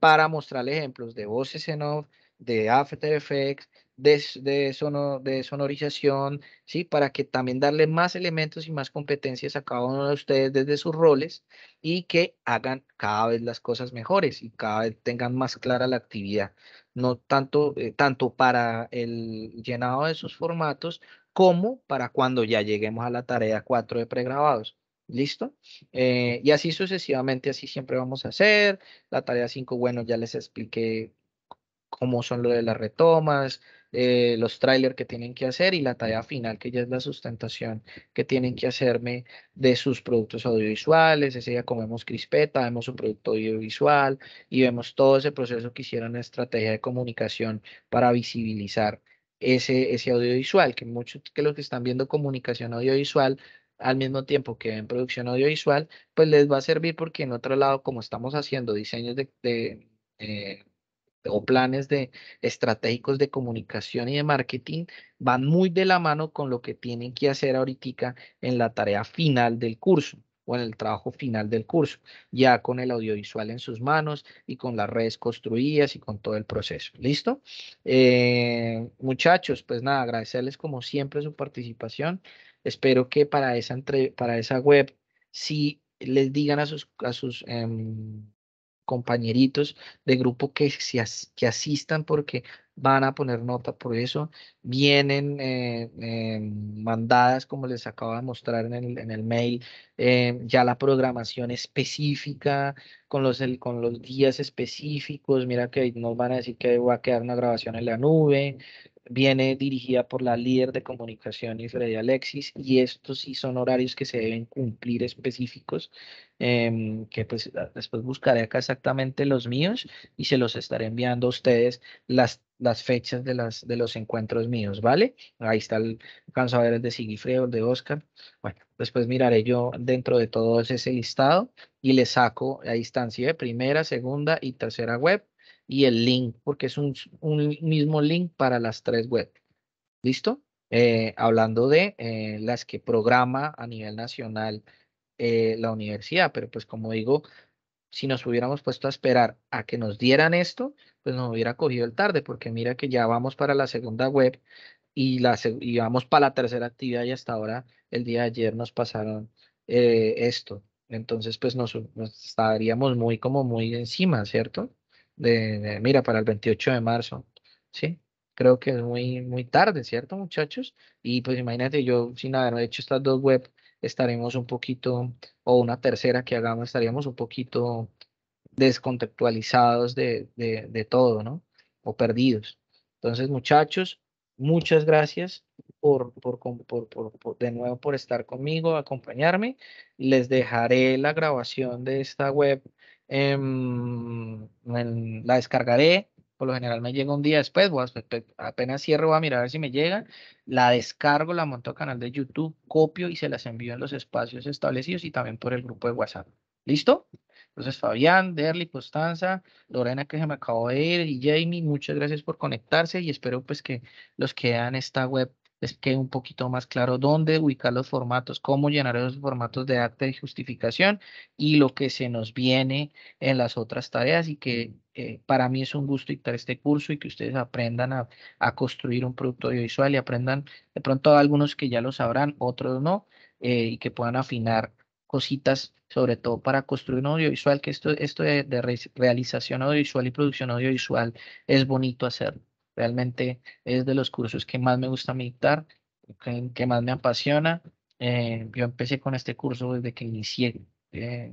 para mostrar ejemplos de voces en off, de After Effects, de, de, sono, de sonorización, ¿sí? Para que también darle más elementos y más competencias a cada uno de ustedes desde sus roles y que hagan cada vez las cosas mejores y cada vez tengan más clara la actividad, no tanto, eh, tanto para el llenado de sus formatos como para cuando ya lleguemos a la tarea 4 de pregrabados. ¿Listo? Eh, y así sucesivamente, así siempre vamos a hacer. La tarea 5, bueno, ya les expliqué como son lo de las retomas, eh, los trailers que tienen que hacer y la tarea final, que ya es la sustentación que tienen que hacerme de sus productos audiovisuales. Ese como comemos crispeta, vemos un producto audiovisual y vemos todo ese proceso que hicieron en estrategia de comunicación para visibilizar ese, audiovisual, que muchos que los que están viendo comunicación audiovisual al mismo tiempo que ven producción audiovisual, pues les va a servir porque en otro lado, como estamos haciendo diseños de, eh, o planes de estratégicos de comunicación y de marketing van muy de la mano con lo que tienen que hacer ahorita en la tarea final del curso o en el trabajo final del curso, ya con el audiovisual en sus manos y con las redes construidas y con todo el proceso. ¿Listo? Eh, muchachos, pues nada, agradecerles como siempre su participación. Espero que para esa, para esa web, si les digan a sus, a sus em, compañeritos de grupo que, que asistan porque van a poner nota. Por eso vienen eh, eh, mandadas, como les acabo de mostrar en el, en el mail, eh, ya la programación específica, con los, el, con los días específicos. Mira que nos van a decir que va a quedar una grabación en la nube, viene dirigida por la líder de comunicaciones, Freddy Alexis, y estos sí son horarios que se deben cumplir específicos, em, que pues después buscaré acá exactamente los míos y se los estaré enviando a ustedes las, las fechas de, las, de los encuentros míos, ¿vale? Ahí está el canso de Sigifredo, el de Oscar. Bueno, después miraré yo dentro de todo ese listado y le saco, a distancia de ¿eh? Primera, segunda y tercera web y el link, porque es un, mismo link para las tres web. ¿Listo? Eh, hablando de eh, las que programa a nivel nacional eh, la universidad, pero pues como digo, si nos hubiéramos puesto a esperar a que nos dieran esto, pues nos hubiera cogido el tarde, porque mira que ya vamos para la segunda web y, la, vamos para la tercera actividad y hasta ahora el día de ayer nos pasaron esto. Entonces, pues nos estaríamos muy como muy encima, ¿cierto? mira, para el 28 de marzo, ¿sí? Creo que es muy, muy tarde, ¿cierto, muchachos? Y pues imagínate, yo sin haber hecho estas dos web, estaremos un poquito, o una tercera que hagamos, estaríamos un poquito descontextualizados de, de, de todo, ¿no? O perdidos. Entonces, muchachos, muchas gracias por, por, por, de nuevo por estar conmigo, acompañarme. Les dejaré la grabación de esta web Em, la descargaré, por lo general me llega un día después, apenas cierro, voy a mirar a ver si me llega, la descargo, la monto a canal de YouTube, copio y se las envío en los espacios establecidos y también por el grupo de WhatsApp. ¿Listo? Entonces, Fabián, Derly, Constanza, Lorena, que se me acabó de ir, y Jamie, muchas gracias por conectarse y espero pues que los que vean esta web les quede un poquito más claro dónde ubicar los formatos, cómo llenar esos formatos de acta y justificación y lo que se nos viene en las otras tareas y que eh, para mí es un gusto dictar este curso y que ustedes aprendan a, construir un producto audiovisual y aprendan de pronto algunos que ya lo sabrán, otros no, eh, y que puedan afinar cositas sobre todo para construir un audiovisual, que esto, esto de, de realización audiovisual y producción audiovisual es bonito hacerlo. Realmente es de los cursos que más me gusta meditar, que, más me apasiona. Eh, yo empecé con este curso desde que inicié eh,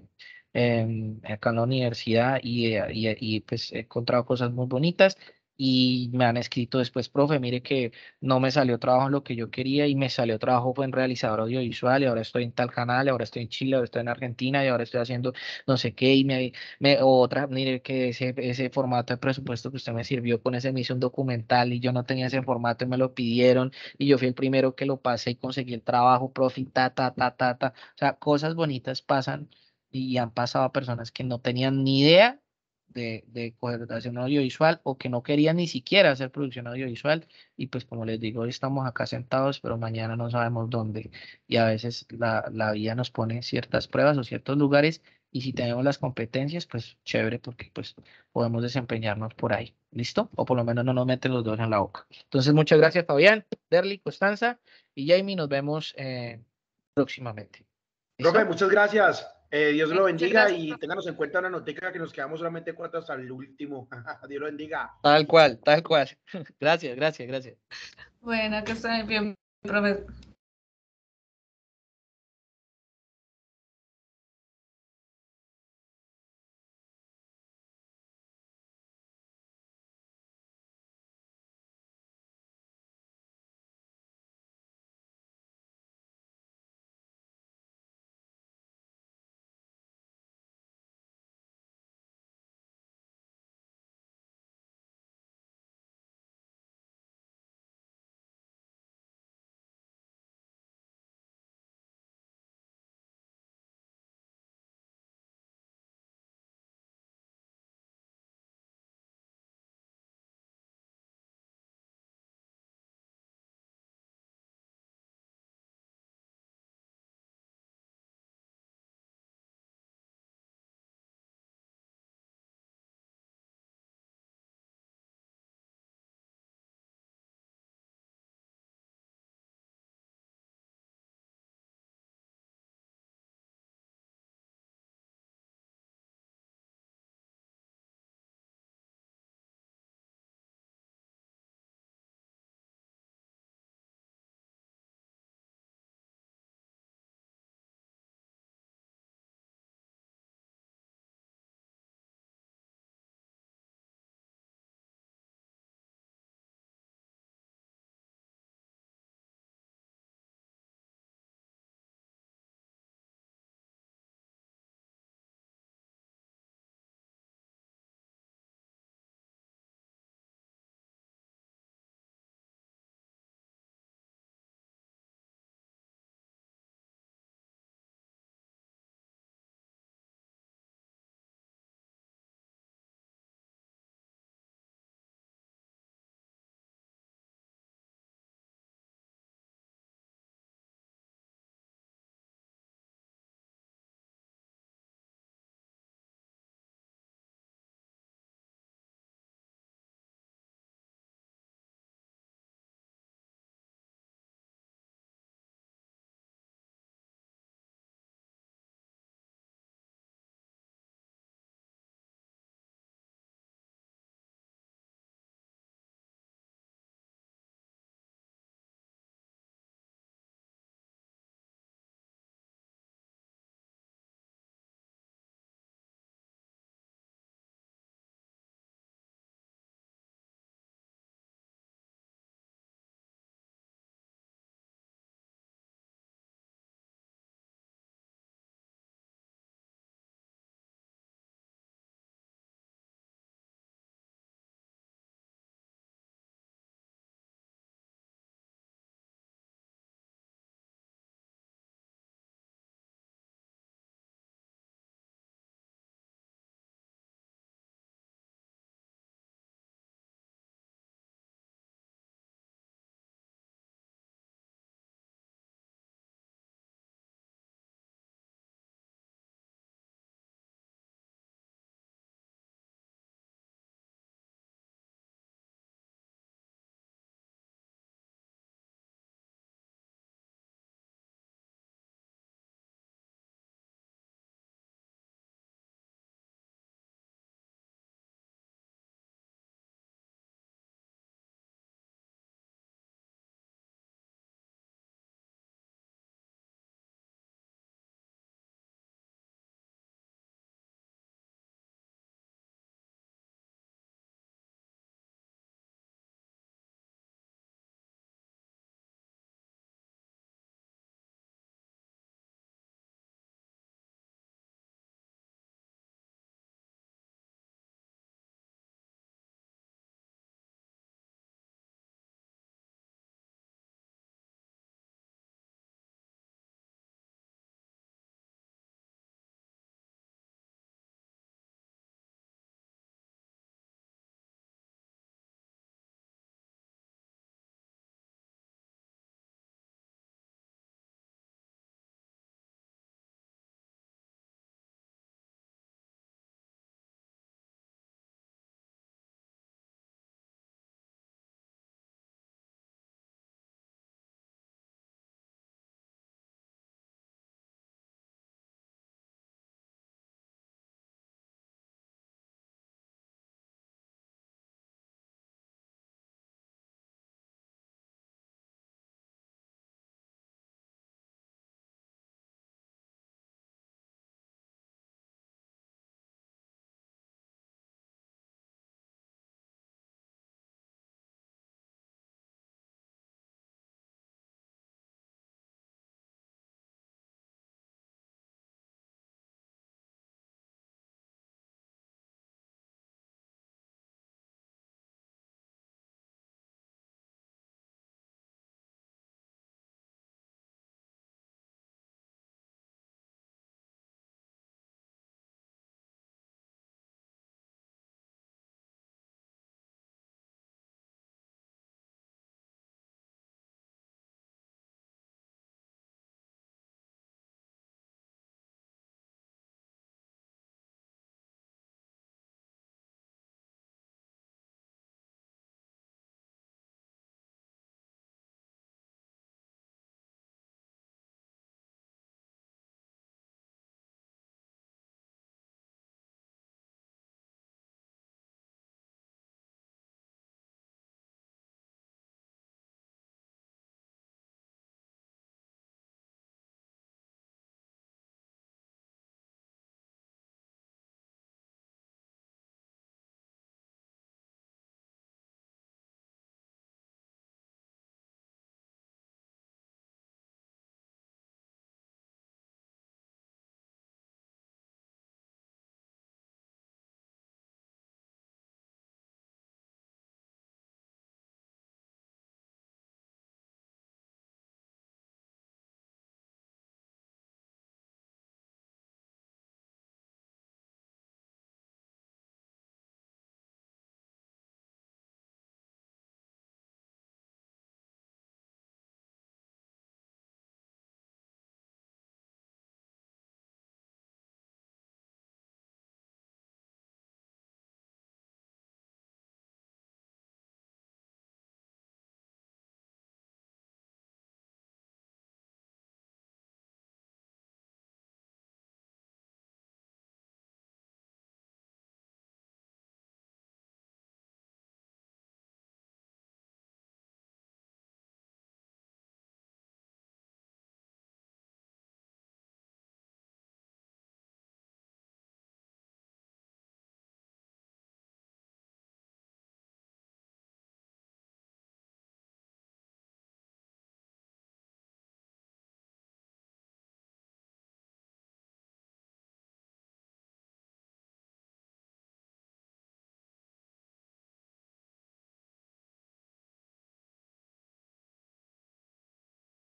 acá en la universidad y, eh, y, y, pues he encontrado cosas muy bonitas y me han escrito después, profe, mire que no me salió trabajo lo que yo quería y me salió trabajo fue en realizador audiovisual y ahora estoy en tal canal, y ahora estoy en Chile, ahora estoy en Argentina y ahora estoy haciendo no sé qué y me, me otra, mire que ese, ese formato de presupuesto que usted me sirvió con ese emisión documental y yo no tenía ese formato y me lo pidieron y yo fui el primero que lo pasé y conseguí el trabajo, profe, ta, ta, ta, ta, ta. O sea, cosas bonitas pasan y han pasado a personas que no tenían ni idea de, de audiovisual o que no querían ni siquiera hacer producción audiovisual y pues como les digo, hoy estamos acá sentados, pero mañana no sabemos dónde y a veces la, la vida nos pone ciertas pruebas o ciertos lugares y si tenemos las competencias, pues chévere porque pues podemos desempeñarnos por ahí, ¿listo? O por lo menos no nos meten los dos en la boca. Entonces, muchas gracias Fabián, Derly, Constanza y Jamie, nos vemos eh, próximamente. ¿Listo? muchas gracias. Eh, Dios lo bendiga y ténganos en cuenta una notica que nos quedamos solamente cuatro hasta el último. Dios lo bendiga. Tal cual, tal cual. Gracias, gracias, gracias. Bueno, que estén bien, profesor.